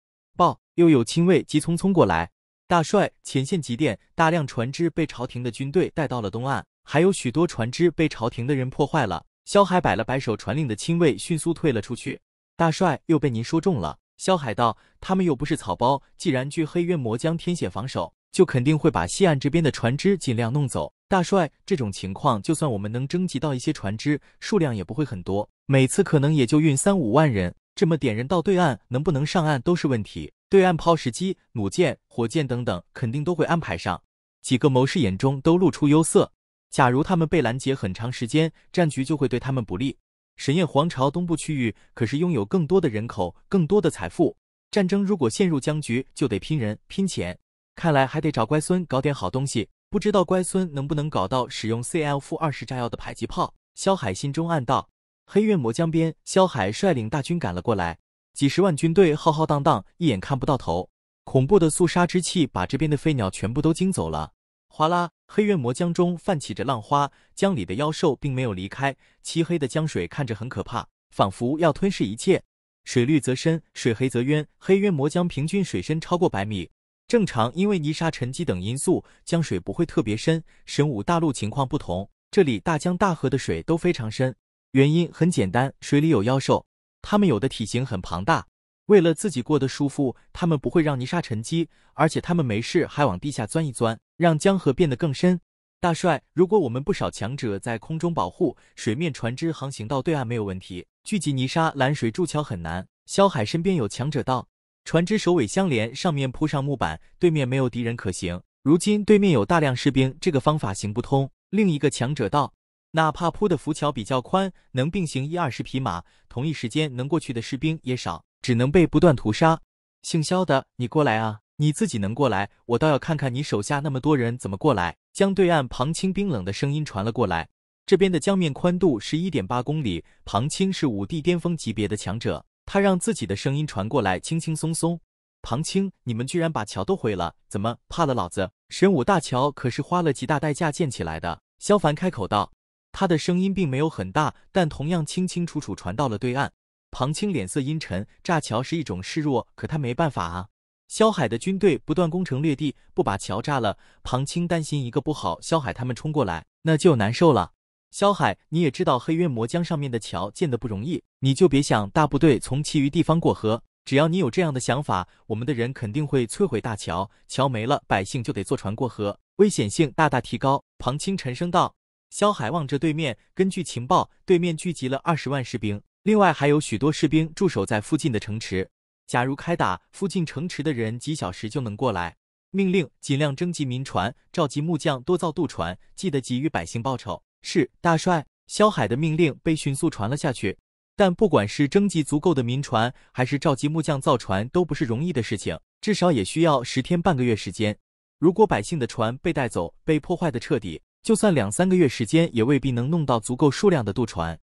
又有亲卫急匆匆过来，大帅，前线急电，大量船只被朝廷的军队带到了东岸，还有许多船只被朝廷的人破坏了。萧海摆了摆手，传令的亲卫迅速退了出去。大帅又被您说中了。萧海道，他们又不是草包，既然去黑渊魔将天险防守，就肯定会把西岸这边的船只尽量弄走。大帅，这种情况，就算我们能征集到一些船只，数量也不会很多，每次可能也就运三五万人，这么点人到对岸，能不能上岸都是问题。对岸抛石机、弩箭、火箭等等，肯定都会安排上。几个谋士眼中都露出忧色。假如他们被拦截很长时间，战局就会对他们不利。神焰皇朝东部区域可是拥有更多的人口、更多的财富。战争如果陷入僵局，就得拼人拼钱。看来还得找乖孙搞点好东西。不知道乖孙能不能搞到使用 CL 负二十炸药的迫击炮？肖海心中暗道。黑月魔江边，肖海率领大军赶了过来。几十万军队浩浩荡荡，一眼看不到头。恐怖的肃杀之气把这边的飞鸟全部都惊走了。哗啦，黑渊魔江中泛起着浪花，江里的妖兽并没有离开。漆黑的江水看着很可怕，仿佛要吞噬一切。水绿则深，水黑则渊。黑渊魔江平均水深超过百米。正常，因为泥沙沉积等因素，江水不会特别深。神武大陆情况不同，这里大江大河的水都非常深。原因很简单，水里有妖兽。他们有的体型很庞大，为了自己过得舒服，他们不会让泥沙沉积，而且他们没事还往地下钻一钻，让江河变得更深。大帅，如果我们不少强者在空中保护，水面船只航行到对岸没有问题。聚集泥沙拦水筑桥很难。萧海身边有强者道：船只首尾相连，上面铺上木板，对面没有敌人可行。如今对面有大量士兵，这个方法行不通。另一个强者道。哪怕铺的浮桥比较宽，能并行一二十匹马，同一时间能过去的士兵也少，只能被不断屠杀。姓萧的，你过来啊！你自己能过来，我倒要看看你手下那么多人怎么过来。江对岸庞青冰冷的声音传了过来。这边的江面宽度是一点八公里，庞青是五帝巅峰级别的强者，他让自己的声音传过来，轻轻松松。庞青，你们居然把桥都毁了，怎么怕了老子？神武大桥可是花了极大代价建起来的。萧凡开口道。他的声音并没有很大，但同样清清楚楚传到了对岸。庞青脸色阴沉，炸桥是一种示弱，可他没办法啊。肖海的军队不断攻城略地，不把桥炸了，庞青担心一个不好，肖海他们冲过来，那就难受了。肖海，你也知道黑渊魔江上面的桥建得不容易，你就别想大部队从其余地方过河。只要你有这样的想法，我们的人肯定会摧毁大桥，桥没了，百姓就得坐船过河，危险性大大提高。庞青沉声道。萧海望着对面，根据情报，对面聚集了二十万士兵，另外还有许多士兵驻守在附近的城池。假如开打，附近城池的人几小时就能过来。命令：尽量征集民船，召集木匠多造渡船，记得给予百姓报酬。是，大帅。萧海的命令被迅速传了下去。但不管是征集足够的民船，还是召集木匠造船，都不是容易的事情，至少也需要十天半个月时间。如果百姓的船被带走，被破坏的彻底。就算两三个月时间，也未必能弄到足够数量的渡船。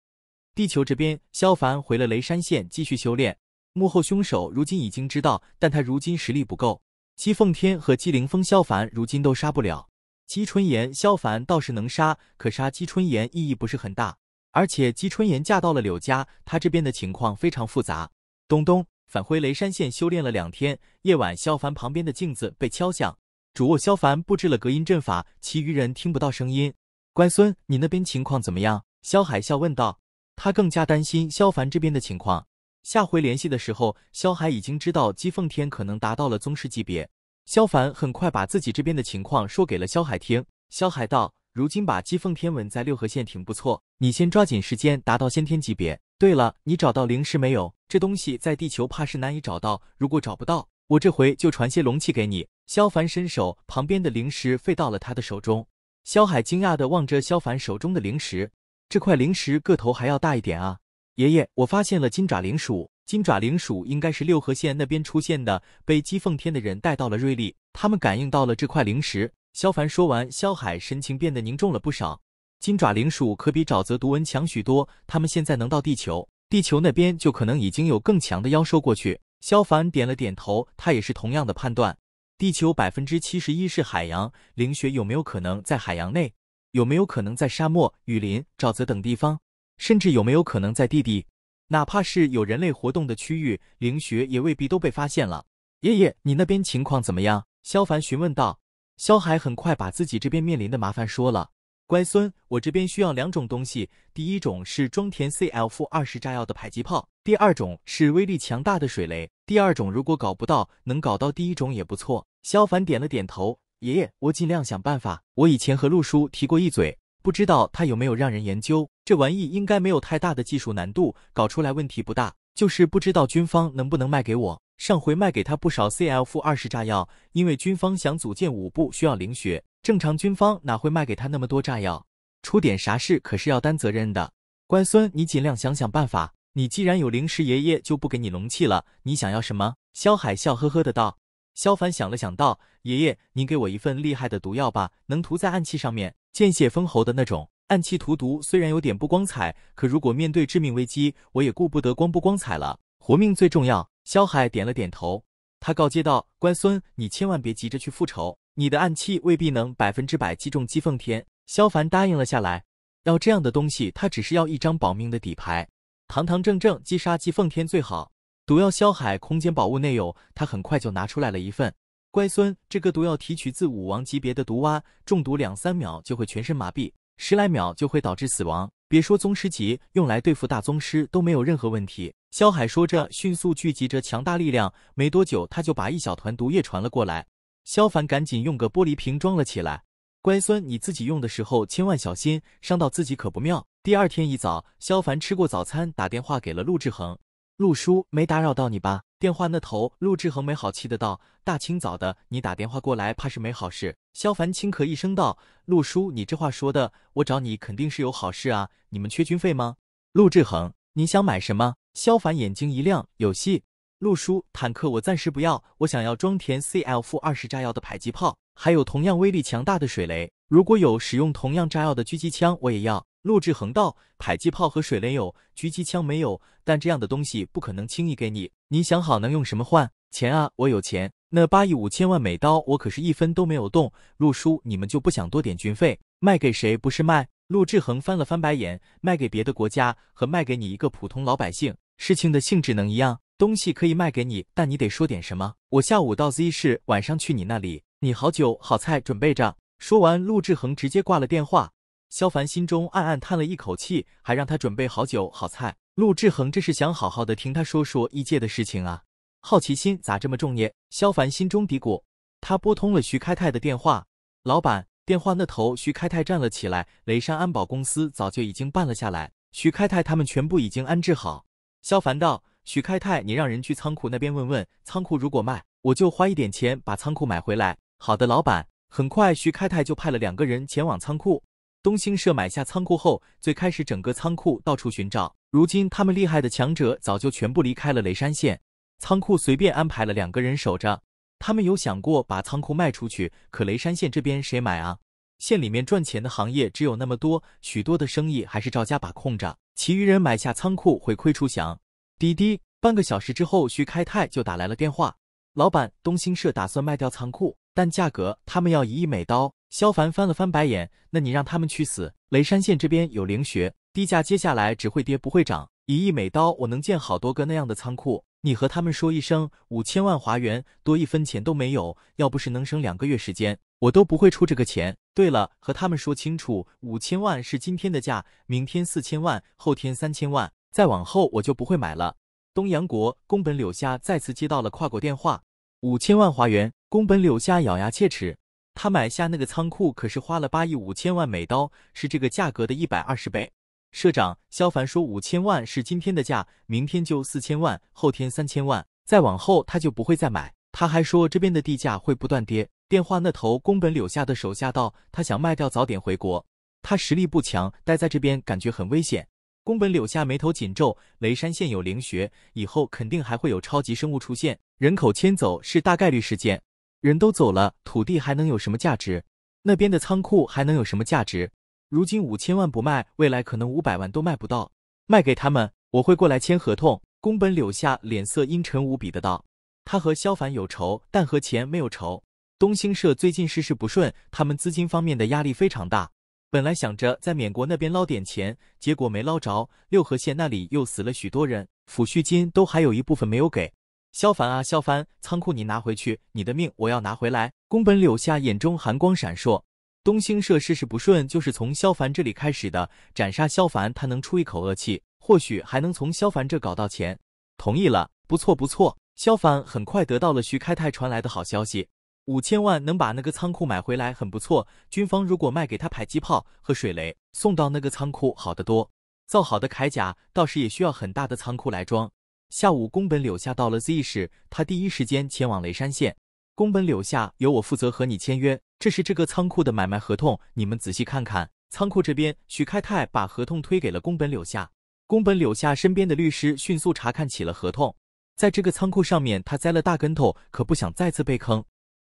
地球这边，萧凡回了雷山县继续修炼。幕后凶手如今已经知道，但他如今实力不够，姬凤天和姬凌风，萧凡如今都杀不了。姬春言，萧凡倒是能杀，可杀姬春言意义不是很大。而且姬春言嫁到了柳家，他这边的情况非常复杂。咚咚，返回雷山县修炼了两天，夜晚萧凡旁边的镜子被敲响。主卧，萧凡布置了隔音阵法，其余人听不到声音。乖孙，你那边情况怎么样？萧海笑问道，他更加担心萧凡这边的情况。下回联系的时候，萧海已经知道姬奉天可能达到了宗师级别。萧凡很快把自己这边的情况说给了萧海听。萧海道：如今把姬奉天稳在六合县挺不错，你先抓紧时间达到先天级别。对了，你找到灵石没有？这东西在地球怕是难以找到，如果找不到。我这回就传些龙气给你。萧凡伸手，旁边的灵石飞到了他的手中。萧海惊讶地望着萧凡手中的灵石，这块灵石个头还要大一点啊！爷爷，我发现了金爪灵鼠。金爪灵鼠应该是六合县那边出现的，被姬凤天的人带到了瑞丽。他们感应到了这块灵石。萧凡说完，萧海神情变得凝重了不少。金爪灵鼠可比沼泽毒蚊强许多，他们现在能到地球，地球那边就可能已经有更强的妖兽过去。萧凡点了点头，他也是同样的判断。地球百分之七十一是海洋，凌雪有没有可能在海洋内？有没有可能在沙漠、雨林、沼泽等地方？甚至有没有可能在地底？哪怕是有人类活动的区域，凌雪也未必都被发现了。爷爷，你那边情况怎么样？萧凡询问道。萧海很快把自己这边面临的麻烦说了。乖孙，我这边需要两种东西，第一种是装填 CL 负二十炸药的迫击炮。第二种是威力强大的水雷。第二种如果搞不到，能搞到第一种也不错。萧凡点了点头：“爷爷，我尽量想办法。我以前和陆叔提过一嘴，不知道他有没有让人研究。这玩意应该没有太大的技术难度，搞出来问题不大。就是不知道军方能不能卖给我。上回卖给他不少 CL 负二十炸药，因为军方想组建五部需要灵血，正常军方哪会卖给他那么多炸药？出点啥事可是要担责任的。乖孙，你尽量想想办法。”你既然有灵石，爷爷就不给你龙气了。你想要什么？萧海笑呵呵的道。萧凡想了想，道：“爷爷，您给我一份厉害的毒药吧，能涂在暗器上面，见血封喉的那种。暗器涂毒虽然有点不光彩，可如果面对致命危机，我也顾不得光不光彩了，活命最重要。”萧海点了点头，他告诫道：“乖孙，你千万别急着去复仇，你的暗器未必能百分之百击中姬凤天。”萧凡答应了下来，要这样的东西，他只是要一张保命的底牌。堂堂正正击杀姬奉天最好，毒药萧海空间宝物内有，他很快就拿出来了一份。乖孙，这个毒药提取自武王级别的毒蛙，中毒两三秒就会全身麻痹，十来秒就会导致死亡。别说宗师级，用来对付大宗师都没有任何问题。萧海说着，迅速聚集着强大力量，没多久他就把一小团毒液传了过来。萧凡赶紧用个玻璃瓶装了起来。乖孙，你自己用的时候千万小心，伤到自己可不妙。第二天一早，萧凡吃过早餐，打电话给了陆志恒。陆叔，没打扰到你吧？电话那头，陆志恒没好气的道：“大清早的，你打电话过来，怕是没好事。”萧凡轻咳一声道：“陆叔，你这话说的，我找你肯定是有好事啊。你们缺军费吗？陆志恒，你想买什么？”萧凡眼睛一亮：“有戏。”陆叔，坦克我暂时不要，我想要装填 CL 负二十炸药的迫击炮，还有同样威力强大的水雷。如果有使用同样炸药的狙击枪，我也要。陆志恒道：迫击炮和水雷有，狙击枪没有。但这样的东西不可能轻易给你。你想好能用什么换？钱啊！我有钱。那八亿五千万美刀，我可是一分都没有动。陆叔，你们就不想多点军费？卖给谁不是卖？陆志恒翻了翻白眼：卖给别的国家和卖给你一个普通老百姓，事情的性质能一样？东西可以卖给你，但你得说点什么。我下午到 Z 市，晚上去你那里。你好酒好菜准备着。说完，陆志恒直接挂了电话。萧凡心中暗暗叹了一口气，还让他准备好酒好菜。陆志恒这是想好好的听他说说异界的事情啊，好奇心咋这么重呢？萧凡心中嘀咕。他拨通了徐开泰的电话。老板，电话那头徐开泰站了起来。雷山安保公司早就已经办了下来，徐开泰他们全部已经安置好。萧凡道：“徐开泰，你让人去仓库那边问问，仓库如果卖，我就花一点钱把仓库买回来。”好的，老板。很快，徐开泰就派了两个人前往仓库。东兴社买下仓库后，最开始整个仓库到处寻找。如今他们厉害的强者早就全部离开了雷山县，仓库随便安排了两个人守着。他们有想过把仓库卖出去，可雷山县这边谁买啊？县里面赚钱的行业只有那么多，许多的生意还是赵家把控着。其余人买下仓库会亏出翔。滴滴，半个小时之后，徐开泰就打来了电话。老板，东兴社打算卖掉仓库，但价格他们要一亿美刀。萧凡翻了翻白眼，那你让他们去死。雷山县这边有零学，低价接下来只会跌不会涨。一亿美刀我能建好多个那样的仓库，你和他们说一声，五千万华元，多一分钱都没有。要不是能省两个月时间，我都不会出这个钱。对了，和他们说清楚，五千万是今天的价，明天四千万，后天三千万，再往后我就不会买了。东洋国宫本柳夏再次接到了跨国电话，五千万华元。宫本柳夏咬牙切齿，他买下那个仓库可是花了八亿五千万美刀，是这个价格的一百二十倍。社长萧凡说，五千万是今天的价，明天就四千万，后天三千万，再往后他就不会再买。他还说，这边的地价会不断跌。电话那头，宫本柳夏的手下道，他想卖掉，早点回国。他实力不强，待在这边感觉很危险。宫本柳下眉头紧皱，雷山现有灵穴，以后肯定还会有超级生物出现，人口迁走是大概率事件。人都走了，土地还能有什么价值？那边的仓库还能有什么价值？如今五千万不卖，未来可能五百万都卖不到。卖给他们，我会过来签合同。宫本柳下脸色阴沉无比的道：“他和萧凡有仇，但和钱没有仇。东兴社最近事事不顺，他们资金方面的压力非常大。”本来想着在缅国那边捞点钱，结果没捞着。六合县那里又死了许多人，抚恤金都还有一部分没有给。萧凡啊，萧凡，仓库你拿回去，你的命我要拿回来。宫本柳下眼中寒光闪烁，东兴社事事不顺，就是从萧凡这里开始的。斩杀萧凡，他能出一口恶气，或许还能从萧凡这搞到钱。同意了，不错不错。萧凡很快得到了徐开泰传来的好消息。五千万能把那个仓库买回来，很不错。军方如果卖给他迫击炮和水雷，送到那个仓库好得多。造好的铠甲，倒是也需要很大的仓库来装。下午，宫本柳下到了 Z 市，他第一时间前往雷山县。宫本柳下由我负责和你签约，这是这个仓库的买卖合同，你们仔细看看。仓库这边，许开泰把合同推给了宫本柳下。宫本柳下身边的律师迅速查看起了合同，在这个仓库上面，他栽了大跟头，可不想再次被坑。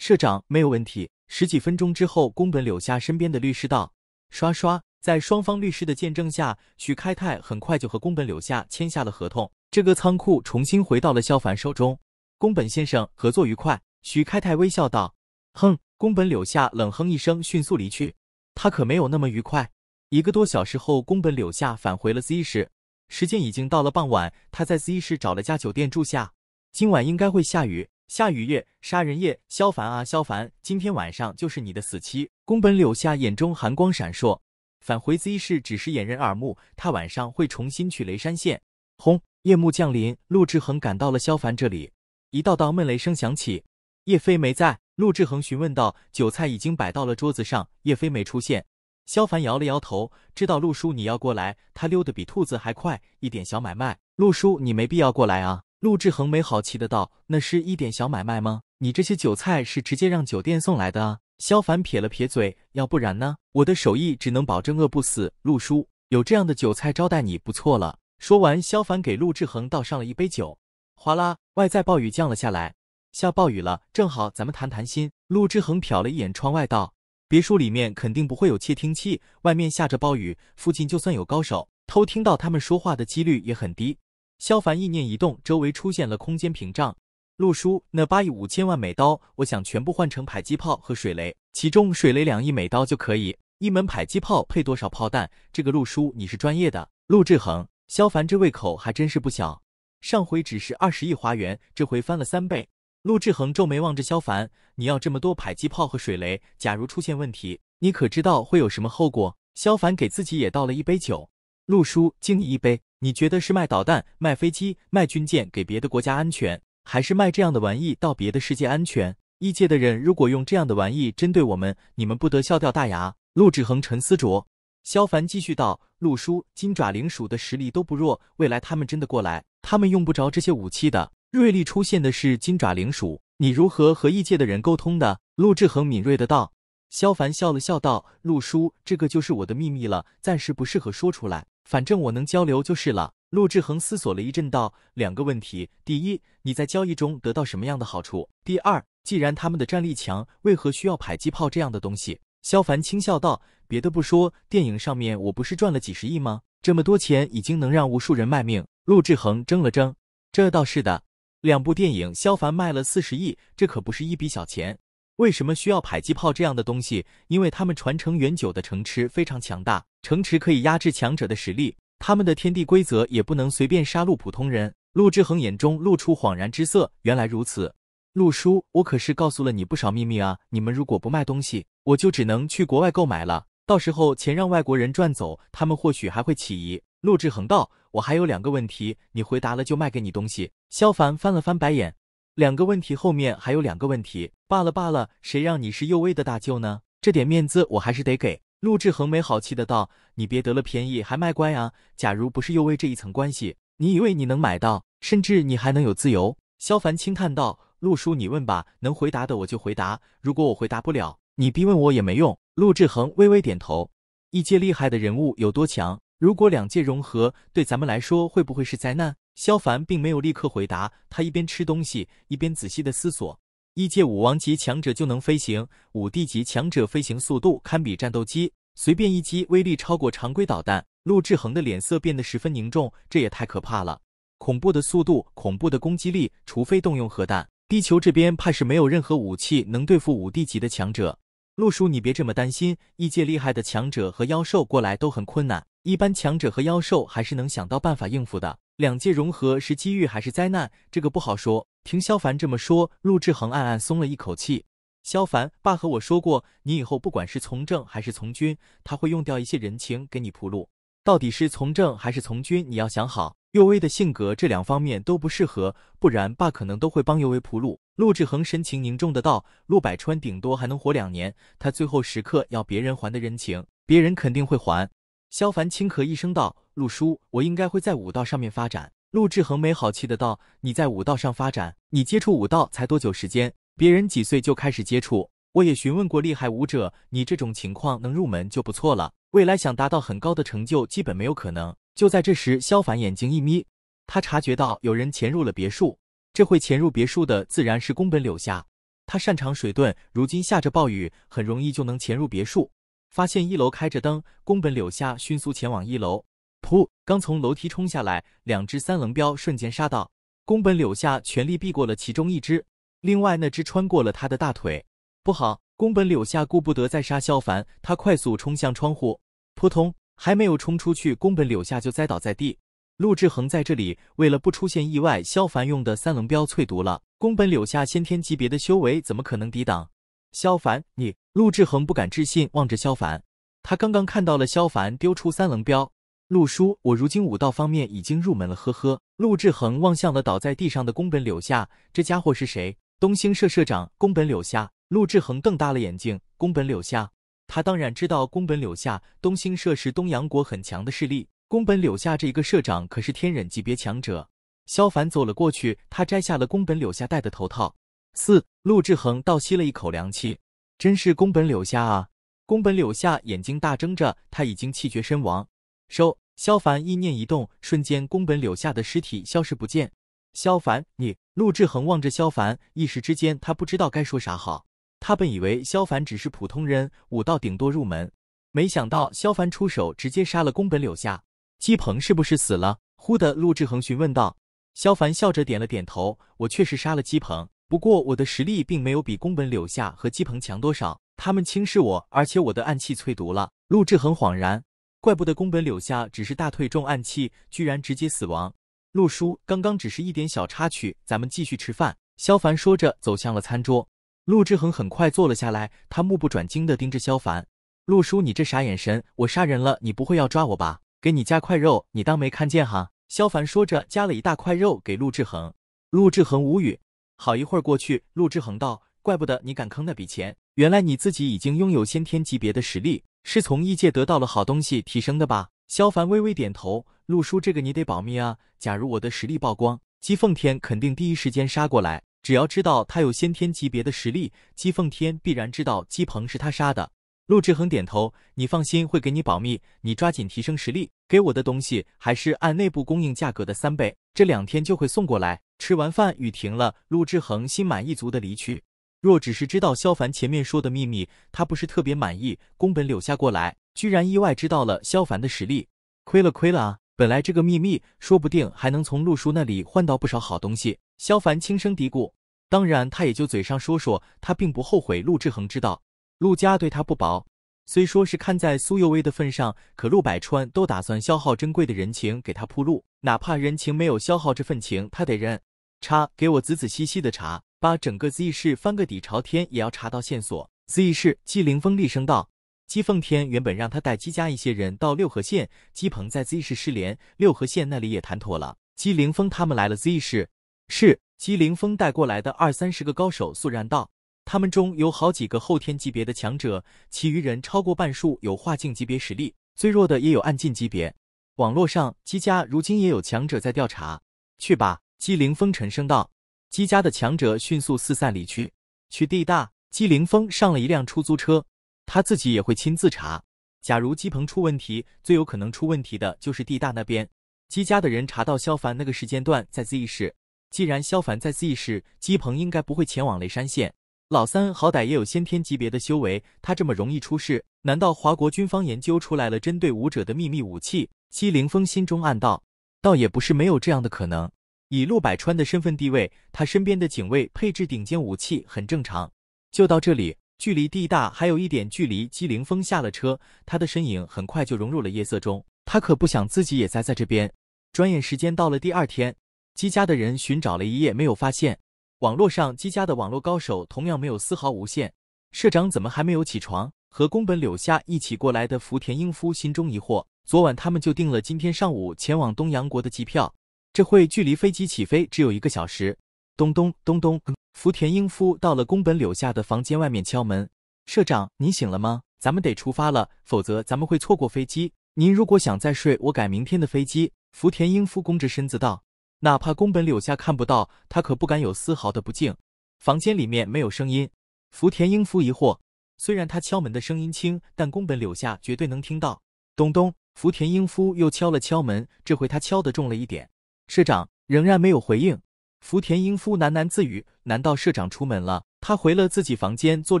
社长没有问题。十几分钟之后，宫本柳下身边的律师道：“刷刷。”在双方律师的见证下，许开泰很快就和宫本柳下签下了合同。这个仓库重新回到了萧凡手中。宫本先生，合作愉快。”许开泰微笑道。“哼！”宫本柳下冷哼一声，迅速离去。他可没有那么愉快。一个多小时后，宫本柳下返回了 Z 市。时间已经到了傍晚，他在 Z 市找了家酒店住下。今晚应该会下雨。下雨夜，杀人夜，萧凡啊，萧凡，今天晚上就是你的死期！宫本柳下眼中寒光闪烁。返回 Z 市只是掩人耳目，他晚上会重新去雷山县。轰！夜幕降临，陆志恒赶到了萧凡这里。一道道闷雷声响起。叶飞没在，陆志恒询问道。酒菜已经摆到了桌子上，叶飞没出现。萧凡摇了摇头，知道陆叔你要过来，他溜得比兔子还快。一点小买卖，陆叔你没必要过来啊。陆志恒没好气的道：“那是一点小买卖吗？你这些酒菜是直接让酒店送来的啊？”萧凡撇了撇嘴：“要不然呢？我的手艺只能保证饿不死，陆叔有这样的酒菜招待你不错了。”说完，萧凡给陆志恒倒上了一杯酒。哗啦，外在暴雨降了下来，下暴雨了，正好咱们谈谈心。陆志恒瞟了一眼窗外，道：“别墅里面肯定不会有窃听器，外面下着暴雨，附近就算有高手偷听到他们说话的几率也很低。”萧凡意念一动，周围出现了空间屏障。陆叔，那八亿五千万美刀，我想全部换成迫击炮和水雷，其中水雷两亿美刀就可以。一门迫击炮配多少炮弹？这个陆叔，你是专业的。陆志恒，萧凡这胃口还真是不小，上回只是二十亿华元，这回翻了三倍。陆志恒皱眉望着萧凡，你要这么多迫击炮和水雷，假如出现问题，你可知道会有什么后果？萧凡给自己也倒了一杯酒，陆叔，敬你一杯。你觉得是卖导弹、卖飞机、卖军舰给别的国家安全，还是卖这样的玩意到别的世界安全？异界的人如果用这样的玩意针对我们，你们不得笑掉大牙？陆志恒沉思着，萧凡继续道：“陆叔，金爪灵鼠的实力都不弱，未来他们真的过来，他们用不着这些武器的。锐利出现的是金爪灵鼠，你如何和异界的人沟通的？”陆志恒敏锐的道。萧凡笑了笑，道：“陆叔，这个就是我的秘密了，暂时不适合说出来。”反正我能交流就是了。陆志恒思索了一阵，道：“两个问题，第一，你在交易中得到什么样的好处？第二，既然他们的战力强，为何需要迫击炮这样的东西？”萧凡轻笑道：“别的不说，电影上面我不是赚了几十亿吗？这么多钱已经能让无数人卖命。”陆志恒怔了怔，这倒是的。两部电影，萧凡卖了四十亿，这可不是一笔小钱。为什么需要迫击炮这样的东西？因为他们传承远久的城池非常强大，城池可以压制强者的实力。他们的天地规则也不能随便杀戮普通人。陆志恒眼中露出恍然之色，原来如此。陆叔，我可是告诉了你不少秘密啊！你们如果不卖东西，我就只能去国外购买了。到时候钱让外国人赚走，他们或许还会起疑。陆志恒道：“我还有两个问题，你回答了就卖给你东西。”萧凡翻了翻白眼。两个问题后面还有两个问题，罢了罢了，谁让你是佑威的大舅呢？这点面子我还是得给。陆志恒没好气的道：“你别得了便宜还卖乖啊！假如不是佑威这一层关系，你以为你能买到，甚至你还能有自由？”萧凡轻叹道：“陆叔，你问吧，能回答的我就回答。如果我回答不了，你逼问我也没用。”陆志恒微微点头。一界厉害的人物有多强？如果两界融合，对咱们来说会不会是灾难？萧凡并没有立刻回答，他一边吃东西，一边仔细的思索。异界武王级强者就能飞行，武帝级强者飞行速度堪比战斗机，随便一击威力超过常规导弹。陆志恒的脸色变得十分凝重，这也太可怕了！恐怖的速度，恐怖的攻击力，除非动用核弹，地球这边怕是没有任何武器能对付武帝级的强者。陆叔，你别这么担心，异界厉害的强者和妖兽过来都很困难，一般强者和妖兽还是能想到办法应付的。两界融合是机遇还是灾难？这个不好说。听萧凡这么说，陆志恒暗暗松了一口气。萧凡，爸和我说过，你以后不管是从政还是从军，他会用掉一些人情给你铺路。到底是从政还是从军，你要想好。尤威的性格，这两方面都不适合，不然爸可能都会帮尤威铺路。陆志恒神情凝重的道：“陆百川顶多还能活两年，他最后时刻要别人还的人情，别人肯定会还。”萧凡轻咳一声道：“陆叔，我应该会在武道上面发展。”陆志恒没好气的道：“你在武道上发展？你接触武道才多久时间？别人几岁就开始接触？我也询问过厉害武者，你这种情况能入门就不错了。未来想达到很高的成就，基本没有可能。”就在这时，萧凡眼睛一眯，他察觉到有人潜入了别墅。这会潜入别墅的自然是宫本柳下。他擅长水遁，如今下着暴雨，很容易就能潜入别墅。发现一楼开着灯，宫本柳下迅速前往一楼。噗！刚从楼梯冲下来，两只三棱镖瞬间杀到，宫本柳下全力避过了其中一只，另外那只穿过了他的大腿。不好！宫本柳下顾不得再杀萧凡，他快速冲向窗户，扑通！还没有冲出去，宫本柳下就栽倒在地。陆志恒在这里，为了不出现意外，萧凡用的三棱镖淬毒了。宫本柳下先天级别的修为，怎么可能抵挡？萧凡，你陆志恒不敢置信望着萧凡，他刚刚看到了萧凡丢出三棱镖。陆叔，我如今武道方面已经入门了，呵呵。陆志恒望向了倒在地上的宫本柳下，这家伙是谁？东兴社社长宫本柳下。陆志恒瞪大了眼睛，宫本柳下，他当然知道宫本柳下，东兴社是东洋国很强的势力，宫本柳下这一个社长可是天忍级别强者。萧凡走了过去，他摘下了宫本柳下戴的头套。四陆志恒倒吸了一口凉气，真是宫本柳下啊！宫本柳下眼睛大睁着，他已经气绝身亡。收萧凡意念一动，瞬间宫本柳下的尸体消失不见。萧凡，你陆志恒望着萧凡，一时之间他不知道该说啥好。他本以为萧凡只是普通人，武道顶多入门，没想到萧凡出手直接杀了宫本柳下。姬鹏是不是死了？忽的，陆志恒询问道。萧凡笑着点了点头：“我确实杀了姬鹏。”不过我的实力并没有比宫本柳下和姬鹏强多少，他们轻视我，而且我的暗器淬毒了。陆志恒恍然，怪不得宫本柳下只是大退中暗器，居然直接死亡。陆叔，刚刚只是一点小插曲，咱们继续吃饭。萧凡说着走向了餐桌，陆志恒很快坐了下来，他目不转睛地盯着萧凡。陆叔，你这傻眼神，我杀人了，你不会要抓我吧？给你加块肉，你当没看见哈？萧凡说着加了一大块肉给陆志恒，陆志恒无语。好一会儿过去，陆之恒道：“怪不得你敢坑那笔钱，原来你自己已经拥有先天级别的实力，是从异界得到了好东西提升的吧？”萧凡微微点头：“陆叔，这个你得保密啊。假如我的实力曝光，姬奉天肯定第一时间杀过来。只要知道他有先天级别的实力，姬奉天必然知道姬鹏是他杀的。”陆志恒点头，你放心，会给你保密。你抓紧提升实力，给我的东西还是按内部供应价格的三倍，这两天就会送过来。吃完饭，雨停了，陆志恒心满意足的离去。若只是知道萧凡前面说的秘密，他不是特别满意。宫本柳下过来，居然意外知道了萧凡的实力，亏了，亏了啊！本来这个秘密，说不定还能从陆叔那里换到不少好东西。萧凡轻声嘀咕，当然，他也就嘴上说说，他并不后悔陆志恒知道。陆家对他不薄，虽说是看在苏幼薇的份上，可陆百川都打算消耗珍贵的人情给他铺路，哪怕人情没有消耗，这份情他得认。查，给我仔仔细细的查，把整个 Z 市翻个底朝天，也要查到线索。Z 市，季凌峰厉声道。姬奉天原本让他带姬家一些人到六合县，姬鹏在 Z 市失联，六合县那里也谈妥了。姬凌峰他们来了 Z 市，是姬凌峰带过来的二三十个高手，肃然道。他们中有好几个后天级别的强者，其余人超过半数有化境级别实力，最弱的也有暗境级别。网络上姬家如今也有强者在调查，去吧。姬凌风沉声道。姬家的强者迅速四散离去。去地大。姬凌风上了一辆出租车，他自己也会亲自查。假如姬鹏出问题，最有可能出问题的就是地大那边。姬家的人查到萧凡那个时间段在 Z 市，既然萧凡在 Z 市，姬鹏应该不会前往雷山县。老三好歹也有先天级别的修为，他这么容易出事，难道华国军方研究出来了针对武者的秘密武器？姬凌峰心中暗道，倒也不是没有这样的可能。以陆百川的身份地位，他身边的警卫配置顶尖武器很正常。就到这里，距离地大还有一点距离，姬凌峰下了车，他的身影很快就融入了夜色中。他可不想自己也栽在这边。转眼时间到了第二天，姬家的人寻找了一夜，没有发现。网络上积家的网络高手同样没有丝毫无限。社长怎么还没有起床？和宫本柳夏一起过来的福田英夫心中疑惑。昨晚他们就订了今天上午前往东洋国的机票，这会距离飞机起飞只有一个小时。咚咚咚咚，福田英夫到了宫本柳下的房间外面敲门：“社长，你醒了吗？咱们得出发了，否则咱们会错过飞机。您如果想再睡，我改明天的飞机。”福田英夫弓着身子道。哪怕宫本柳下看不到，他可不敢有丝毫的不敬。房间里面没有声音，福田英夫疑惑。虽然他敲门的声音轻，但宫本柳下绝对能听到。咚咚，福田英夫又敲了敲门，这回他敲的重了一点。社长仍然没有回应。福田英夫喃喃自语：“难道社长出门了？”他回了自己房间，坐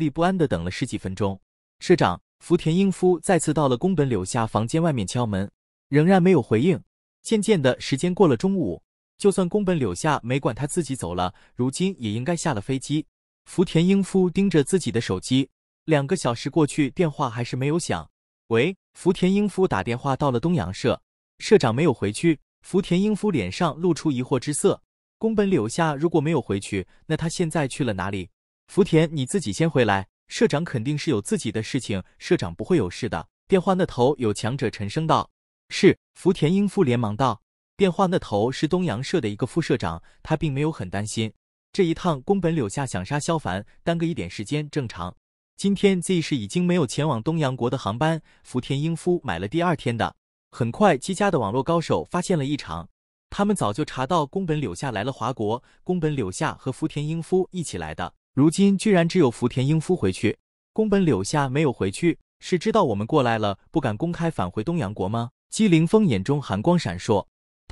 立不安地等了十几分钟。社长，福田英夫再次到了宫本柳下房间外面敲门，仍然没有回应。渐渐的时间过了中午。就算宫本柳下没管他自己走了，如今也应该下了飞机。福田英夫盯着自己的手机，两个小时过去，电话还是没有响。喂，福田英夫打电话到了东洋社，社长没有回去。福田英夫脸上露出疑惑之色。宫本柳下如果没有回去，那他现在去了哪里？福田，你自己先回来，社长肯定是有自己的事情，社长不会有事的。电话那头有强者沉声道：“是。”福田英夫连忙道。电话那头是东洋社的一个副社长，他并没有很担心。这一趟宫本柳下想杀萧凡，耽搁一点时间正常。今天 Z 市已经没有前往东洋国的航班，福田英夫买了第二天的。很快，姬家的网络高手发现了异常。他们早就查到宫本柳下来了华国，宫本柳下和福田英夫一起来的。如今居然只有福田英夫回去，宫本柳下没有回去，是知道我们过来了，不敢公开返回东洋国吗？姬凌风眼中寒光闪烁。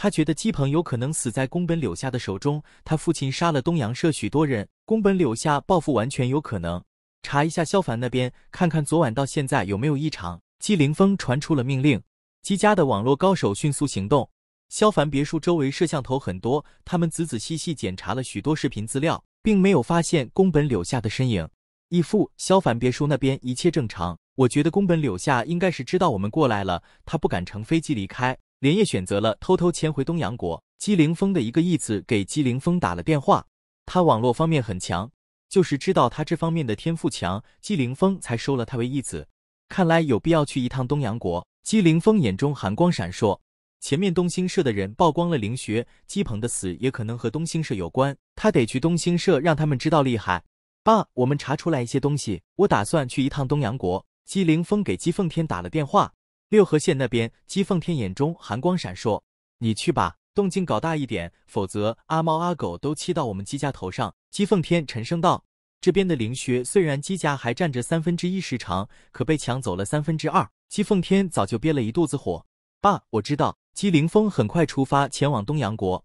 他觉得姬鹏有可能死在宫本柳下的手中，他父亲杀了东阳社许多人，宫本柳下报复完全有可能。查一下萧凡那边，看看昨晚到现在有没有异常。姬凌峰传出了命令，姬家的网络高手迅速行动。萧凡别墅周围摄像头很多，他们仔仔细细检查了许多视频资料，并没有发现宫本柳下的身影。义父，萧凡别墅那边一切正常。我觉得宫本柳下应该是知道我们过来了，他不敢乘飞机离开。连夜选择了偷偷潜回东洋国。姬凌风的一个义子给姬凌峰打了电话。他网络方面很强，就是知道他这方面的天赋强，姬凌峰才收了他为义子。看来有必要去一趟东洋国。姬凌峰眼中寒光闪烁。前面东兴社的人曝光了灵学，姬鹏的死也可能和东兴社有关。他得去东兴社，让他们知道厉害。爸，我们查出来一些东西，我打算去一趟东洋国。姬凌峰给姬奉天打了电话。六合县那边，姬凤天眼中寒光闪烁。你去吧，动静搞大一点，否则阿猫阿狗都气到我们姬家头上。姬凤天沉声道：“这边的灵穴虽然姬家还占着三分之一时长，可被抢走了三分之二。姬凤天早就憋了一肚子火。爸，我知道。”姬凌风很快出发前往东阳国，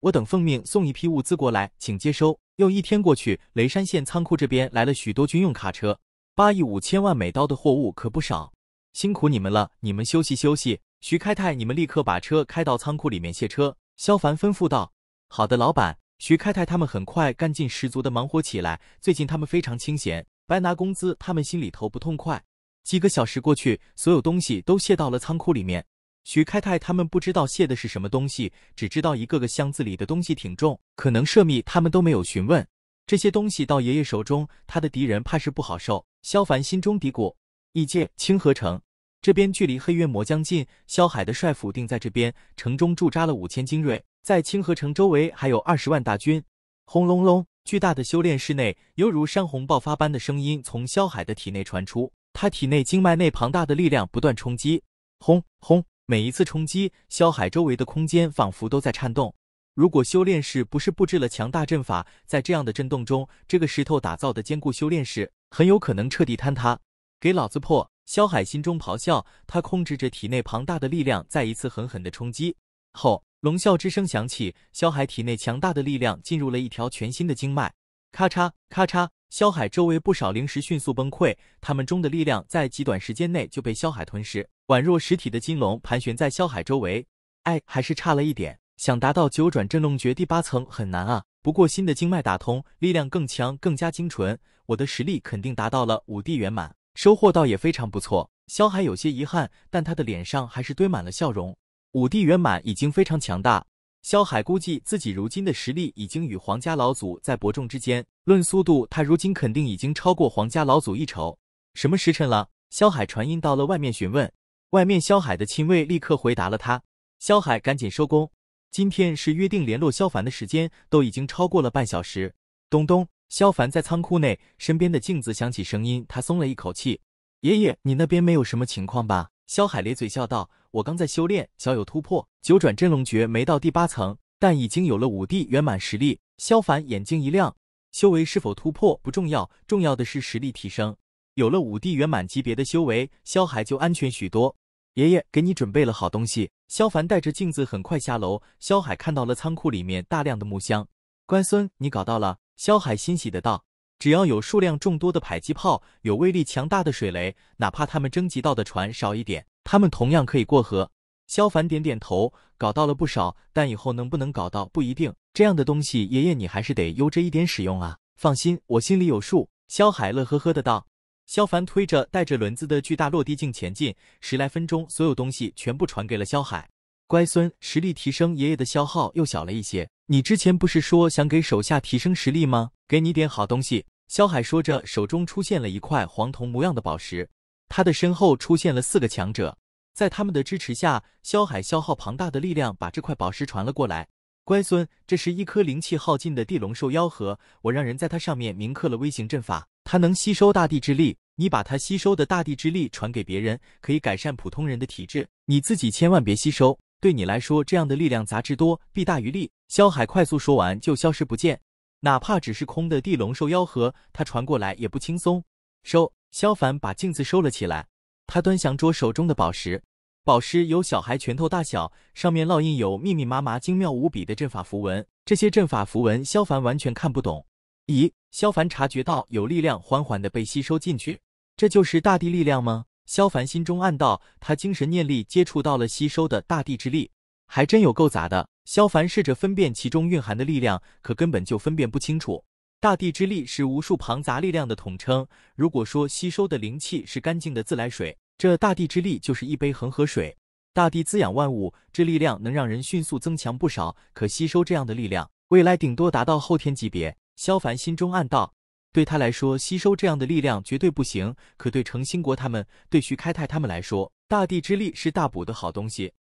我等奉命送一批物资过来，请接收。又一天过去，雷山县仓库这边来了许多军用卡车，八亿五千万美刀的货物可不少。辛苦你们了，你们休息休息。徐开泰，你们立刻把车开到仓库里面卸车。萧凡吩咐道：“好的，老板。”徐开泰他们很快干劲十足的忙活起来。最近他们非常清闲，白拿工资，他们心里头不痛快。几个小时过去，所有东西都卸到了仓库里面。徐开泰他们不知道卸的是什么东西，只知道一个个箱子里的东西挺重，可能涉密，他们都没有询问。这些东西到爷爷手中，他的敌人怕是不好受。萧凡心中嘀咕：一界清河城。这边距离黑渊魔将近，萧海的帅府定在这边城中驻扎了五千精锐，在清河城周围还有二十万大军。轰隆隆！巨大的修炼室内，犹如山洪爆发般的声音从萧海的体内传出，他体内经脉内庞大的力量不断冲击，轰轰！每一次冲击，萧海周围的空间仿佛都在颤动。如果修炼室不是布置了强大阵法，在这样的震动中，这个石头打造的坚固修炼室很有可能彻底坍塌，给老子破！萧海心中咆哮，他控制着体内庞大的力量，再一次狠狠的冲击。后龙啸之声响起，萧海体内强大的力量进入了一条全新的经脉。咔嚓咔嚓，萧海周围不少灵石迅速崩溃，他们中的力量在极短时间内就被萧海吞噬。宛若实体的金龙盘旋在萧海周围。哎，还是差了一点，想达到九转真龙诀第八层很难啊。不过新的经脉打通，力量更强，更加精纯，我的实力肯定达到了五帝圆满。收获倒也非常不错，萧海有些遗憾，但他的脸上还是堆满了笑容。五帝圆满已经非常强大，萧海估计自己如今的实力已经与皇家老祖在伯仲之间。论速度，他如今肯定已经超过皇家老祖一筹。什么时辰了？萧海传音到了外面询问，外面萧海的亲卫立刻回答了他。萧海赶紧收工，今天是约定联络萧凡的时间，都已经超过了半小时。咚咚。萧凡在仓库内，身边的镜子响起声音，他松了一口气：“爷爷，你那边没有什么情况吧？”萧海咧嘴笑道：“我刚在修炼，小有突破，九转真龙诀没到第八层，但已经有了五帝圆满实力。”萧凡眼睛一亮：“修为是否突破不重要，重要的是实力提升。有了五帝圆满级别的修为，萧海就安全许多。”爷爷，给你准备了好东西。萧凡带着镜子很快下楼，萧海看到了仓库里面大量的木箱：“乖孙，你搞到了。”萧海欣喜的道：“只要有数量众多的迫击炮，有威力强大的水雷，哪怕他们征集到的船少一点，他们同样可以过河。”萧凡点点头：“搞到了不少，但以后能不能搞到不一定。这样的东西，爷爷你还是得悠着一点使用啊。”放心，我心里有数。”萧海乐呵呵的道。萧凡推着带着轮子的巨大落地镜前进，十来分钟，所有东西全部传给了萧海。乖孙，实力提升，爷爷的消耗又小了一些。你之前不是说想给手下提升实力吗？给你点好东西。肖海说着，手中出现了一块黄铜模样的宝石。他的身后出现了四个强者，在他们的支持下，肖海消耗庞大的力量把这块宝石传了过来。乖孙，这是一颗灵气耗尽的地龙兽妖核，我让人在它上面铭刻了微型阵法，它能吸收大地之力。你把它吸收的大地之力传给别人，可以改善普通人的体质。你自己千万别吸收。对你来说，这样的力量杂质多，弊大于利。萧海快速说完，就消失不见。哪怕只是空的地龙兽妖核，他传过来也不轻松。收。萧凡把镜子收了起来。他端详着手中的宝石，宝石有小孩拳头大小，上面烙印有密密麻麻、精妙无比的阵法符文。这些阵法符文，萧凡完全看不懂。咦？萧凡察觉到有力量缓缓的被吸收进去，这就是大地力量吗？萧凡心中暗道，他精神念力接触到了吸收的大地之力，还真有够杂的。萧凡试着分辨其中蕴含的力量，可根本就分辨不清楚。大地之力是无数庞杂力量的统称。如果说吸收的灵气是干净的自来水，这大地之力就是一杯恒河水。大地滋养万物，这力量能让人迅速增强不少。可吸收这样的力量，未来顶多达到后天级别。萧凡心中暗道。对他来说，吸收这样的力量绝对不行。可对程兴国他们，对徐开泰他们来说，大地之力是大补的好东西。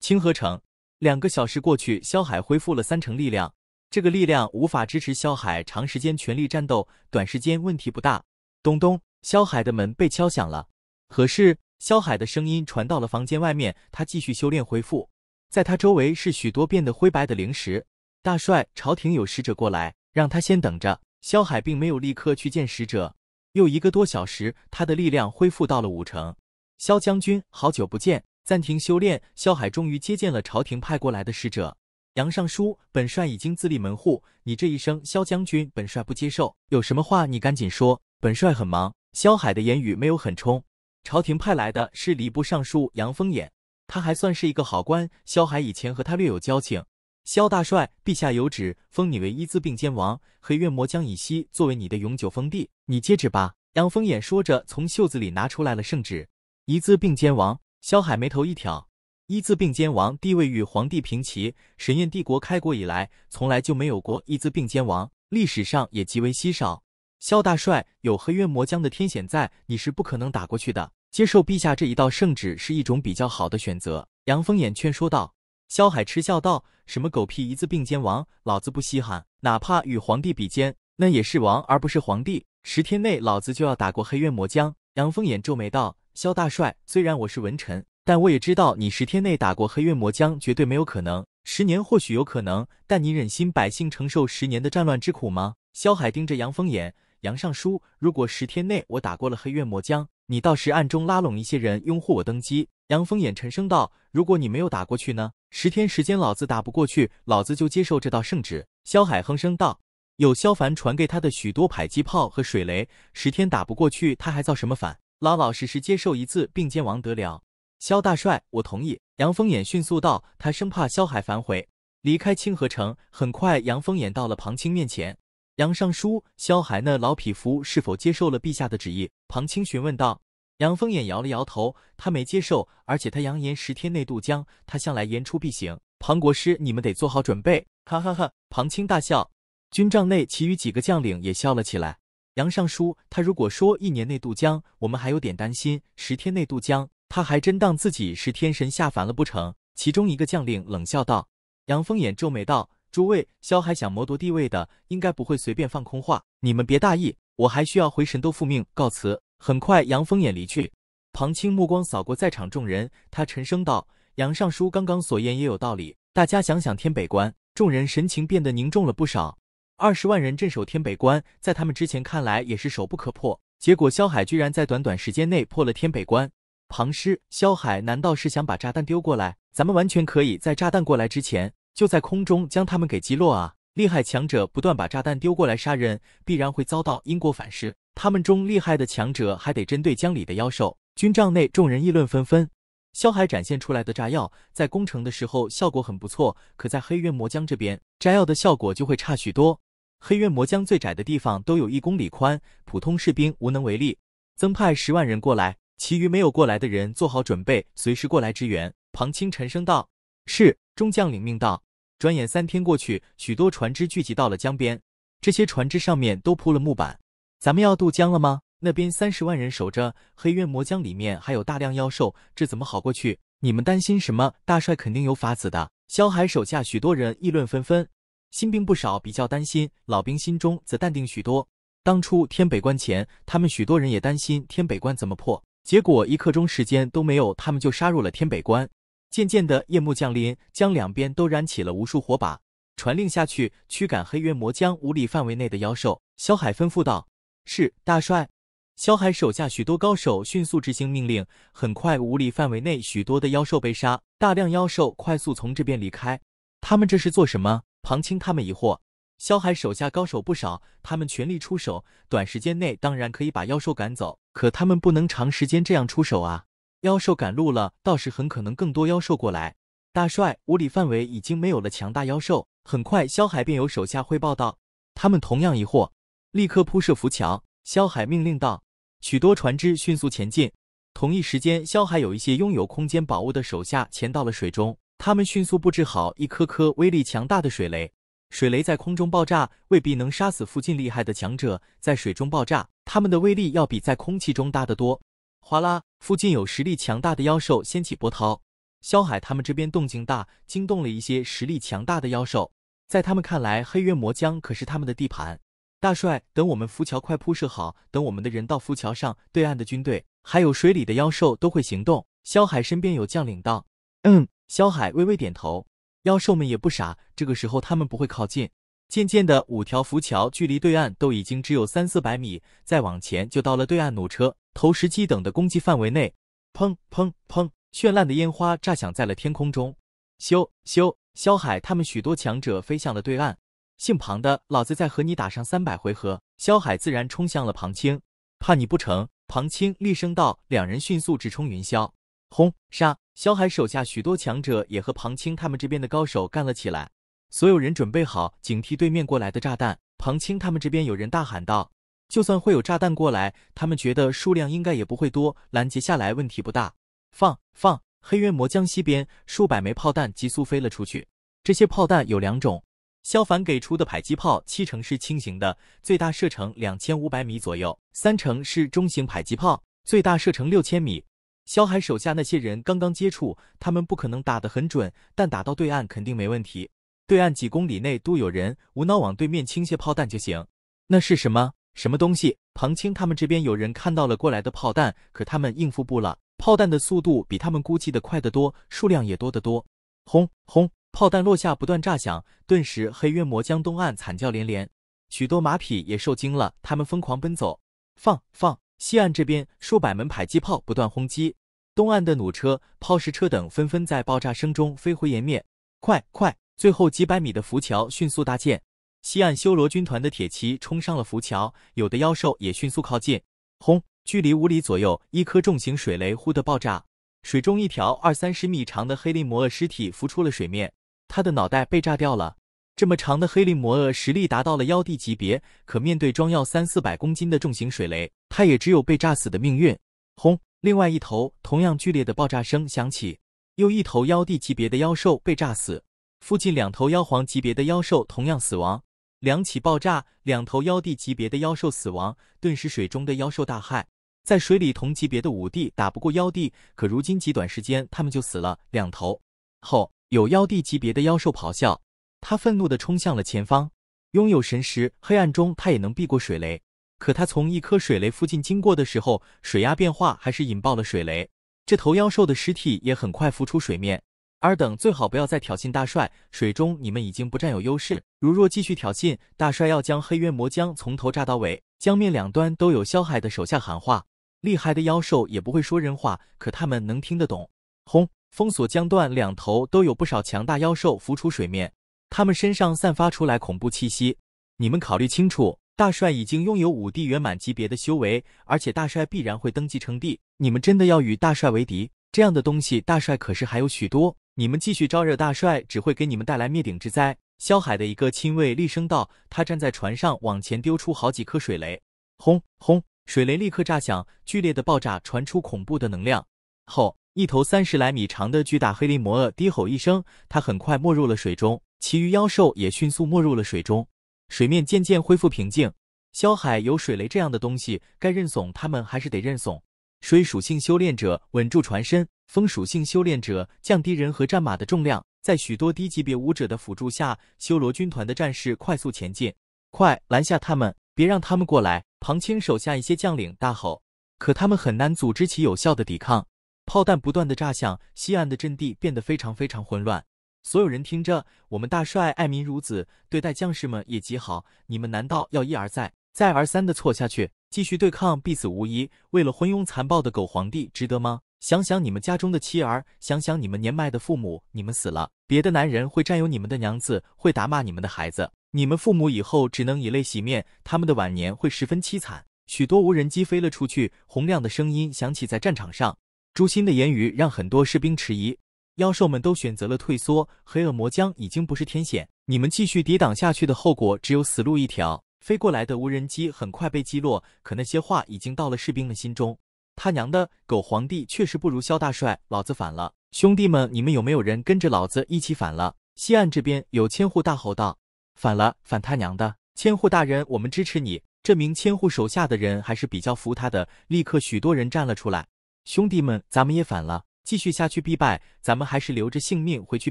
清河城，两个小时过去，萧海恢复了三成力量。这个力量无法支持萧海长时间全力战斗，短时间问题不大。咚咚，萧海的门被敲响了。可是萧海的声音传到了房间外面。他继续修炼恢复，在他周围是许多变得灰白的灵石。大帅，朝廷有使者过来，让他先等着。萧海并没有立刻去见使者。又一个多小时，他的力量恢复到了五成。萧将军，好久不见，暂停修炼。萧海终于接见了朝廷派过来的使者杨尚书。本帅已经自立门户，你这一声萧将军，本帅不接受。有什么话你赶紧说，本帅很忙。萧海的言语没有很冲。朝廷派来的是礼部尚书杨峰衍，他还算是一个好官。萧海以前和他略有交情。萧大帅，陛下有旨，封你为一字并肩王，黑渊魔将以西作为你的永久封地，你接旨吧。杨峰眼说着，从袖子里拿出来了圣旨。一字并肩王，萧海眉头一挑。一字并肩王地位与皇帝平齐，神印帝国开国以来，从来就没有过一字并肩王，历史上也极为稀少。萧大帅，有黑渊魔将的天险在，你是不可能打过去的。接受陛下这一道圣旨是一种比较好的选择，杨峰眼劝说道。萧海嗤笑道：“什么狗屁一字并肩王，老子不稀罕。哪怕与皇帝比肩，那也是王，而不是皇帝。十天内，老子就要打过黑月魔疆。”杨凤眼皱眉道：“萧大帅，虽然我是文臣，但我也知道你十天内打过黑月魔疆，绝对没有可能。十年或许有可能，但你忍心百姓承受十年的战乱之苦吗？”萧海盯着杨凤眼，杨尚书，如果十天内我打过了黑月魔疆，你倒是暗中拉拢一些人拥护我登基。”杨峰眼沉声道，“如果你没有打过去呢？十天时间，老子打不过去，老子就接受这道圣旨。”萧海哼声道，“有萧凡传给他的许多迫击炮和水雷，十天打不过去，他还造什么反？老老实实接受一次并肩王得了。”萧大帅，我同意。”杨峰眼迅速道，他生怕萧海反悔。离开清河城，很快，杨峰眼到了庞青面前。杨尚书，萧海那老匹夫是否接受了陛下的旨意？庞清询问道。杨凤眼摇了摇头，他没接受，而且他扬言十天内渡江，他向来言出必行。庞国师，你们得做好准备。哈哈哈！庞清大笑。军帐内，其余几个将领也笑了起来。杨尚书，他如果说一年内渡江，我们还有点担心；十天内渡江，他还真当自己是天神下凡了不成？其中一个将领冷笑道。杨凤眼皱眉道。诸位，萧海想谋夺帝位的，应该不会随便放空话。你们别大意，我还需要回神都复命，告辞。很快，杨峰也离去。庞青目光扫过在场众人，他沉声道：“杨尚书刚刚所言也有道理，大家想想天北关。”众人神情变得凝重了不少。二十万人镇守天北关，在他们之前看来也是守不可破，结果萧海居然在短短时间内破了天北关。庞师，萧海难道是想把炸弹丢过来？咱们完全可以在炸弹过来之前。就在空中将他们给击落啊！厉害强者不断把炸弹丢过来杀人，必然会遭到因果反噬。他们中厉害的强者还得针对江里的妖兽。军帐内众人议论纷纷。萧海展现出来的炸药在攻城的时候效果很不错，可在黑渊魔江这边，炸药的效果就会差许多。黑渊魔江最窄的地方都有一公里宽，普通士兵无能为力。增派十万人过来，其余没有过来的人做好准备，随时过来支援。庞青沉声道：“是。”众将领命道。转眼三天过去，许多船只聚集到了江边。这些船只上面都铺了木板，咱们要渡江了吗？那边三十万人守着黑渊魔江，里面还有大量妖兽，这怎么好过去？你们担心什么？大帅肯定有法子的。萧海手下许多人议论纷纷，新兵不少比较担心，老兵心中则淡定许多。当初天北关前，他们许多人也担心天北关怎么破，结果一刻钟时间都没有，他们就杀入了天北关。渐渐的，夜幕降临，将两边都燃起了无数火把。传令下去，驱赶黑渊魔将五里范围内的妖兽。萧海吩咐道：“是，大帅。”萧海手下许多高手迅速执行命令，很快五里范围内许多的妖兽被杀，大量妖兽快速从这边离开。他们这是做什么？庞青他们疑惑。萧海手下高手不少，他们全力出手，短时间内当然可以把妖兽赶走，可他们不能长时间这样出手啊。妖兽赶路了，倒是很可能更多妖兽过来。大帅，五里范围已经没有了强大妖兽。很快，萧海便有手下汇报道：“他们同样疑惑。”立刻铺设浮桥。萧海命令道：“许多船只迅速前进。”同一时间，萧海有一些拥有空间宝物的手下潜到了水中，他们迅速布置好一颗颗威力强大的水雷。水雷在空中爆炸未必能杀死附近厉害的强者，在水中爆炸，他们的威力要比在空气中大得多。哗啦！附近有实力强大的妖兽掀起波涛，肖海他们这边动静大，惊动了一些实力强大的妖兽。在他们看来，黑渊魔疆可是他们的地盘。大帅，等我们浮桥快铺设好，等我们的人到浮桥上，对岸的军队还有水里的妖兽都会行动。肖海身边有将领道：“嗯。”肖海微微点头。妖兽们也不傻，这个时候他们不会靠近。渐渐的，五条浮桥距离对岸都已经只有三四百米，再往前就到了对岸弩车。投石机等的攻击范围内，砰砰砰！绚烂的烟花炸响在了天空中。咻咻！萧海他们许多强者飞向了对岸。姓庞的，老子再和你打上三百回合！萧海自然冲向了庞青，怕你不成？庞青厉声道。两人迅速直冲云霄。轰杀！萧海手下许多强者也和庞青他们这边的高手干了起来。所有人准备好，警惕对面过来的炸弹。庞青他们这边有人大喊道。就算会有炸弹过来，他们觉得数量应该也不会多，拦截下来问题不大。放放，黑渊魔江西边，数百枚炮弹急速飞了出去。这些炮弹有两种，萧凡给出的迫击炮七成是轻型的，最大射程两千五百米左右；三成是中型迫击炮，最大射程六千米。萧海手下那些人刚刚接触，他们不可能打得很准，但打到对岸肯定没问题。对岸几公里内都有人，无脑往对面倾泻炮弹就行。那是什么？什么东西？庞青他们这边有人看到了过来的炮弹，可他们应付不了。炮弹的速度比他们估计的快得多，数量也多得多。轰轰，炮弹落下，不断炸响，顿时黑渊魔江东岸惨叫连连，许多马匹也受惊了，他们疯狂奔走。放放，西岸这边数百门迫击炮不断轰击，东岸的弩车、抛石车等纷纷在爆炸声中飞灰烟灭。快快，最后几百米的浮桥迅速搭建。西岸修罗军团的铁骑冲上了浮桥，有的妖兽也迅速靠近。轰！距离五里左右，一颗重型水雷忽的爆炸，水中一条二三十米长的黑鳞魔鳄尸体浮出了水面，他的脑袋被炸掉了。这么长的黑鳞魔鳄实力达到了妖帝级别，可面对装药三四百公斤的重型水雷，他也只有被炸死的命运。轰！另外一头同样剧烈的爆炸声响起，又一头妖帝级别的妖兽被炸死，附近两头妖皇级别的妖兽同样死亡。两起爆炸，两头妖帝级别的妖兽死亡，顿时水中的妖兽大骇。在水里同级别的五帝打不过妖帝，可如今极短时间他们就死了两头。后有妖帝级别的妖兽咆哮，他愤怒的冲向了前方。拥有神识，黑暗中他也能避过水雷。可他从一颗水雷附近经过的时候，水压变化还是引爆了水雷。这头妖兽的尸体也很快浮出水面。尔等最好不要再挑衅大帅，水中你们已经不占有优势。如若继续挑衅，大帅要将黑渊魔江从头炸到尾。江面两端都有萧海的手下喊话，厉害的妖兽也不会说人话，可他们能听得懂。轰！封锁江段两头都有不少强大妖兽浮出水面，他们身上散发出来恐怖气息。你们考虑清楚，大帅已经拥有五帝圆满级别的修为，而且大帅必然会登基称帝。你们真的要与大帅为敌？这样的东西，大帅可是还有许多。你们继续招惹大帅，只会给你们带来灭顶之灾。肖海的一个亲卫厉声道，他站在船上往前丢出好几颗水雷，轰轰，水雷立刻炸响，剧烈的爆炸传出恐怖的能量。后，一头三十来米长的巨大黑鳞魔鳄低吼一声，它很快没入了水中，其余妖兽也迅速没入了水中，水面渐渐恢复平静。肖海有水雷这样的东西，该认怂，他们还是得认怂。水属性修炼者稳住船身，风属性修炼者降低人和战马的重量，在许多低级别武者的辅助下，修罗军团的战士快速前进。快拦下他们，别让他们过来！庞青手下一些将领大吼，可他们很难组织起有效的抵抗。炮弹不断的炸响，西岸的阵地变得非常非常混乱。所有人听着，我们大帅爱民如子，对待将士们也极好，你们难道要一而再，再而三的错下去？继续对抗，必死无疑。为了昏庸残暴的狗皇帝，值得吗？想想你们家中的妻儿，想想你们年迈的父母，你们死了，别的男人会占有你们的娘子，会打骂你们的孩子，你们父母以后只能以泪洗面，他们的晚年会十分凄惨。许多无人机飞了出去，洪亮的声音响起在战场上，诛心的言语让很多士兵迟疑，妖兽们都选择了退缩。黑恶魔将已经不是天险，你们继续抵挡下去的后果只有死路一条。飞过来的无人机很快被击落，可那些话已经到了士兵们心中。他娘的，狗皇帝确实不如萧大帅，老子反了！兄弟们，你们有没有人跟着老子一起反了？西岸这边有千户大吼道：“反了，反他娘的！千户大人，我们支持你！”这名千户手下的人还是比较服他的，立刻许多人站了出来。兄弟们，咱们也反了！继续下去必败，咱们还是留着性命回去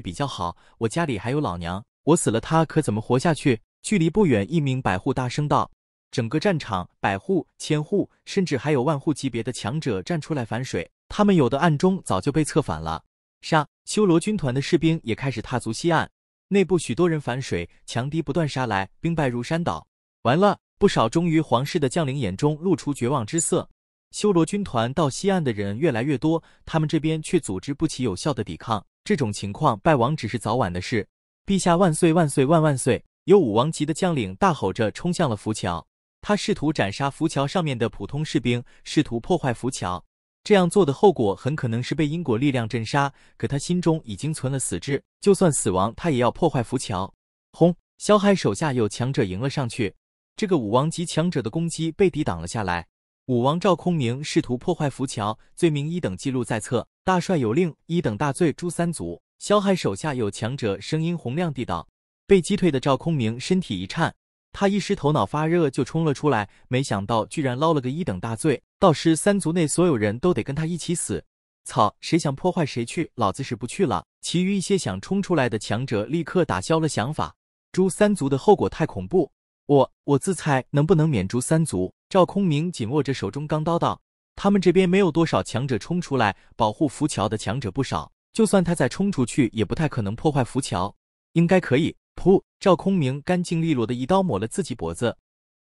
比较好。我家里还有老娘，我死了她可怎么活下去？距离不远，一名百户大声道：“整个战场，百户、千户，甚至还有万户级别的强者站出来反水。他们有的暗中早就被策反了。”杀！修罗军团的士兵也开始踏足西岸。内部许多人反水，强敌不断杀来，兵败如山倒。完了！不少忠于皇室的将领眼中露出绝望之色。修罗军团到西岸的人越来越多，他们这边却组织不起有效的抵抗。这种情况，败亡只是早晚的事。陛下万岁万岁万万岁！有武王级的将领大吼着冲向了浮桥，他试图斩杀浮桥上面的普通士兵，试图破坏浮桥。这样做的后果很可能是被因果力量镇杀，可他心中已经存了死志，就算死亡，他也要破坏浮桥。轰！小海手下有强者迎了上去，这个武王级强者的攻击被抵挡了下来。武王赵空明试图破坏浮桥，罪名一等，记录在册。大帅有令，一等大罪诛三族。小海手下有强者，声音洪亮地道。被击退的赵空明身体一颤，他一时头脑发热就冲了出来，没想到居然捞了个一等大罪，到时三族内所有人都得跟他一起死。操，谁想破坏谁去，老子是不去了。其余一些想冲出来的强者立刻打消了想法，诛三族的后果太恐怖。我我自猜能不能免诛三族？赵空明紧握着手中钢刀道：“他们这边没有多少强者冲出来，保护浮桥的强者不少，就算他再冲出去，也不太可能破坏浮桥，应该可以。”噗！赵空明干净利落的一刀抹了自己脖子。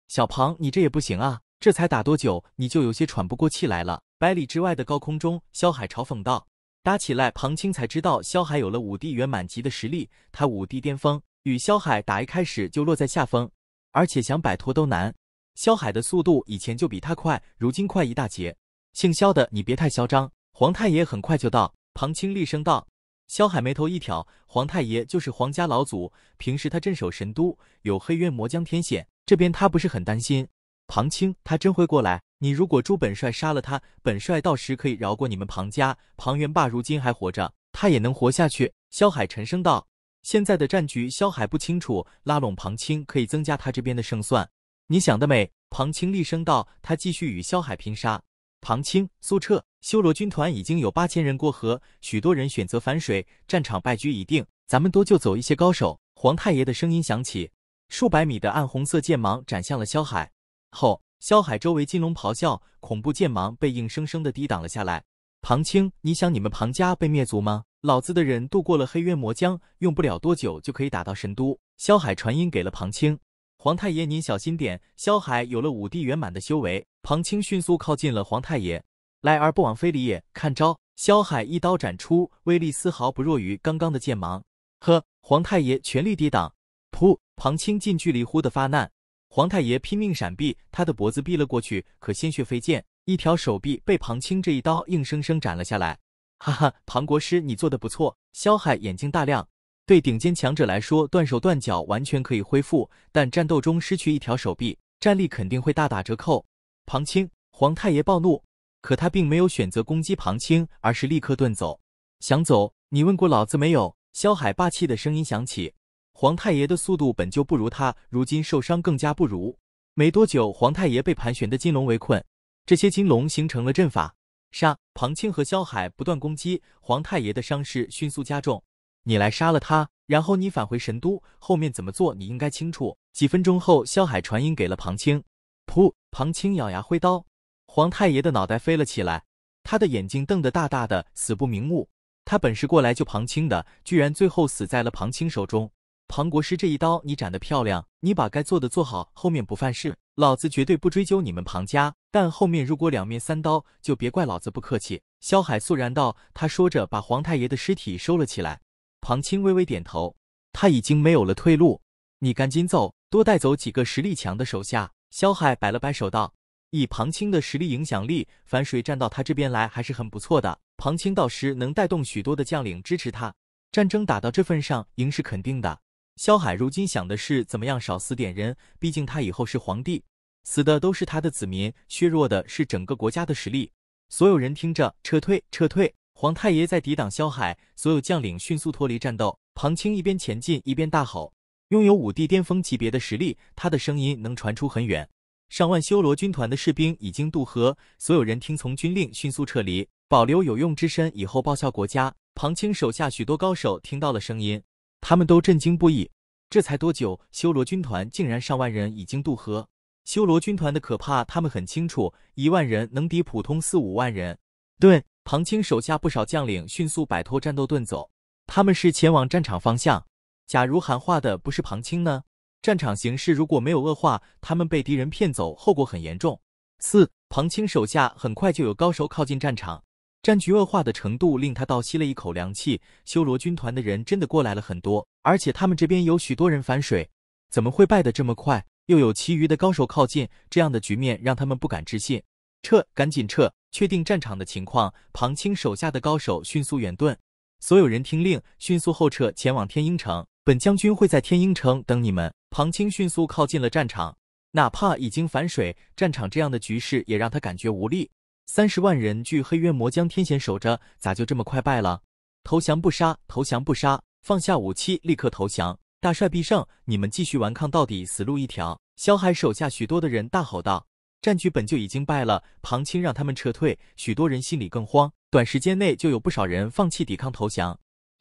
小庞，你这也不行啊！这才打多久，你就有些喘不过气来了。百里之外的高空中，萧海嘲讽道：“打起来，庞青才知道萧海有了五帝圆满级的实力。他五帝巅峰，与萧海打一开始就落在下风，而且想摆脱都难。萧海的速度以前就比他快，如今快一大截。姓萧的，你别太嚣张，皇太爷很快就到。”庞青厉声道。萧海眉头一挑，皇太爷就是皇家老祖，平时他镇守神都，有黑渊魔将天险，这边他不是很担心。庞青，他真会过来？你如果朱本帅杀了他，本帅到时可以饶过你们庞家。庞元霸如今还活着，他也能活下去。萧海沉声道：“现在的战局，萧海不清楚。拉拢庞青，可以增加他这边的胜算。”你想得美！庞青厉声道，他继续与萧海拼杀。庞青、苏彻，修罗军团已经有八千人过河，许多人选择反水，战场败局已定。咱们多救走一些高手。皇太爷的声音响起，数百米的暗红色剑芒斩向了萧海，后萧海周围金龙咆哮，恐怖剑芒被硬生生的抵挡了下来。庞青，你想你们庞家被灭族吗？老子的人渡过了黑渊魔江，用不了多久就可以打到神都。萧海传音给了庞青，皇太爷您小心点。萧海有了五帝圆满的修为。庞青迅速靠近了皇太爷，来而不往非礼也。看招！萧海一刀斩出，威力丝毫不弱于刚刚的剑芒。呵，皇太爷全力抵挡。噗！庞青近距离呼的发难，皇太爷拼命闪避，他的脖子避了过去，可鲜血飞溅，一条手臂被庞青这一刀硬生生斩了下来。哈哈，庞国师，你做的不错。萧海眼睛大亮。对顶尖强者来说，断手断脚完全可以恢复，但战斗中失去一条手臂，战力肯定会大打折扣。庞青，皇太爷暴怒，可他并没有选择攻击庞青，而是立刻遁走。想走？你问过老子没有？萧海霸气的声音响起。皇太爷的速度本就不如他，如今受伤更加不如。没多久，皇太爷被盘旋的金龙围困，这些金龙形成了阵法，杀！庞青和萧海不断攻击，皇太爷的伤势迅速加重。你来杀了他，然后你返回神都，后面怎么做你应该清楚。几分钟后，萧海传音给了庞青。噗！庞青咬牙挥刀，皇太爷的脑袋飞了起来，他的眼睛瞪得大大的，死不瞑目。他本是过来救庞青的，居然最后死在了庞青手中。庞国师，这一刀你斩得漂亮，你把该做的做好，后面不犯事，老子绝对不追究你们庞家。但后面如果两面三刀，就别怪老子不客气。萧海肃然道。他说着，把皇太爷的尸体收了起来。庞青微微点头，他已经没有了退路，你赶紧走，多带走几个实力强的手下。萧海摆了摆手道：“以庞青的实力影响力，反水站到他这边来还是很不错的。庞青到时能带动许多的将领支持他，战争打到这份上，赢是肯定的。”萧海如今想的是怎么样少死点人，毕竟他以后是皇帝，死的都是他的子民，削弱的是整个国家的实力。所有人听着，撤退，撤退！皇太爷在抵挡萧海，所有将领迅速脱离战斗。庞青一边前进，一边大吼。拥有五帝巅峰级别的实力，他的声音能传出很远。上万修罗军团的士兵已经渡河，所有人听从军令，迅速撤离，保留有用之身，以后报效国家。庞青手下许多高手听到了声音，他们都震惊不已。这才多久，修罗军团竟然上万人已经渡河？修罗军团的可怕，他们很清楚，一万人能敌普通四五万人。对，庞青手下不少将领迅速摆脱战斗，遁走。他们是前往战场方向。假如喊话的不是庞青呢？战场形势如果没有恶化，他们被敌人骗走，后果很严重。四庞青手下很快就有高手靠近战场，战局恶化的程度令他倒吸了一口凉气。修罗军团的人真的过来了很多，而且他们这边有许多人反水，怎么会败得这么快？又有其余的高手靠近，这样的局面让他们不敢置信。撤，赶紧撤！确定战场的情况，庞青手下的高手迅速远遁。所有人听令，迅速后撤，前往天鹰城。本将军会在天鹰城等你们。庞青迅速靠近了战场，哪怕已经反水，战场这样的局势也让他感觉无力。三十万人据黑渊魔将天险守着，咋就这么快败了？投降不杀，投降不杀，放下武器，立刻投降，大帅必胜！你们继续顽抗到底，死路一条！萧海手下许多的人大吼道：“战局本就已经败了，庞青让他们撤退。”许多人心里更慌，短时间内就有不少人放弃抵抗，投降。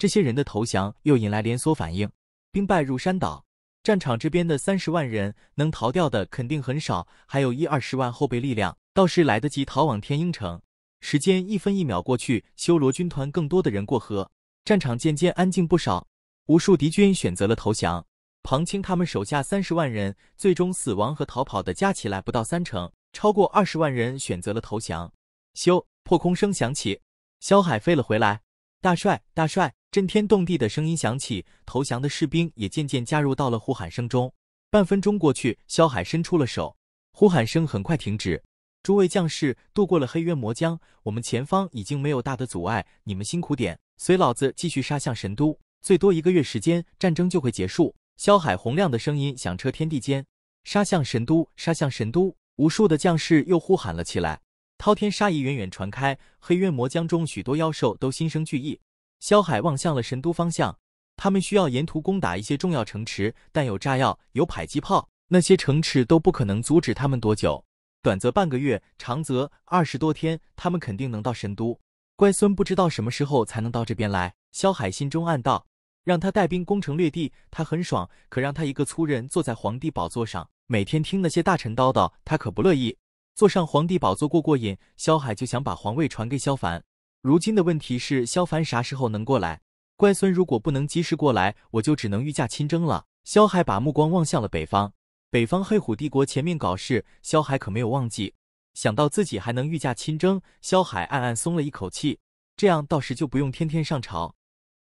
这些人的投降又引来连锁反应，兵败如山倒。战场这边的三十万人能逃掉的肯定很少，还有一二十万后备力量倒是来得及逃往天鹰城。时间一分一秒过去，修罗军团更多的人过河，战场渐渐安静不少。无数敌军选择了投降。庞青他们手下三十万人，最终死亡和逃跑的加起来不到三成，超过二十万人选择了投降。修破空声响起，萧海飞了回来。大帅，大帅！震天动地的声音响起，投降的士兵也渐渐加入到了呼喊声中。半分钟过去，萧海伸出了手，呼喊声很快停止。诸位将士渡过了黑渊魔江，我们前方已经没有大的阻碍，你们辛苦点，随老子继续杀向神都。最多一个月时间，战争就会结束。萧海洪亮的声音响彻天地间，杀向神都，杀向神都！无数的将士又呼喊了起来。滔天杀意远远传开，黑渊魔将中许多妖兽都心生惧意。萧海望向了神都方向，他们需要沿途攻打一些重要城池，但有炸药，有迫击炮，那些城池都不可能阻止他们多久，短则半个月，长则二十多天，他们肯定能到神都。乖孙不知道什么时候才能到这边来，萧海心中暗道。让他带兵攻城略地，他很爽；可让他一个粗人坐在皇帝宝座上，每天听那些大臣叨叨，他可不乐意。坐上皇帝宝座过过瘾，萧海就想把皇位传给萧凡。如今的问题是，萧凡啥时候能过来？乖孙如果不能及时过来，我就只能御驾亲征了。萧海把目光望向了北方，北方黑虎帝国前面搞事，萧海可没有忘记。想到自己还能御驾亲征，萧海暗暗松了一口气，这样到时就不用天天上朝。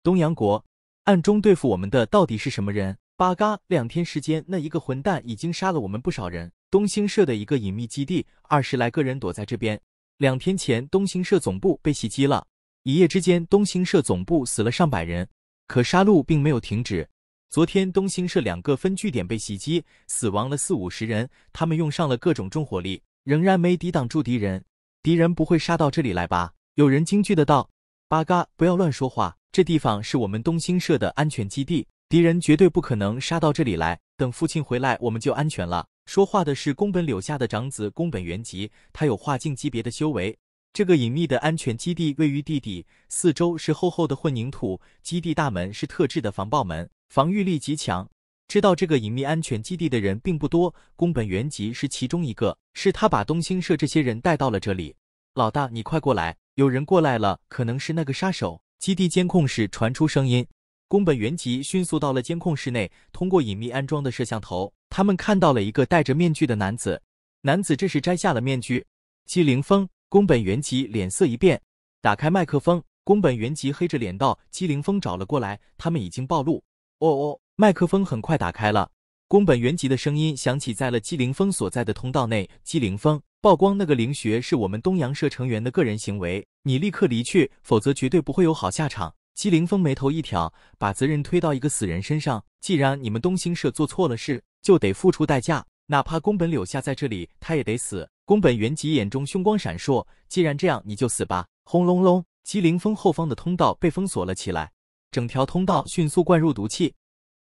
东阳国暗中对付我们的到底是什么人？八嘎！两天时间，那一个混蛋已经杀了我们不少人。东兴社的一个隐秘基地，二十来个人躲在这边。两天前，东兴社总部被袭击了，一夜之间，东兴社总部死了上百人。可杀戮并没有停止。昨天，东兴社两个分据点被袭击，死亡了四五十人。他们用上了各种重火力，仍然没抵挡住敌人。敌人不会杀到这里来吧？有人惊惧的道：“八嘎！不要乱说话，这地方是我们东兴社的安全基地。”敌人绝对不可能杀到这里来。等父亲回来，我们就安全了。说话的是宫本柳下的长子宫本元吉，他有化境级别的修为。这个隐秘的安全基地位于地底，四周是厚厚的混凝土，基地大门是特制的防爆门，防御力极强。知道这个隐秘安全基地的人并不多，宫本元吉是其中一个，是他把东兴社这些人带到了这里。老大，你快过来，有人过来了，可能是那个杀手。基地监控室传出声音。宫本元吉迅速到了监控室内，通过隐秘安装的摄像头，他们看到了一个戴着面具的男子。男子这时摘下了面具。姬灵风，宫本元吉脸色一变，打开麦克风。宫本元吉黑着脸道：“姬灵风找了过来，他们已经暴露。”哦哦，麦克风很快打开了，宫本元吉的声音响起在了姬灵风所在的通道内。姬灵风，曝光那个灵穴是我们东洋社成员的个人行为，你立刻离去，否则绝对不会有好下场。姬凌峰眉头一挑，把责任推到一个死人身上。既然你们东兴社做错了事，就得付出代价。哪怕宫本柳下在这里，他也得死。宫本元吉眼中凶光闪烁。既然这样，你就死吧！轰隆隆，姬凌峰后方的通道被封锁了起来，整条通道迅速灌入毒气。